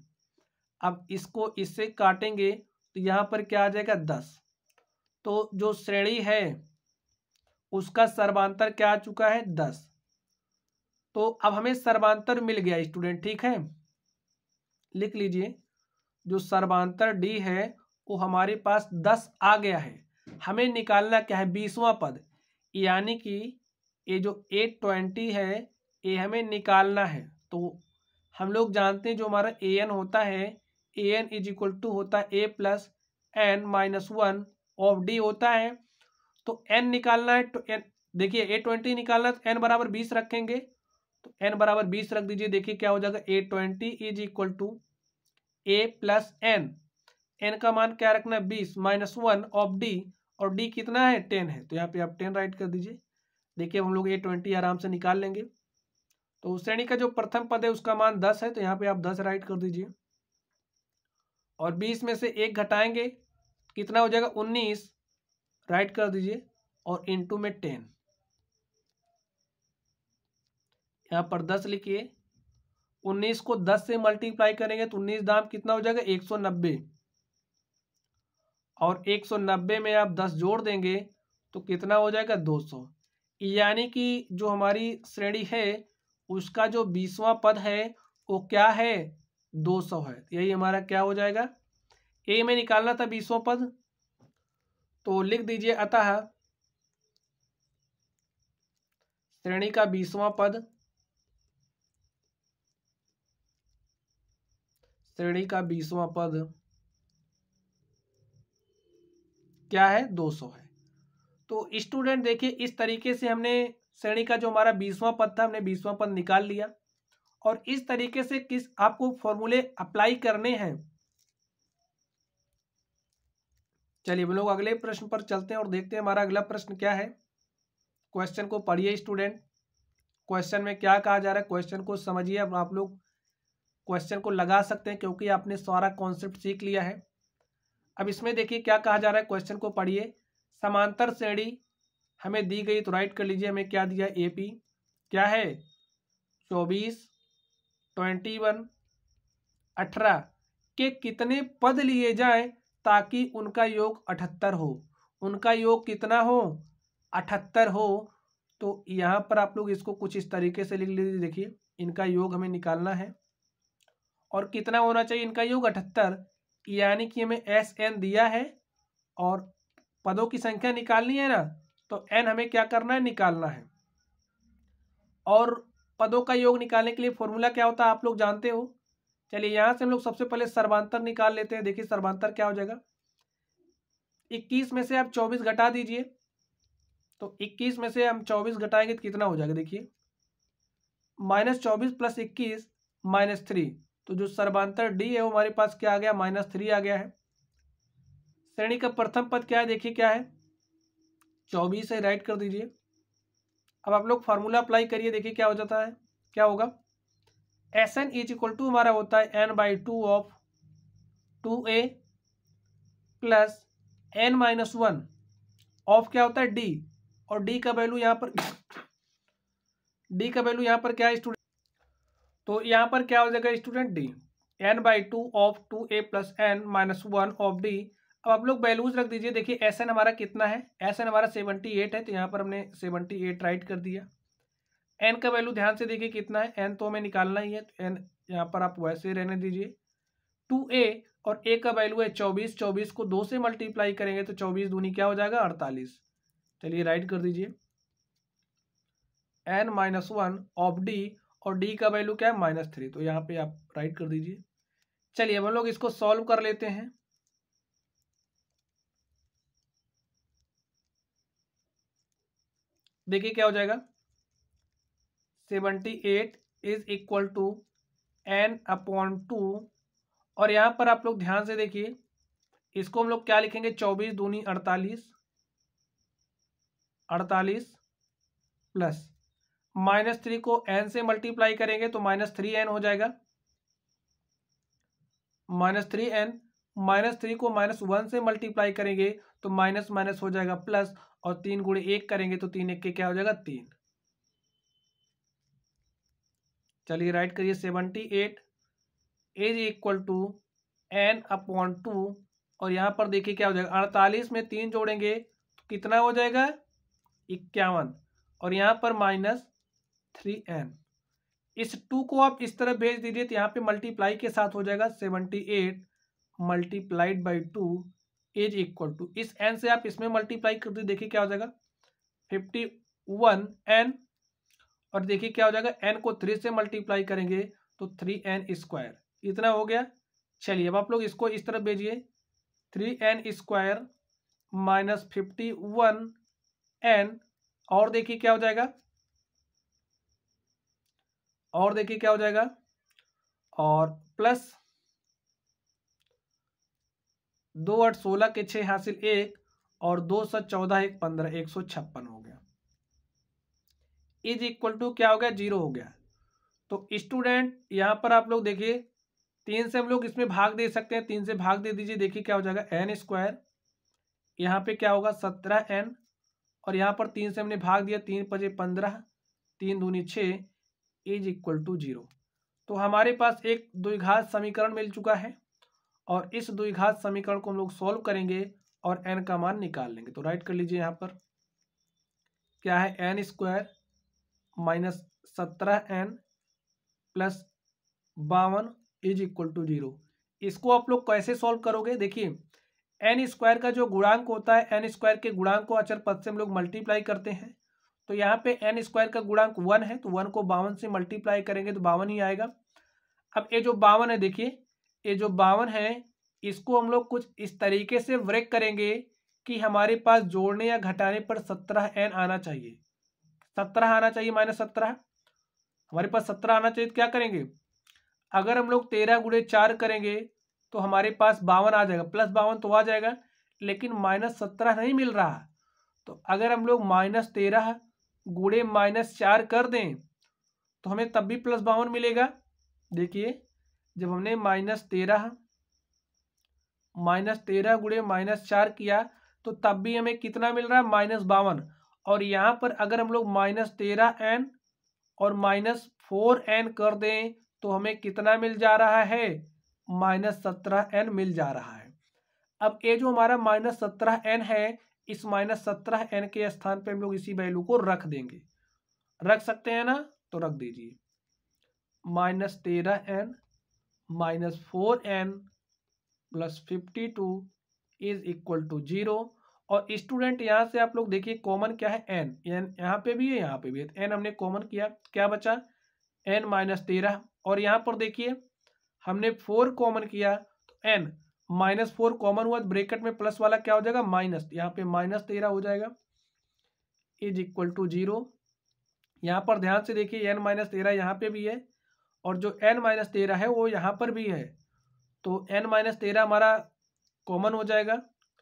अब इसको इससे काटेंगे तो यहाँ पर क्या आ जाएगा दस तो जो श्रेणी है उसका सर्वांतर क्या आ चुका है दस तो अब हमें सर्वांतर मिल गया स्टूडेंट ठीक है लिख लीजिए जो सर्वांतर डी है वो हमारे पास दस आ गया है हमें निकालना क्या है बीसवा पद यानी कि ये जो ए ट्वेंटी है ये हमें निकालना है तो हम लोग जानते हैं जो हमारा ए एन होता है a n is equal to होता है a plus n minus one of d होता है तो एन निकालना है तो एन देखिए ए ट्वेंटी निकालना है तो एन बराबर बीस रखेंगे तो एन बराबर बीस रख दीजिए देखिए क्या हो जाएगा a twenty is equal to a plus n n का मान क्या रखना है बीस माइनस वन ऑफ डी और डी कितना है टेन है तो यहाँ पे आप टेन राइट कर दीजिए देखिए हम लोग ए ट्वेंटी आराम से निकाल लेंगे तो श्रेणी का जो प्रथम पद है उसका मान दस है तो यहाँ पे आप दस राइट कर दीजिए और बीस में से एक घटाएंगे कितना हो जाएगा उन्नीस राइट कर दीजिए और इंटू में टेन यहाँ पर दस लिखिए उन्नीस को दस से मल्टीप्लाई करेंगे तो उन्नीस दाम कितना हो जाएगा एक सौ नब्बे और एक सौ नब्बे में आप दस जोड़ देंगे तो कितना हो जाएगा दो सौ यानी कि जो हमारी श्रेणी है उसका जो बीसवा पद है वो क्या है दो सौ है यही हमारा क्या हो जाएगा ए में निकालना था बीसवा पद तो लिख दीजिए अतः श्रेणी का बीसवां पद श्रेणी का बीसवां पद क्या है 200 है तो स्टूडेंट देखिए इस तरीके से हमने श्रेणी का जो हमारा बीसवां पद था हमने बीसवां पद निकाल लिया और इस तरीके से किस आपको फॉर्मूले अप्लाई करने हैं चलिए हम लोग अगले प्रश्न पर चलते हैं और देखते हैं हमारा अगला प्रश्न क्या है क्वेश्चन को पढ़िए स्टूडेंट क्वेश्चन में क्या कहा जा रहा है क्वेश्चन को समझिए अब आप लोग क्वेश्चन को लगा सकते हैं क्योंकि आपने सारा कॉन्सेप्ट सीख लिया है अब इसमें देखिए क्या कहा जा रहा है क्वेश्चन को पढ़िए समांतर श्रेणी हमें दी गई तो राइट कर लीजिए हमें क्या दिया ए पी क्या है चौबीस ट्वेंटी वन अठारह के कितने पद लिए जाएं ताकि उनका योग अठहत्तर हो उनका योग कितना हो अठहत्तर हो तो यहाँ पर आप लोग इसको कुछ इस तरीके से लिख लीजिए देखिए इनका योग हमें निकालना है और कितना होना चाहिए इनका योग अठहत्तर यानी कि हमें एस एन दिया है और पदों की संख्या निकालनी है ना तो एन हमें क्या करना है निकालना है और पदों का योग निकालने के लिए फॉर्मूला क्या होता है आप लोग जानते हो चलिए यहाँ से हम लोग सबसे पहले सर्वांतर निकाल लेते हैं देखिए सर्वांतर क्या हो जाएगा 21 में से आप 24 घटा दीजिए तो 21 में से हम 24 घटाएंगे तो कितना हो जाएगा देखिए माइनस चौबीस प्लस इक्कीस माइनस थ्री तो जो सर्वांतर डी है वो हमारे पास क्या आ गया माइनस थ्री आ गया है श्रेणी का प्रथम पद क्या है देखिए क्या है चौबीस है राइट कर दीजिए अब आप लोग फार्मूला अप्लाई करिए देखिए क्या हो जाता है क्या होगा S n is equal to हमारा होता है n by two of two a plus n minus one of क्या होता है डी और डी का वैल्यू यहाँ पर डी का वैल्यू यहाँ पर क्या है स्टूडेंट तो यहाँ पर क्या हो जाएगा student d n by two of two a plus n minus one of d अब आप लोग वैल्यूज रख दीजिए देखिए एस एन हमारा कितना है एस एन हमारा सेवनटी एट है तो यहाँ पर हमने सेवनटी एट राइट कर दिया एन का वैल्यू ध्यान से देखिए कितना है एन तो हमें निकालना ही है तो एन यहाँ पर आप वैसे रहने दीजिए टू ए और ए का वैल्यू है चौबीस चौबीस को दो से मल्टीप्लाई करेंगे तो चौबीस दूनी क्या हो जाएगा अड़तालीस चलिए राइट कर दीजिए n minus one of d और डी का वैल्यू क्या है माइनस थ्री तो यहाँ पे आप राइट कर दीजिए चलिए हम लोग इसको सॉल्व कर लेते हैं देखिए क्या हो जाएगा seventy eight is equal to n upon two और यहाँ पर आप लोग ध्यान से देखिए इसको हम लोग क्या लिखेंगे चौबीस दूनी अड़तालीस अड़तालीस प्लस माइनस थ्री को एन से मल्टीप्लाई करेंगे तो माइनस थ्री एन हो जाएगा minus three n minus three को माइनस वन से मल्टीप्लाई करेंगे तो माइनस माइनस हो जाएगा प्लस और तीन गुड़े एक करेंगे तो तीन एक के क्या हो जाएगा तीन चलिए राइट करिए seventy eight is equal to n upon two और यहाँ पर देखिए क्या हो जाएगा अड़तालीस में तीन जोड़ेंगे तो कितना हो जाएगा इक्यावन और यहाँ पर माइनस थ्री एन इस टू को आप इस तरह भेज दीजिए तो यहाँ पे मल्टीप्लाई के साथ हो जाएगा seventy eight multiplied by two is equal to इस एन से आप इसमें मल्टीप्लाई कर दीजिए देखिए क्या हो जाएगा फिफ्टी वन एन और देखिए क्या हो जाएगा एन को थ्री से मल्टीप्लाई करेंगे तो थ्री एन स्क्वायर इतना हो गया चलिए अब आप लोग इसको इस तरफ भेजिए three n square minus fifty one n और देखिए क्या हो जाएगा और देखिए क्या हो जाएगा और प्लस दो आठ सोलह के छह हासिल एक और दो सौ चौदह एक पंद्रह एक सौ छप्पन हो इज इक्वल टू क्या हो गया जीरो हो गया तो स्टूडेंट यहाँ पर आप लोग देखिए तीन से हम लोग इसमें भाग दे सकते हैं तीन से भाग दे दीजिए देखिए क्या हो जाएगा एन स्क्वायर यहाँ पे क्या होगा सत्रह एन और यहाँ पर तीन से हमने भाग दिया तीन पचे पंद्रह तीन दूनी छः इज इक्वल टू जीरो तो हमारे पास एक द्विघात समीकरण मिल चुका है और इस द्विघात समीकरण को हम लोग सॉल्व करेंगे और एन का मान निकाल लेंगे तो राइट कर लीजिए यहाँ पर क्या है एन स्क्वायर माइनस सत्रह एन प्लस बावन इज इक्वल टू जीरो इसको आप लोग कैसे सॉल्व करोगे देखिए एन स्क्वायर का जो गुणांक होता है एन स्क्वायर के गुणांक को अचर पद से हम लोग मल्टीप्लाई करते हैं तो यहाँ पे एन स्क्वायर का गुणांक वन है तो वन को बावन से मल्टीप्लाई करेंगे तो बावन ही आएगा अब ये जो बावन है देखिए ये जो बावन है इसको हम लोग कुछ इस तरीके से ब्रेक करेंगे कि हमारे पास जोड़ने या घटाने पर सत्रह एन आना चाहिए सत्रह आना चाहिए माइनस सत्रह हमारे पास सत्रह आना चाहिए तो क्या करेंगे अगर हम लोग तेरह गुड़े चार करेंगे तो हमारे पास बावन आ जाएगा प्लस बावन तो आ जाएगा लेकिन माइनस सत्रह नहीं मिल रहा तो अगर हम लोग माइनस तेरह गुड़े माइनस चार कर दें तो हमें तब भी प्लस बावन मिलेगा देखिए जब हमने माइनस तेरह माइनस तेरह गुड़े माइनस चार किया तो तब भी हमें कितना मिल रहा है माइनस बावन और यहाँ पर अगर हम लोग माइनस तेरह एन और माइनस फोर एन कर दें तो हमें कितना मिल जा रहा है माइनस सत्रह एन मिल जा रहा है अब ये जो हमारा माइनस सत्रह एन है इस माइनस सत्रह एन के स्थान पे हम लोग इसी वैल्यू को रख देंगे रख सकते हैं ना तो रख दीजिए माइनस तेरह n minus four n plus fifty two is equal to zero और स्टूडेंट यहाँ से आप लोग देखिए कॉमन क्या है एन एन यहाँ पे भी है यहाँ पे भी है एन हमने कॉमन किया क्या बचा एन माइनस तेरह और यहाँ पर देखिए हमने फोर कॉमन किया तो एन माइनस फोर कॉमन हुआ ब्रेकेट में प्लस वाला क्या हो जाएगा माइनस यहाँ पे माइनस तेरह हो जाएगा इज इक्वल टू जीरो यहाँ पर ध्यान से देखिए एन माइनस तेरह यहाँ पे भी है और जो एन माइनस तेरह है वो यहाँ पर भी है तो एन माइनस तेरह हमारा कॉमन हो जाएगा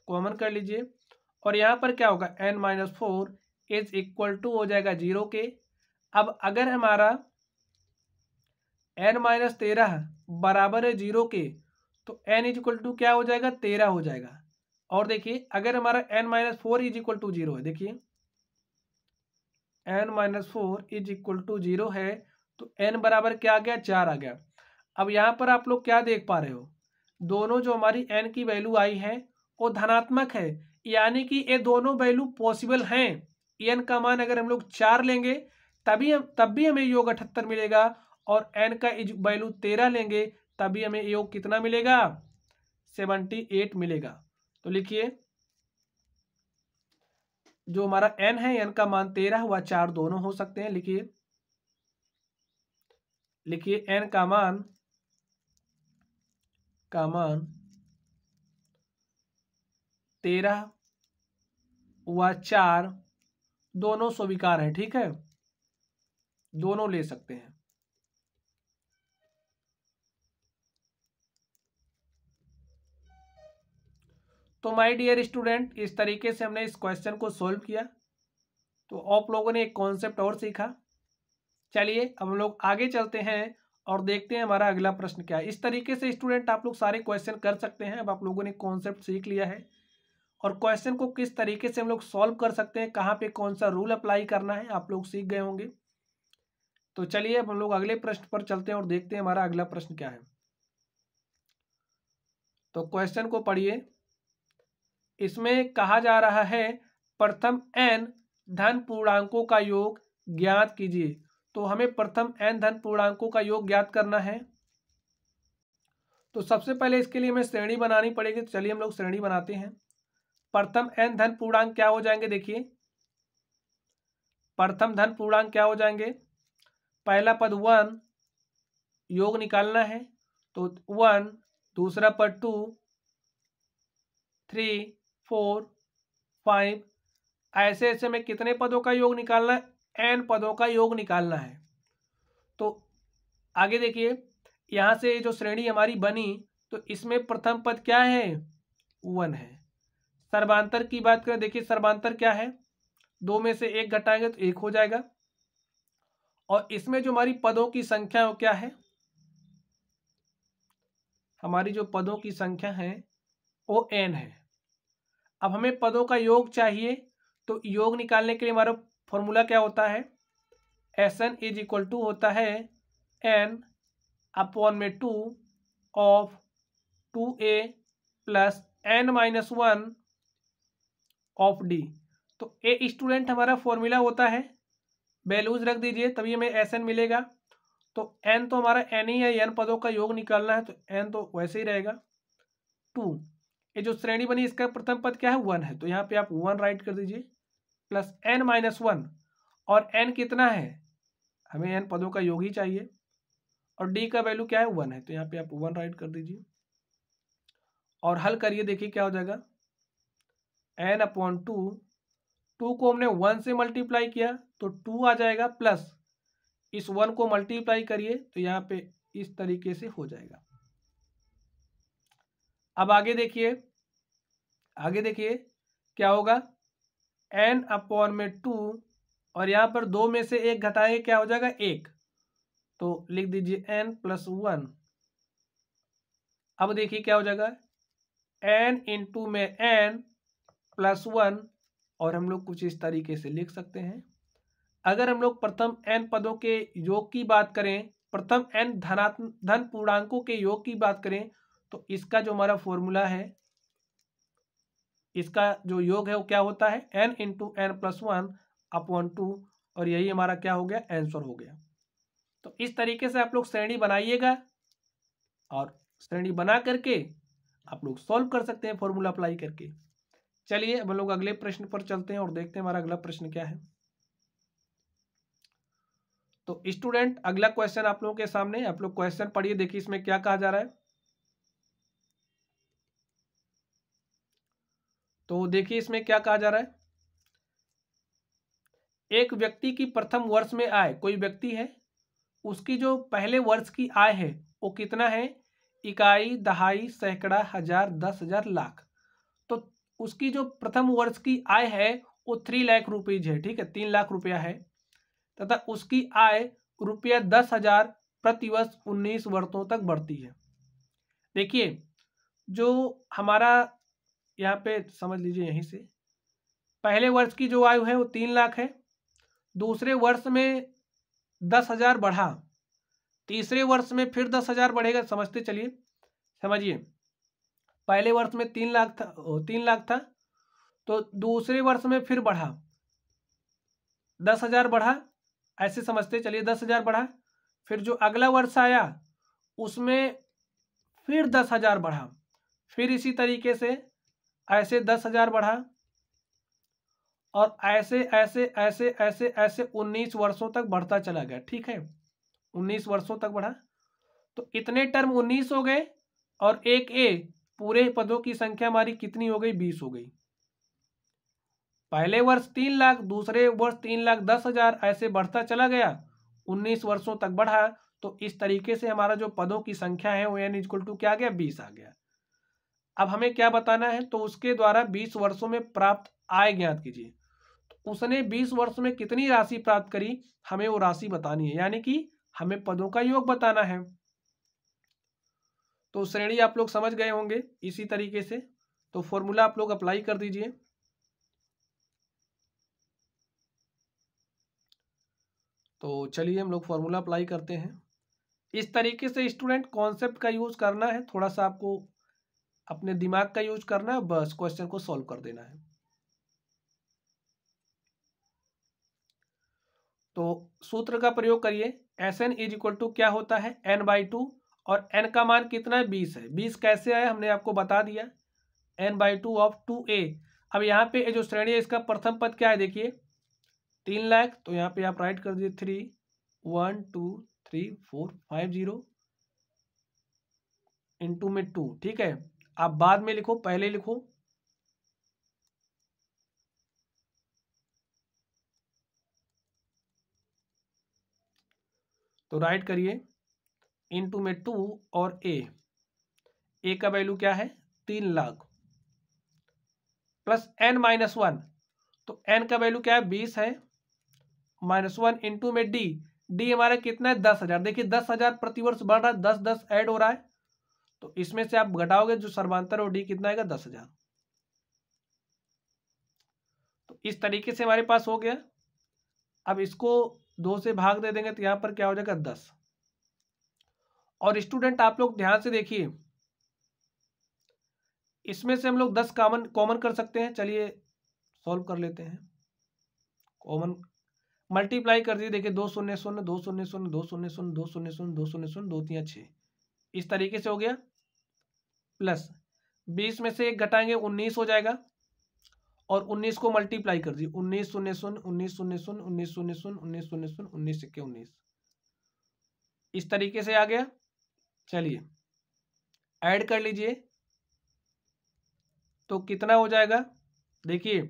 कॉमन कर लीजिए और यहाँ पर क्या होगा n minus four is equal to हो जाएगा जीरो के अब अगर हमारा एन माइनस तेरह बराबर है जीरो के तो एन इज इक्वल टू क्या हो जाएगा तेरह हो जाएगा और देखिए अगर हमारा n minus four is equal to zero है देखिए n minus four is equal to zero है तो एन बराबर क्या आ गया चार आ गया अब यहाँ पर आप लोग क्या देख पा रहे हो दोनों जो हमारी एन की वैल्यू आई है वो धनात्मक है यानी कि ये दोनों वैल्यू पॉसिबल हैं एन का मान अगर हम लोग चार लेंगे तभी हम तब भी हमें योग अठहत्तर मिलेगा और एन का वैल्यू तेरह लेंगे तभी हमें योग कितना मिलेगा सेवनटी एट मिलेगा तो लिखिए जो हमारा एन है एन का मान तेरह हुआ चार दोनों हो सकते हैं लिखिए लिखिए एन का मान का मान तेरह व चार दोनों स्वीकार है ठीक है दोनों ले सकते हैं तो माय डियर स्टूडेंट इस तरीके से हमने इस क्वेश्चन को सॉल्व किया तो आप लोगों ने एक कॉन्सेप्ट और सीखा चलिए अब हम लोग आगे चलते हैं और देखते हैं हमारा अगला प्रश्न क्या है इस तरीके से स्टूडेंट आप लोग सारे क्वेश्चन कर सकते हैं अब आप लोगों ने कॉन्सेप्ट सीख लिया है और क्वेश्चन को किस तरीके से हम लोग सॉल्व कर सकते हैं कहाँ पे कौन सा रूल अप्लाई करना है आप लोग सीख गए होंगे तो चलिए अब हम लोग अगले प्रश्न पर चलते हैं और देखते हैं हमारा अगला प्रश्न क्या है तो क्वेश्चन को पढ़िए इसमें कहा जा रहा है प्रथम एन धन पूर्णांकों का योग ज्ञात कीजिए तो हमें प्रथम एन धन पूर्णांकों का योग ज्ञात करना है तो सबसे पहले इसके लिए हमें श्रेणी बनानी पड़ेगी तो चलिए हम लोग श्रेणी बनाते हैं प्रथम एन धन पूर्णांक क्या हो जाएंगे देखिए प्रथम धन पूर्णांक क्या हो जाएंगे पहला पद वन योग निकालना है तो वन दूसरा पद टू थ्री फोर फाइव ऐसे ऐसे में कितने पदों का योग निकालना है एन पदों का योग निकालना है तो आगे देखिए यहां से जो श्रेणी हमारी बनी तो इसमें प्रथम पद क्या है वन है सर्वांतर की बात करें देखिए सर्वांतर क्या है दो में से एक घटाएंगे तो एक हो जाएगा और इसमें जो हमारी पदों की संख्या है क्या है हमारी जो पदों की संख्या है वो एन है अब हमें पदों का योग चाहिए तो योग निकालने के लिए हमारा फॉर्मूला क्या होता है S n is equal to होता है एन अपॉन में two of two a plus n minus one of d तो ए स्टूडेंट हमारा फॉर्मूला होता है वैल्यूज रख दीजिए तभी हमें एस एन मिलेगा तो एन तो हमारा एन ही है एन पदों का योग निकालना है तो एन तो वैसे ही रहेगा टू ये जो श्रेणी बनी इसका प्रथम पद क्या है वन है तो यहाँ पे आप वन राइट कर दीजिए प्लस एन माइनस वन और एन कितना है हमें एन पदों का योग ही चाहिए और डी का वैल्यू क्या है वन है तो यहाँ पे आप वन राइट कर दीजिए और हल करिए देखिए क्या हो जाएगा एन अपॉन टू टू को हमने वन से मल्टीप्लाई किया तो टू आ जाएगा प्लस इस वन को मल्टीप्लाई करिए तो यहाँ पे इस तरीके से हो जाएगा अब आगे देखिए आगे देखिए क्या होगा एन अपॉन में टू और यहाँ पर दो में से एक घटाएंगे क्या हो जाएगा एक तो लिख दीजिए एन प्लस वन अब देखिए क्या हो जाएगा एन इंटू में एन प्लस वन और हम लोग कुछ इस तरीके से लिख सकते हैं अगर हम लोग प्रथम एन पदों के योग की बात करें प्रथम एन धनात्म धन पूर्णांकों के योग की बात करें तो इसका जो हमारा फॉर्मूला है इसका जो योग है वो क्या होता है n into n plus one upon two और यही हमारा क्या हो गया आंसर हो गया तो इस तरीके से आप लोग श्रेणी बनाइएगा और श्रेणी बना करके आप लोग सॉल्व कर सकते हैं फॉर्मूला अप्लाई करके चलिए अब लोग अगले प्रश्न पर चलते हैं और देखते हैं हमारा अगला प्रश्न क्या है तो स्टूडेंट अगला क्वेश्चन आप लोगों के सामने आप लोग क्वेश्चन पढ़िए देखिए इसमें क्या कहा जा रहा है तो देखिए इसमें क्या कहा जा रहा है एक व्यक्ति की प्रथम वर्ष में आय कोई व्यक्ति है उसकी जो पहले वर्ष की आय है वो कितना है इकाई दहाई सैकड़ा हजार दस हजार लाख उसकी जो प्रथम वर्ष की आय है वो थ्री लाख रुपीज है ठीक है तीन लाख रुपया है तथा उसकी आय रुपया दस हजार प्रतिवर्ष उन्नीस वर्षों तक बढ़ती है देखिए जो हमारा यहाँ पे समझ लीजिए यहीं से पहले वर्ष की जो आयु है वो तीन लाख है दूसरे वर्ष में दस हजार बढ़ा तीसरे वर्ष में फिर दस हजार बढ़ेगा समझते चलिए समझिए पहले वर्ष में तीन लाख था तीन लाख था तो दूसरे वर्ष में फिर बढ़ा दस हजार बढ़ा ऐसे समझते चलिए दस हजार बढ़ा फिर जो अगला वर्ष आया उसमें फिर दस हजार बढ़ा फिर इसी तरीके से ऐसे दस हजार बढ़ा और ऐसे ऐसे ऐसे ऐसे ऐसे उन्नीस वर्षों तक बढ़ता चला गया ठीक है उन्नीस वर्षों तक बढ़ा तो इतने टर्म उन्नीस हो गए और एक ए पूरे पदों की संख्या हमारी कितनी हो गई बीस हो गई पहले वर्ष तीन लाख दूसरे वर्ष तीन लाख दस हजार ऐसे बढ़ता चला गया उन्नीस वर्षों तक बढ़ा तो इस तरीके से हमारा जो पदों की संख्या है वो एन इजक्ल टू क्या आ गया बीस आ गया अब हमें क्या बताना है तो उसके द्वारा बीस वर्षों में प्राप्त आय ज्ञात कीजिए तो उसने बीस वर्ष में कितनी राशि प्राप्त करी हमें वो राशि बतानी है यानी कि हमें पदों का योग बताना है तो श्रेणी आप लोग समझ गए होंगे इसी तरीके से तो फॉर्मूला आप लोग अप्लाई कर दीजिए तो चलिए हम लोग फॉर्मूला अप्लाई करते हैं इस तरीके से स्टूडेंट कॉन्सेप्ट का यूज़ करना है थोड़ा सा आपको अपने दिमाग का यूज करना है बस क्वेश्चन को सॉल्व कर देना है तो सूत्र का प्रयोग करिए S n is equal to क्या होता है एन बाई टू और एन का मान कितना है बीस है बीस कैसे आया हमने आपको बता दिया n by two of two a अब यहाँ पे जो श्रेणी है इसका प्रथम पद क्या है देखिए तीन लाख तो यहाँ पे आप राइट कर दीजिए three one two three four five zero into में टू ठीक है आप बाद में लिखो पहले लिखो तो राइट करिए इन टू में टू और ए ए का वैल्यू क्या है तीन लाख प्लस एन माइनस वन तो एन का वैल्यू क्या है बीस है माइनस वन इंटू में डी डी हमारा कितना है दस हज़ार देखिए दस हज़ार प्रतिवर्ष बढ़ रहा है दस दस ऐड हो रहा है तो इसमें से आप घटाओगे जो सर्वांतर हो डी कितना आएगा दस हज़ार तो इस तरीके से हमारे पास हो गया अब इसको दो से भाग दे देंगे तो यहां पर क्या हो जाएगा दस और स्टूडेंट आप लोग ध्यान से देखिए इसमें से हम लोग दस कॉमन कॉमन कर सकते हैं चलिए सॉल्व कर लेते हैं कॉमन मल्टीप्लाई कर दिए देखिए दो शून्य शून्य दो शून्य शून्य दो शून्य शून्य दो शून्य शून्य दो शून्य शून्य दो तीन छः इस तरीके से हो गया प्लस बीस में से एक घटाएंगे उन्नीस हो जाएगा और उन्नीस को मल्टीप्लाई कर दिए उन्नीस शून्य शून्य उन्नीस शून्य शून्य उन्नीस शून्य शून्य उन्नीस शून्य शून्य उन्नीस इक्के उन्नीस इस तरीके से आ गया चलिए ऐड कर लीजिए तो कितना हो जाएगा देखिए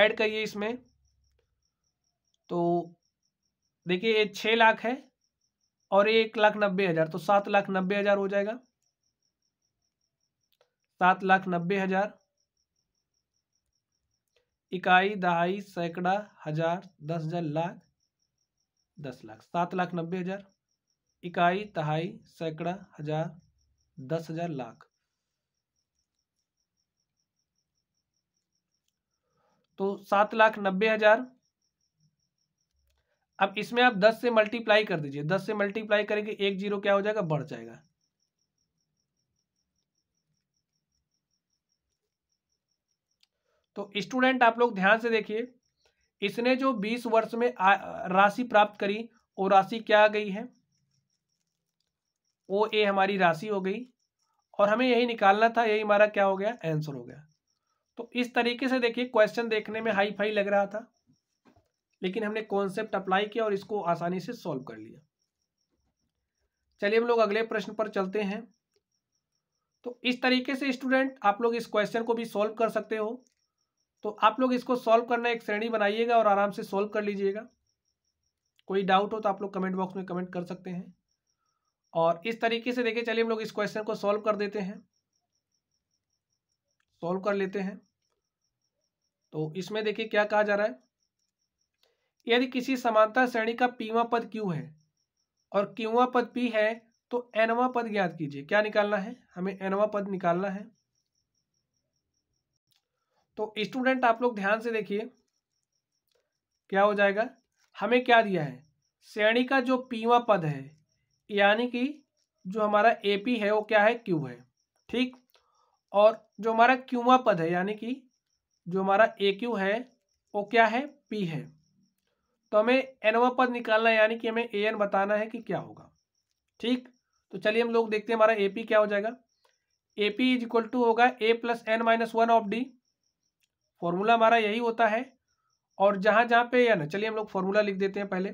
ऐड करिए इसमें तो देखिए ये छः लाख है और ये एक लाख नब्बे हज़ार तो सात लाख नब्बे हज़ार हो जाएगा सात लाख नब्बे हज़ार इकाई दहाई सैकड़ा हज़ार दस हज़ार लाख दस लाख सात लाख नब्बे हज़ार इकाई तहाई सैकड़ा हजार दस हजार लाख तो सात लाख नब्बे हजार अब इसमें आप दस से मल्टीप्लाई कर दीजिए दस से मल्टीप्लाई करेंगे एक जीरो क्या हो जाएगा बढ़ जाएगा तो स्टूडेंट आप लोग ध्यान से देखिए इसने जो बीस वर्ष में राशि प्राप्त करी वो राशि क्या आ गई है ओ ए हमारी राशि हो गई और हमें यही निकालना था यही हमारा क्या हो गया आंसर हो गया तो इस तरीके से देखिए क्वेश्चन देखने में हाई फाई लग रहा था लेकिन हमने कॉन्सेप्ट अप्लाई किया और इसको आसानी से सॉल्व कर लिया चलिए हम लोग अगले प्रश्न पर चलते हैं तो इस तरीके से स्टूडेंट आप लोग इस क्वेश्चन को भी सॉल्व कर सकते हो तो आप लोग इसको सॉल्व करना एक श्रेणी बनाइएगा और आराम से सॉल्व कर लीजिएगा कोई डाउट हो तो आप लोग कमेंट बॉक्स में कमेंट कर सकते हैं और इस तरीके से देखिए चलिए हम लोग इस क्वेश्चन को सॉल्व कर देते हैं सॉल्व कर लेते हैं तो इसमें देखिए क्या कहा जा रहा है यदि किसी समानता श्रेणी का पीवा पद क्यू है और क्यूवा पद पी है तो एनवा पद ज्ञात कीजिए क्या निकालना है हमें एनवा पद निकालना है तो स्टूडेंट आप लोग ध्यान से देखिए क्या हो जाएगा हमें क्या दिया है श्रेणी का जो पीवा पद है यानी कि जो हमारा ए पी है वो क्या है क्यू है ठीक और जो हमारा क्यूवा पद है यानी कि जो हमारा ए क्यू है वो क्या है पी है तो हमें एनवा पद निकालना है यानी कि हमें ए एन बताना है कि क्या होगा ठीक तो चलिए हम लोग देखते हैं हमारा ए पी क्या हो जाएगा a p is equal to होगा a plus n minus one of d formula हमारा यही होता है और जहां जहाँ पे एन चलिए हम लोग फॉर्मूला लिख देते हैं पहले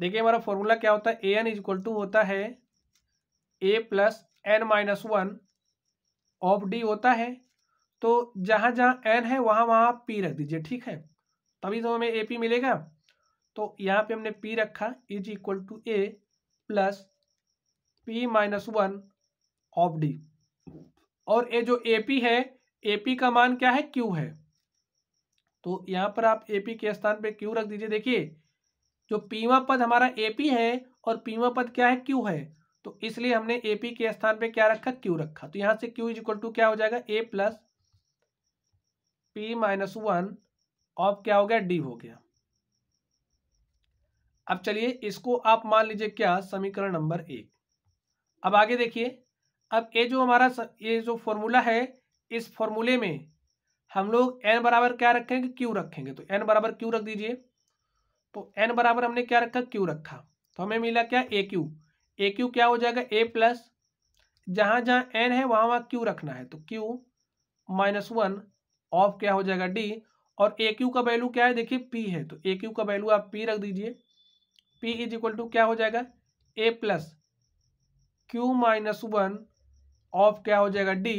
देखिए हमारा फॉर्मूला क्या होता है a n is equal to होता है a plus n minus one of d होता है तो जहाँ जहाँ एन है वहाँ वहाँ पी रख दीजिए ठीक है तभी तो हमें ए पी मिलेगा तो यहाँ पे हमने पी रखा is equal to a plus p minus one of d और ये जो ए पी है ए पी का मान क्या है क्यू है तो यहाँ पर आप ए पी के स्थान पे क्यू रख दीजिए देखिए जो पीवा पद हमारा एपी है और पीवा पद क्या है क्यू है तो इसलिए हमने एपी के स्थान पे क्या रखा क्यू रखा तो यहां से क्यू इज इक्वल टू क्या हो जाएगा a plus p minus one और क्या हो गया डी हो गया अब चलिए इसको आप मान लीजिए क्या समीकरण नंबर एक अब आगे देखिए अब ये जो हमारा ये जो फॉर्मूला है इस फॉर्मूले में हम लोग एन बराबर क्या रखेंगे क्यू रखेंगे तो एन बराबर क्यू रख दीजिए तो एन बराबर हमने क्या रखा क्यू रखा तो हमें मिला क्या ए क्यू ए क्यू क्या हो जाएगा ए प्लस जहां जहां एन है वहां वहां क्यू रखना है तो क्यू माइनस वन ऑफ क्या हो जाएगा डी और ए क्यू का वैल्यू क्या है देखिए पी है तो ए क्यू का वैल्यू आप पी रख दीजिए पी इज इक्वल टू क्या हो जाएगा a plus q minus one of क्या हो जाएगा डी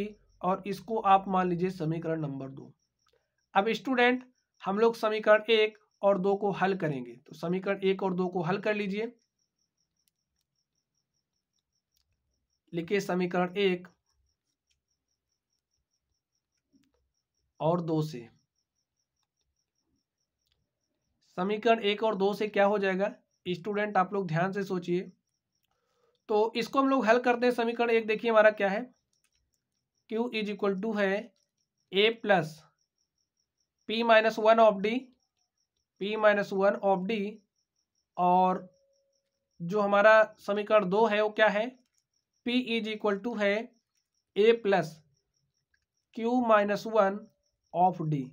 और इसको आप मान लीजिए समीकरण नंबर दो अब स्टूडेंट हम लोग समीकरण एक और दो को हल करेंगे तो समीकरण एक और दो को हल कर लीजिए लिखिए समीकरण एक और दो से समीकरण एक और दो से क्या हो जाएगा स्टूडेंट आप लोग ध्यान से सोचिए तो इसको हम लोग हल करते हैं समीकरण एक देखिए हमारा क्या है क्यू इज इक्वल टू है a plus p minus one of d p minus one of d और जो हमारा समीकरण दो है वो क्या है पी इज इक्वल टू है a plus q minus one of d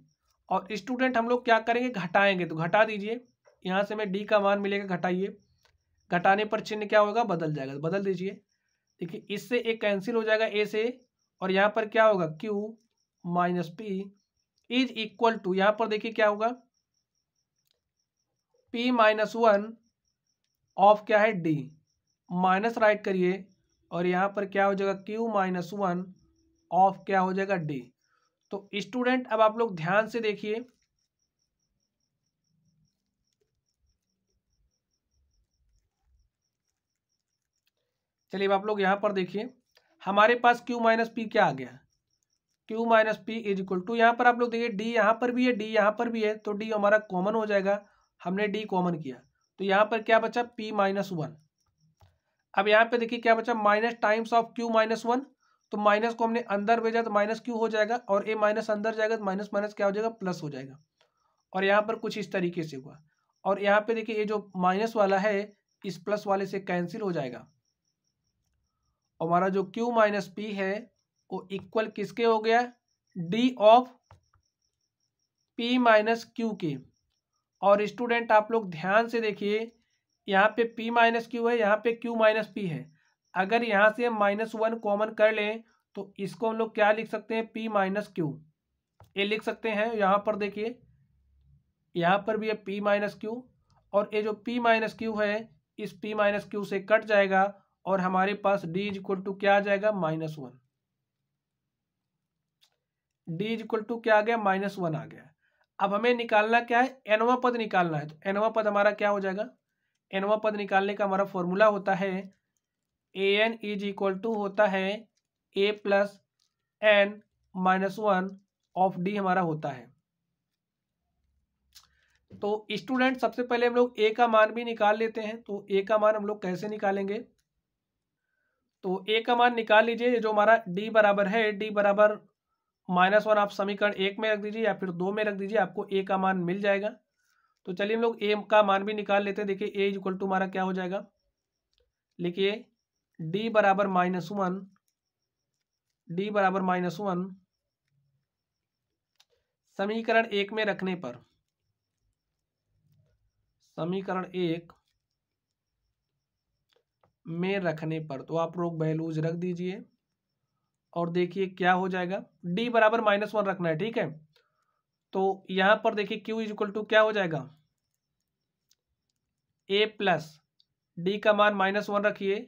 और स्टूडेंट हम लोग क्या करेंगे घटाएंगे तो घटा दीजिए यहाँ से हमें डी का मान मिलेगा घटाइए घटाने पर चिन्ह क्या होगा बदल जाएगा तो बदल दीजिए देखिए इससे एक कैंसिल हो जाएगा ए से और यहाँ पर क्या होगा q minus p is equal to यहाँ पर देखिए क्या होगा पी माइनस वन ऑफ क्या है डी माइनस राइट करिए और यहाँ पर क्या हो जाएगा क्यू माइनस वन ऑफ क्या हो जाएगा डी तो स्टूडेंट अब आप लोग ध्यान से देखिए चलिए आप लोग यहाँ पर देखिए हमारे पास क्यू माइनस पी क्या आ गया q minus p is equal to यहाँ पर आप लोग देखिए डी यहाँ पर भी है डी यहाँ पर भी है तो डी हमारा कॉमन हो जाएगा हमने d कॉमन किया तो यहाँ पर क्या बचा p माइनस वन अब यहाँ पे देखिए क्या बचा minus times of q minus one तो माइनस को हमने अंदर भेजा तो माइनस क्यू हो जाएगा और a माइनस अंदर जाएगा तो माइनस माइनस क्या हो जाएगा प्लस हो जाएगा और यहाँ पर कुछ इस तरीके से हुआ और यहाँ पे देखिए ये जो माइनस वाला है इस प्लस वाले से कैंसिल हो जाएगा हमारा जो q माइनस पी है वो इक्वल किसके हो गया d of p minus q के और स्टूडेंट आप लोग ध्यान से देखिए यहाँ पे p माइनस क्यू है यहाँ पे q माइनस पी है अगर यहाँ से माइनस वन कॉमन कर लें तो इसको हम लोग क्या लिख सकते हैं p माइनस क्यू ये लिख सकते हैं यहाँ पर देखिए यहाँ पर भी है p माइनस क्यू और ये जो p माइनस क्यू है इस p माइनस क्यू से कट जाएगा और हमारे पास d इज इक्वल टू क्या आ जाएगा minus one d is equal to क्या आ गया माइनस वन आ गया अब हमें निकालना क्या है एनवा पद निकालना है तो एनवा पद हमारा क्या हो जाएगा एनवा पद निकालने का हमारा फॉर्मूला होता है a n is equal to होता है a plus n minus one of d हमारा होता है तो स्टूडेंट सबसे पहले हम लोग ए का मान भी निकाल लेते हैं तो ए का मान हम लोग कैसे निकालेंगे तो ए का मान निकाल लीजिए जो हमारा डी बराबर है डी बराबर माइनस वन आप समीकरण एक में रख दीजिए या फिर दो में रख दीजिए आपको ए का मान मिल जाएगा तो चलिए हम लोग ए का मान भी निकाल लेते हैं देखिए ए इज इक्वल टू हमारा क्या हो जाएगा लिखिए डी बराबर माइनस वन डी बराबर माइनस वन समीकरण एक में रखने पर समीकरण एक में रखने पर तो आप लोग वैल्यूज रख दीजिए और देखिए क्या हो जाएगा डी बराबर माइनस वन रखना है ठीक है तो यहां पर देखिए क्यू इज इक्वल टू क्या हो जाएगा ए प्लस डी का मान माइनस वन रखिए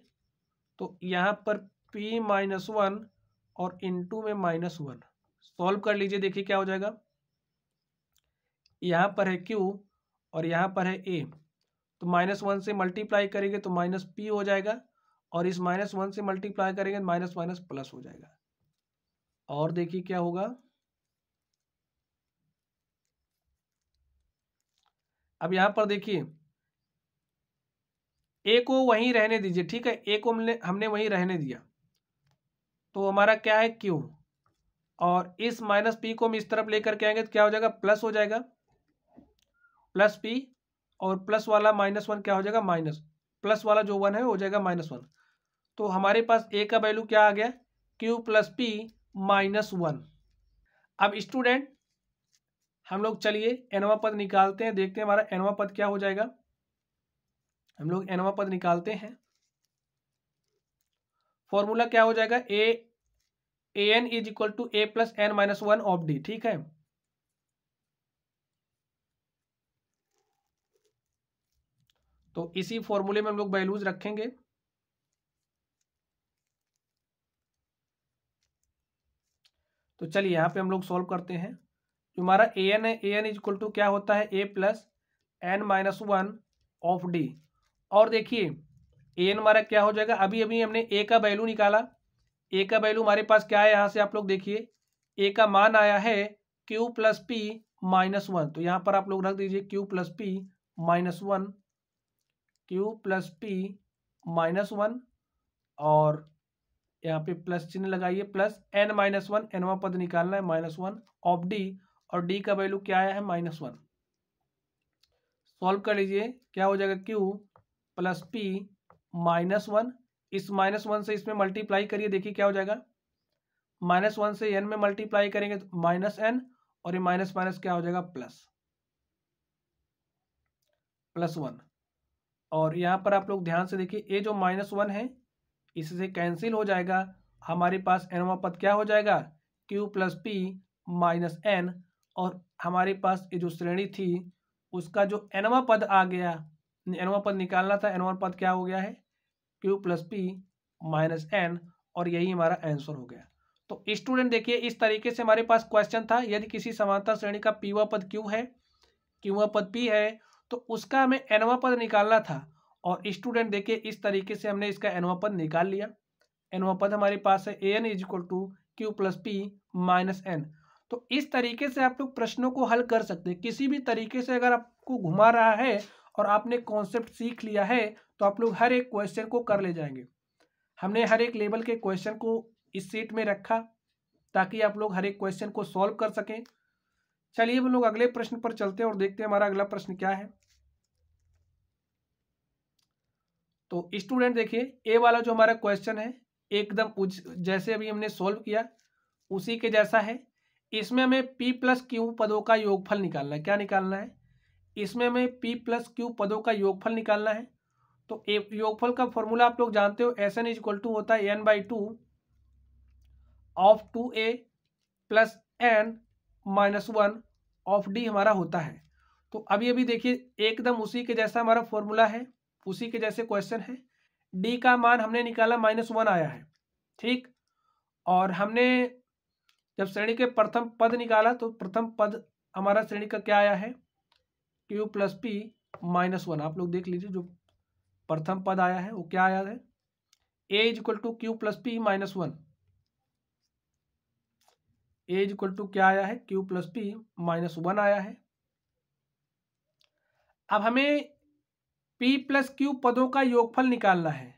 तो यहां पर पी माइनस वन और इंटू में माइनस वन सॉल्व कर लीजिए देखिए क्या हो जाएगा यहां पर है क्यू और यहां पर है ए तो माइनस वन से मल्टीप्लाई करेंगे तो माइनस पी हो जाएगा और इस माइनस वन से मल्टीप्लाई करेंगे माइनस माइनस प्लस हो जाएगा और देखिए क्या होगा अब यहां पर देखिए ए को वहीं रहने दीजिए ठीक है ए को हमने हमने वहीं रहने दिया तो हमारा क्या है क्यू और इस माइनस पी को हम इस तरफ लेकर के आएंगे तो क्या हो जाएगा प्लस हो जाएगा प्लस पी और प्लस वाला माइनस वन क्या हो जाएगा माइनस प्लस वाला जो वन है हो जाएगा माइनस वन तो हमारे पास ए का वैल्यू क्या आ गया q plus p minus one अब स्टूडेंट हम लोग चलिए एनवा पद निकालते हैं देखते हैं हमारा एनवा पद क्या हो जाएगा हम लोग एनवा पद निकालते हैं फॉर्मूला क्या हो जाएगा a a n is equal to a plus n minus one of d ठीक है तो इसी फॉर्मूले में हम लोग वैल्यूज रखेंगे तो चलिए यहाँ पे हम लोग सॉल्व करते हैं जो हमारा ए एन है ए एन इक्वल टू क्या होता है a plus n minus one of d और देखिए ए एन हमारा क्या हो जाएगा अभी अभी हमने ए का वैल्यू निकाला ए का वैल्यू हमारे पास क्या है यहाँ से आप लोग देखिए ए का मान आया है q plus p minus one तो यहाँ पर आप लोग रख दीजिए q plus p minus one q plus p minus one और यहाँ पे प्लस चिन्ह लगाइए प्लस एन माइनस वन एनवा पद निकालना है माइनस वन ऑफ डी और डी का वैल्यू क्या आया है माइनस वन सॉल्व कर लीजिए क्या हो जाएगा q plus p minus one इस माइनस वन से इसमें मल्टीप्लाई करिए देखिए क्या हो जाएगा माइनस वन से एन में मल्टीप्लाई करेंगे तो माइनस एन और ये माइनस माइनस क्या हो जाएगा प्लस प्लस वन और यहाँ पर आप लोग ध्यान से देखिए ये जो माइनस वन है इससे कैंसिल हो जाएगा हमारे पास एनवा पद क्या हो जाएगा q plus p minus n और हमारे पास ये जो श्रेणी थी उसका जो एनवा पद आ गया एनवा पद निकालना था एनवा पद क्या हो गया है q plus p minus n और यही हमारा आंसर हो गया तो स्टूडेंट देखिए इस तरीके से हमारे पास क्वेश्चन था यदि किसी समानता श्रेणी का पीवा पद क्यू है क्यूवा पद पी है तो उसका हमें एनवा पद निकालना था और स्टूडेंट देखिए इस तरीके से हमने इसका एनवा पद निकाल लिया एनवा पद हमारे पास है a n is equal to q plus p minus n तो इस तरीके से आप लोग प्रश्नों को हल कर सकते हैं किसी भी तरीके से अगर आपको घुमा रहा है और आपने कॉन्सेप्ट सीख लिया है तो आप लोग हर एक क्वेश्चन को कर ले जाएंगे हमने हर एक लेवल के क्वेश्चन को इस सीट में रखा ताकि आप लोग हर एक क्वेश्चन को सॉल्व कर सकें चलिए हम लोग अगले प्रश्न पर चलते हैं और देखते हैं हमारा अगला प्रश्न क्या है तो स्टूडेंट देखिए ए वाला जो हमारा क्वेश्चन है एकदम जैसे अभी हमने सॉल्व किया उसी के जैसा है इसमें हमें p प्लस क्यू पदों का योगफल निकालना है क्या निकालना है इसमें हमें p प्लस क्यू पदों का योगफल निकालना है तो योगफल का फॉर्मूला आप लोग जानते हो एस एन इक्वल टू होता है n by two of two a plus n minus one of d हमारा होता है तो अभी अभी देखिए एकदम उसी के जैसा हमारा फॉर्मूला है उसी के जैसे क्वेश्चन है डी का मान हमने निकाला माइनस वन आया है ठीक और हमने जब श्रेणी के प्रथम पद निकाला तो प्रथम पद हमारा श्रेणी का क्या आया है q plus p minus one आप लोग देख लीजिए जो प्रथम पद आया है वो क्या आया है a is equal to q plus p minus one a is equal to क्या आया है q plus p minus one आया है अब हमें p प्लस क्यू पदों का योगफल निकालना है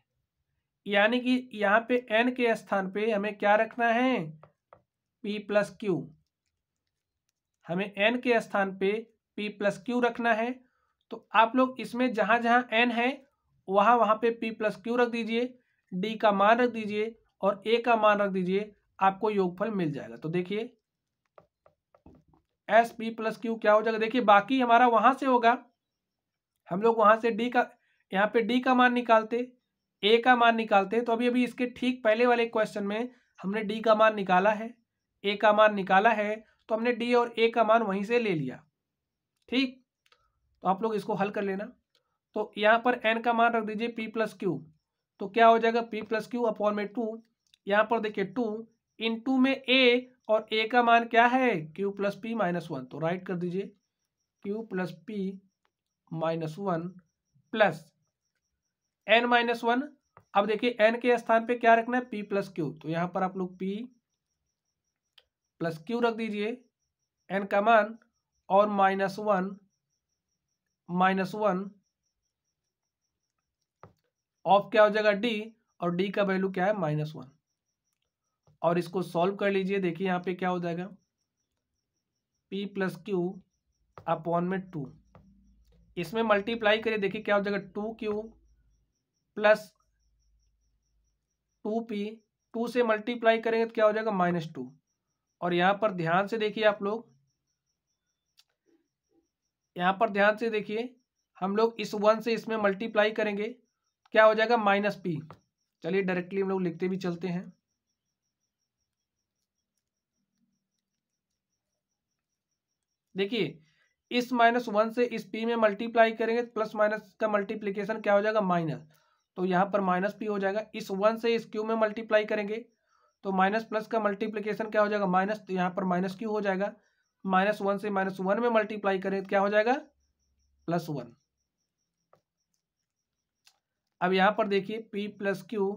यानी कि यहाँ पे n के स्थान पे हमें क्या रखना है p प्लस क्यू हमें n के स्थान पे p प्लस क्यू रखना है तो आप लोग इसमें जहाँ जहाँ n है वहाँ वहाँ पे p प्लस क्यू रख दीजिए d का मान रख दीजिए और a का मान रख दीजिए आपको योगफल मिल जाएगा तो देखिए एस पी प्लस क्यू क्या हो जाएगा देखिए बाकी हमारा वहाँ से होगा हम लोग वहाँ से डी का यहाँ पे डी का मान निकालते ए का मान निकालते तो अभी अभी इसके ठीक पहले वाले क्वेश्चन में हमने डी का मान निकाला है ए का मान निकाला है तो हमने डी और ए का मान वहीं से ले लिया ठीक तो आप लोग इसको हल कर लेना तो यहाँ पर एन का मान रख दीजिए पी प्लस क्यू तो क्या हो जाएगा पी प्लस क्यू अपॉन में टू यहाँ पर देखिए टू इन टू में ए और ए का मान क्या है q plus p minus one तो राइट कर दीजिए q plus p minus one plus n minus one अब देखिए एन के स्थान पे क्या रखना है पी प्लस क्यू तो यहां पर आप लोग पी प्लस क्यू रख दीजिए एन का मान और minus one minus one of क्या हो जाएगा डी और डी का वैल्यू क्या है माइनस वन और इसको सॉल्व कर लीजिए देखिए यहां पे क्या हो जाएगा पी प्लस क्यू अपॉन में टू इसमें मल्टीप्लाई करिए देखिए क्या हो जाएगा two q plus two p two से मल्टीप्लाई करेंगे तो क्या हो जाएगा माइनस टू और यहां पर ध्यान से देखिए आप लोग यहां पर ध्यान से देखिए हम लोग इस वन से इसमें मल्टीप्लाई करेंगे क्या हो जाएगा माइनस पी चलिए डायरेक्टली हम लोग लिखते भी चलते हैं देखिए इस माइनस वन से इस पी में मल्टीप्लाई करेंगे प्लस माइनस का मल्टीप्लीकेशन क्या हो जाएगा माइनस तो यहाँ पर माइनस पी हो जाएगा इस वन से इस क्यू में मल्टीप्लाई करेंगे तो माइनस प्लस का मल्टीप्लीकेशन क्या हो जाएगा माइनस तो यहाँ पर माइनस क्यू हो जाएगा माइनस वन से माइनस वन में मल्टीप्लाई करेंगे क्या हो जाएगा प्लस वन अब यहाँ पर देखिए पी प्लस क्यू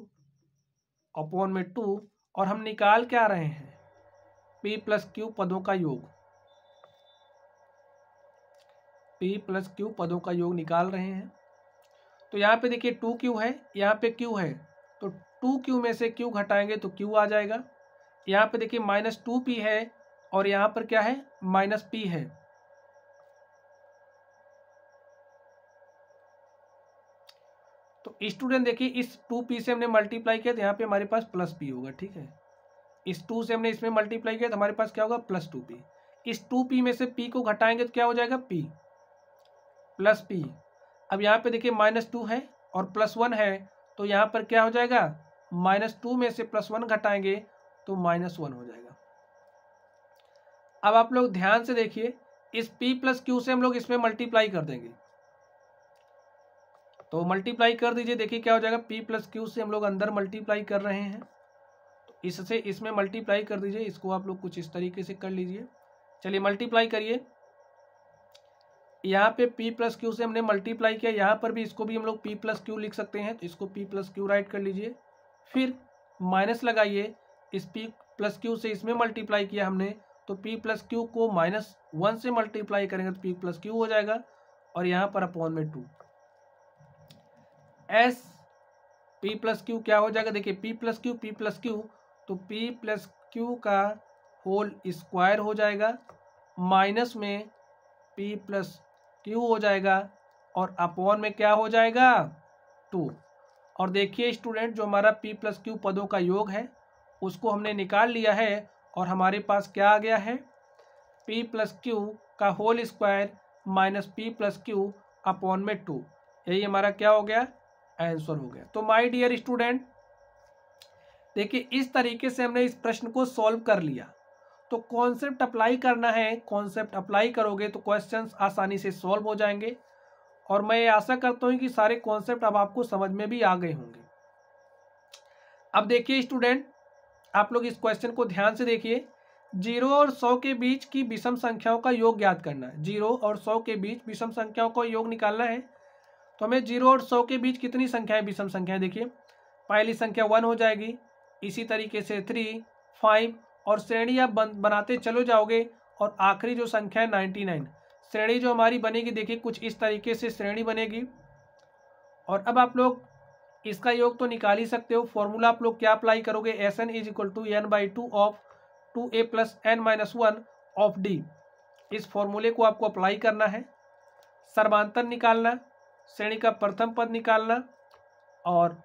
अपॉन में टू और हम निकाल क्या रहे हैं पी प्लस क्यू पदों का योग पी प्लस क्यू पदों का योग निकाल रहे हैं तो यहाँ पे देखिए टू क्यू है यहाँ पे क्यू है तो टू क्यू में से क्यू घटाएंगे तो क्यू आ जाएगा यहाँ पे देखिए माइनस टू पी है और यहाँ पर क्या है माइनस पी है तो स्टूडेंट देखिए इस टू पी से हमने मल्टीप्लाई किया तो यहाँ पे हमारे पास प्लस पी होगा ठीक है इस टू से हमने इसमें मल्टीप्लाई किया तो हमारे पास क्या होगा प्लस टू पी इस टू पी में से पी को घटाएंगे तो क्या हो जाएगा पी प्लस पी अब यहाँ पे देखिए माइनस टू है और प्लस वन है तो यहाँ पर क्या हो जाएगा माइनस टू में से प्लस वन घटाएंगे तो माइनस वन हो जाएगा अब आप लोग ध्यान से देखिए इस p प्लस क्यू से हम लोग इसमें मल्टीप्लाई कर देंगे तो मल्टीप्लाई कर दीजिए देखिए क्या हो जाएगा p प्लस क्यू से हम लोग अंदर मल्टीप्लाई कर रहे हैं तो इससे इसमें मल्टीप्लाई कर दीजिए इसको आप लोग कुछ इस तरीके से कर लीजिए चलिए मल्टीप्लाई करिए यहाँ पे p प्लस क्यू से हमने मल्टीप्लाई किया यहाँ पर भी इसको भी हम लोग p प्लस क्यू लिख सकते हैं तो इसको p प्लस क्यू राइट कर लीजिए फिर माइनस लगाइए इस p प्लस क्यू से इसमें मल्टीप्लाई किया हमने तो p प्लस क्यू को माइनस वन से मल्टीप्लाई करेंगे तो p प्लस क्यू हो जाएगा और यहाँ पर अपॉन में two s p plus q क्या हो जाएगा देखिए p plus q p plus q तो p प्लस क्यू का होल स्क्वायर हो जाएगा माइनस में p प्लस क्यू हो जाएगा और अपॉन में क्या हो जाएगा टू और देखिए स्टूडेंट जो हमारा पी प्लस क्यू पदों का योग है उसको हमने निकाल लिया है और हमारे पास क्या आ गया है पी प्लस क्यू का whole square minus p plus q upon में टू यही हमारा क्या हो गया आंसर हो गया तो माय डियर स्टूडेंट देखिए इस तरीके से हमने इस प्रश्न को सॉल्व कर लिया तो कॉन्सेप्ट अप्लाई करना है कॉन्सेप्ट अप्लाई करोगे तो क्वेश्चंस आसानी से सॉल्व हो जाएंगे और मैं ये आशा करता हूँ कि सारे कॉन्सेप्ट अब आपको समझ में भी आ गए होंगे अब देखिए स्टूडेंट आप लोग इस क्वेश्चन को ध्यान से देखिए जीरो और सौ के बीच की विषम संख्याओं का योग याद करना है जीरो और सौ के बीच विषम संख्याओं का योग निकालना है तो हमें जीरो और सौ के बीच कितनी संख्याएं विषम संख्याएं देखिए पहली संख्या वन हो जाएगी इसी तरीके से थ्री फाइव और श्रेणी आप बन, बनाते चलो जाओगे और आखिरी जो संख्या है नाइन्टी नाइन श्रेणी जो हमारी बनेगी देखिए कुछ इस तरीके से श्रेणी बनेगी और अब आप लोग इसका योग तो निकाल ही सकते हो फॉर्मूला आप लोग क्या अप्लाई करोगे s n is equal to n by two of two a plus n minus one of d इस फॉर्मूले को आपको अप्लाई करना है सर्वांतर निकालना श्रेणी का प्रथम पद निकालना और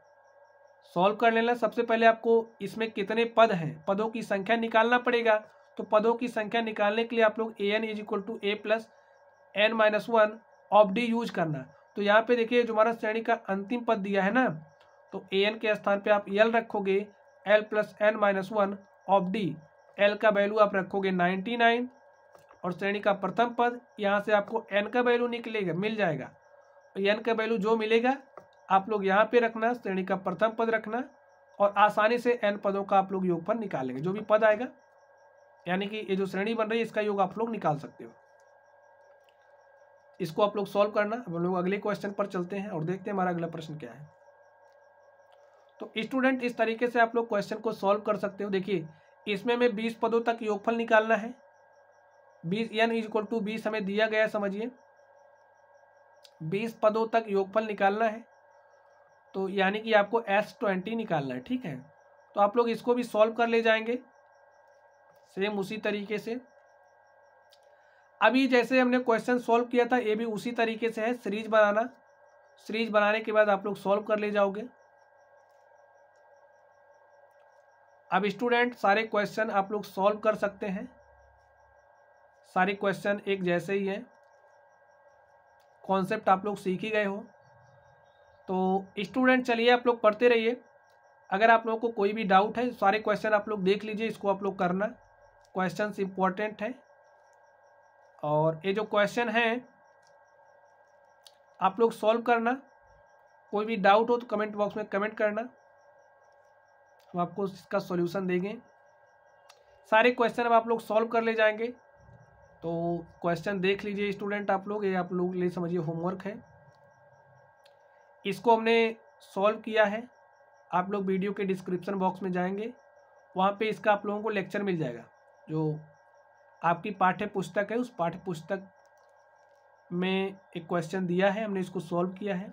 सॉल्व कर लेना सबसे पहले आपको इसमें कितने पद हैं पदों की संख्या निकालना पड़ेगा तो पदों की संख्या निकालने के लिए आप लोग a n is equal to a plus n minus one of d use करना तो यहाँ पे देखिए जो हमारा श्रेणी का अंतिम पद दिया है ना तो ए एन के स्थान पे आप एल रखोगे l plus n minus one of d l का वैल्यू आप रखोगे नाइन्टी नाइन और श्रेणी का प्रथम पद यहाँ से आपको एन का वैल्यू निकलेगा मिल जाएगा एन तो का वैल्यू जो मिलेगा आप लोग यहाँ पे रखना श्रेणी का प्रथम पद रखना और आसानी से एन पदों का आप लोग योग पर निकालेंगे जो भी पद आएगा यानी कि ये जो श्रेणी बन रही है इसका योग आप लोग निकाल सकते हो इसको आप लोग सॉल्व करना हम लोग अगले क्वेश्चन पर चलते हैं और देखते हैं हमारा अगला प्रश्न क्या है तो स्टूडेंट इस तरीके से आप लोग क्वेश्चन को सॉल्व कर सकते हो देखिए इसमें हमें बीस पदों तक योगफल निकालना है बीस एन इज इक्वल टू बीस हमें दिया गया समझिए बीस पदों तक योगफल निकालना है तो यानी कि आपको एस ट्वेंटी निकालना है ठीक है तो आप लोग इसको भी सॉल्व कर ले जाएंगे सेम उसी तरीके से अभी जैसे हमने क्वेश्चन सॉल्व किया था ये भी उसी तरीके से है सीरीज बनाना सीरीज बनाने के बाद आप लोग सॉल्व कर ले जाओगे अब स्टूडेंट सारे क्वेश्चन आप लोग सॉल्व कर सकते हैं सारे क्वेश्चन एक जैसे ही हैं कॉन्सेप्ट आप लोग सीख ही गए हो तो स्टूडेंट चलिए आप लोग पढ़ते रहिए अगर आप लोगों को कोई भी डाउट है सारे क्वेश्चन आप लोग देख लीजिए इसको आप लोग करना क्वेश्चन इम्पॉर्टेंट हैं और ये जो क्वेश्चन हैं आप लोग सॉल्व करना कोई भी डाउट हो तो कमेंट बॉक्स में कमेंट करना हम आपको इसका सॉल्यूशन देंगे सारे क्वेश्चन अब आप लोग सॉल्व कर ले जाएंगे तो क्वेश्चन देख लीजिए स्टूडेंट आप लोग ये आप लोग ले समझिए होमवर्क है इसको हमने सॉल्व किया है आप लोग वीडियो के डिस्क्रिप्शन बॉक्स में जाएंगे वहाँ पे इसका आप लोगों को लेक्चर मिल जाएगा जो आपकी पाठ्य पुस्तक है उस पाठ्य पुस्तक में एक क्वेश्चन दिया है हमने इसको सॉल्व किया है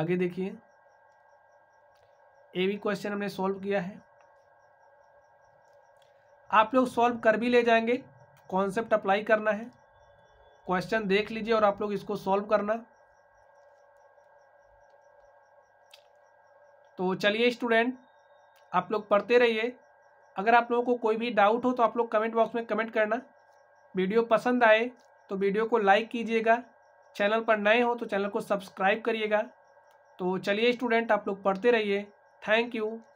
आगे देखिए ये भी क्वेश्चन हमने सॉल्व किया है आप लोग सॉल्व कर भी ले जाएंगे कॉन्सेप्ट अप्लाई करना है क्वेश्चन देख लीजिए और आप लोग इसको सॉल्व करना तो चलिए स्टूडेंट आप लोग पढ़ते रहिए अगर आप लोगों को कोई भी डाउट हो तो आप लोग कमेंट बॉक्स में कमेंट करना वीडियो पसंद आए तो वीडियो को लाइक कीजिएगा चैनल पर नए हो तो चैनल को सब्सक्राइब करिएगा तो चलिए स्टूडेंट आप लोग पढ़ते रहिए थैंक यू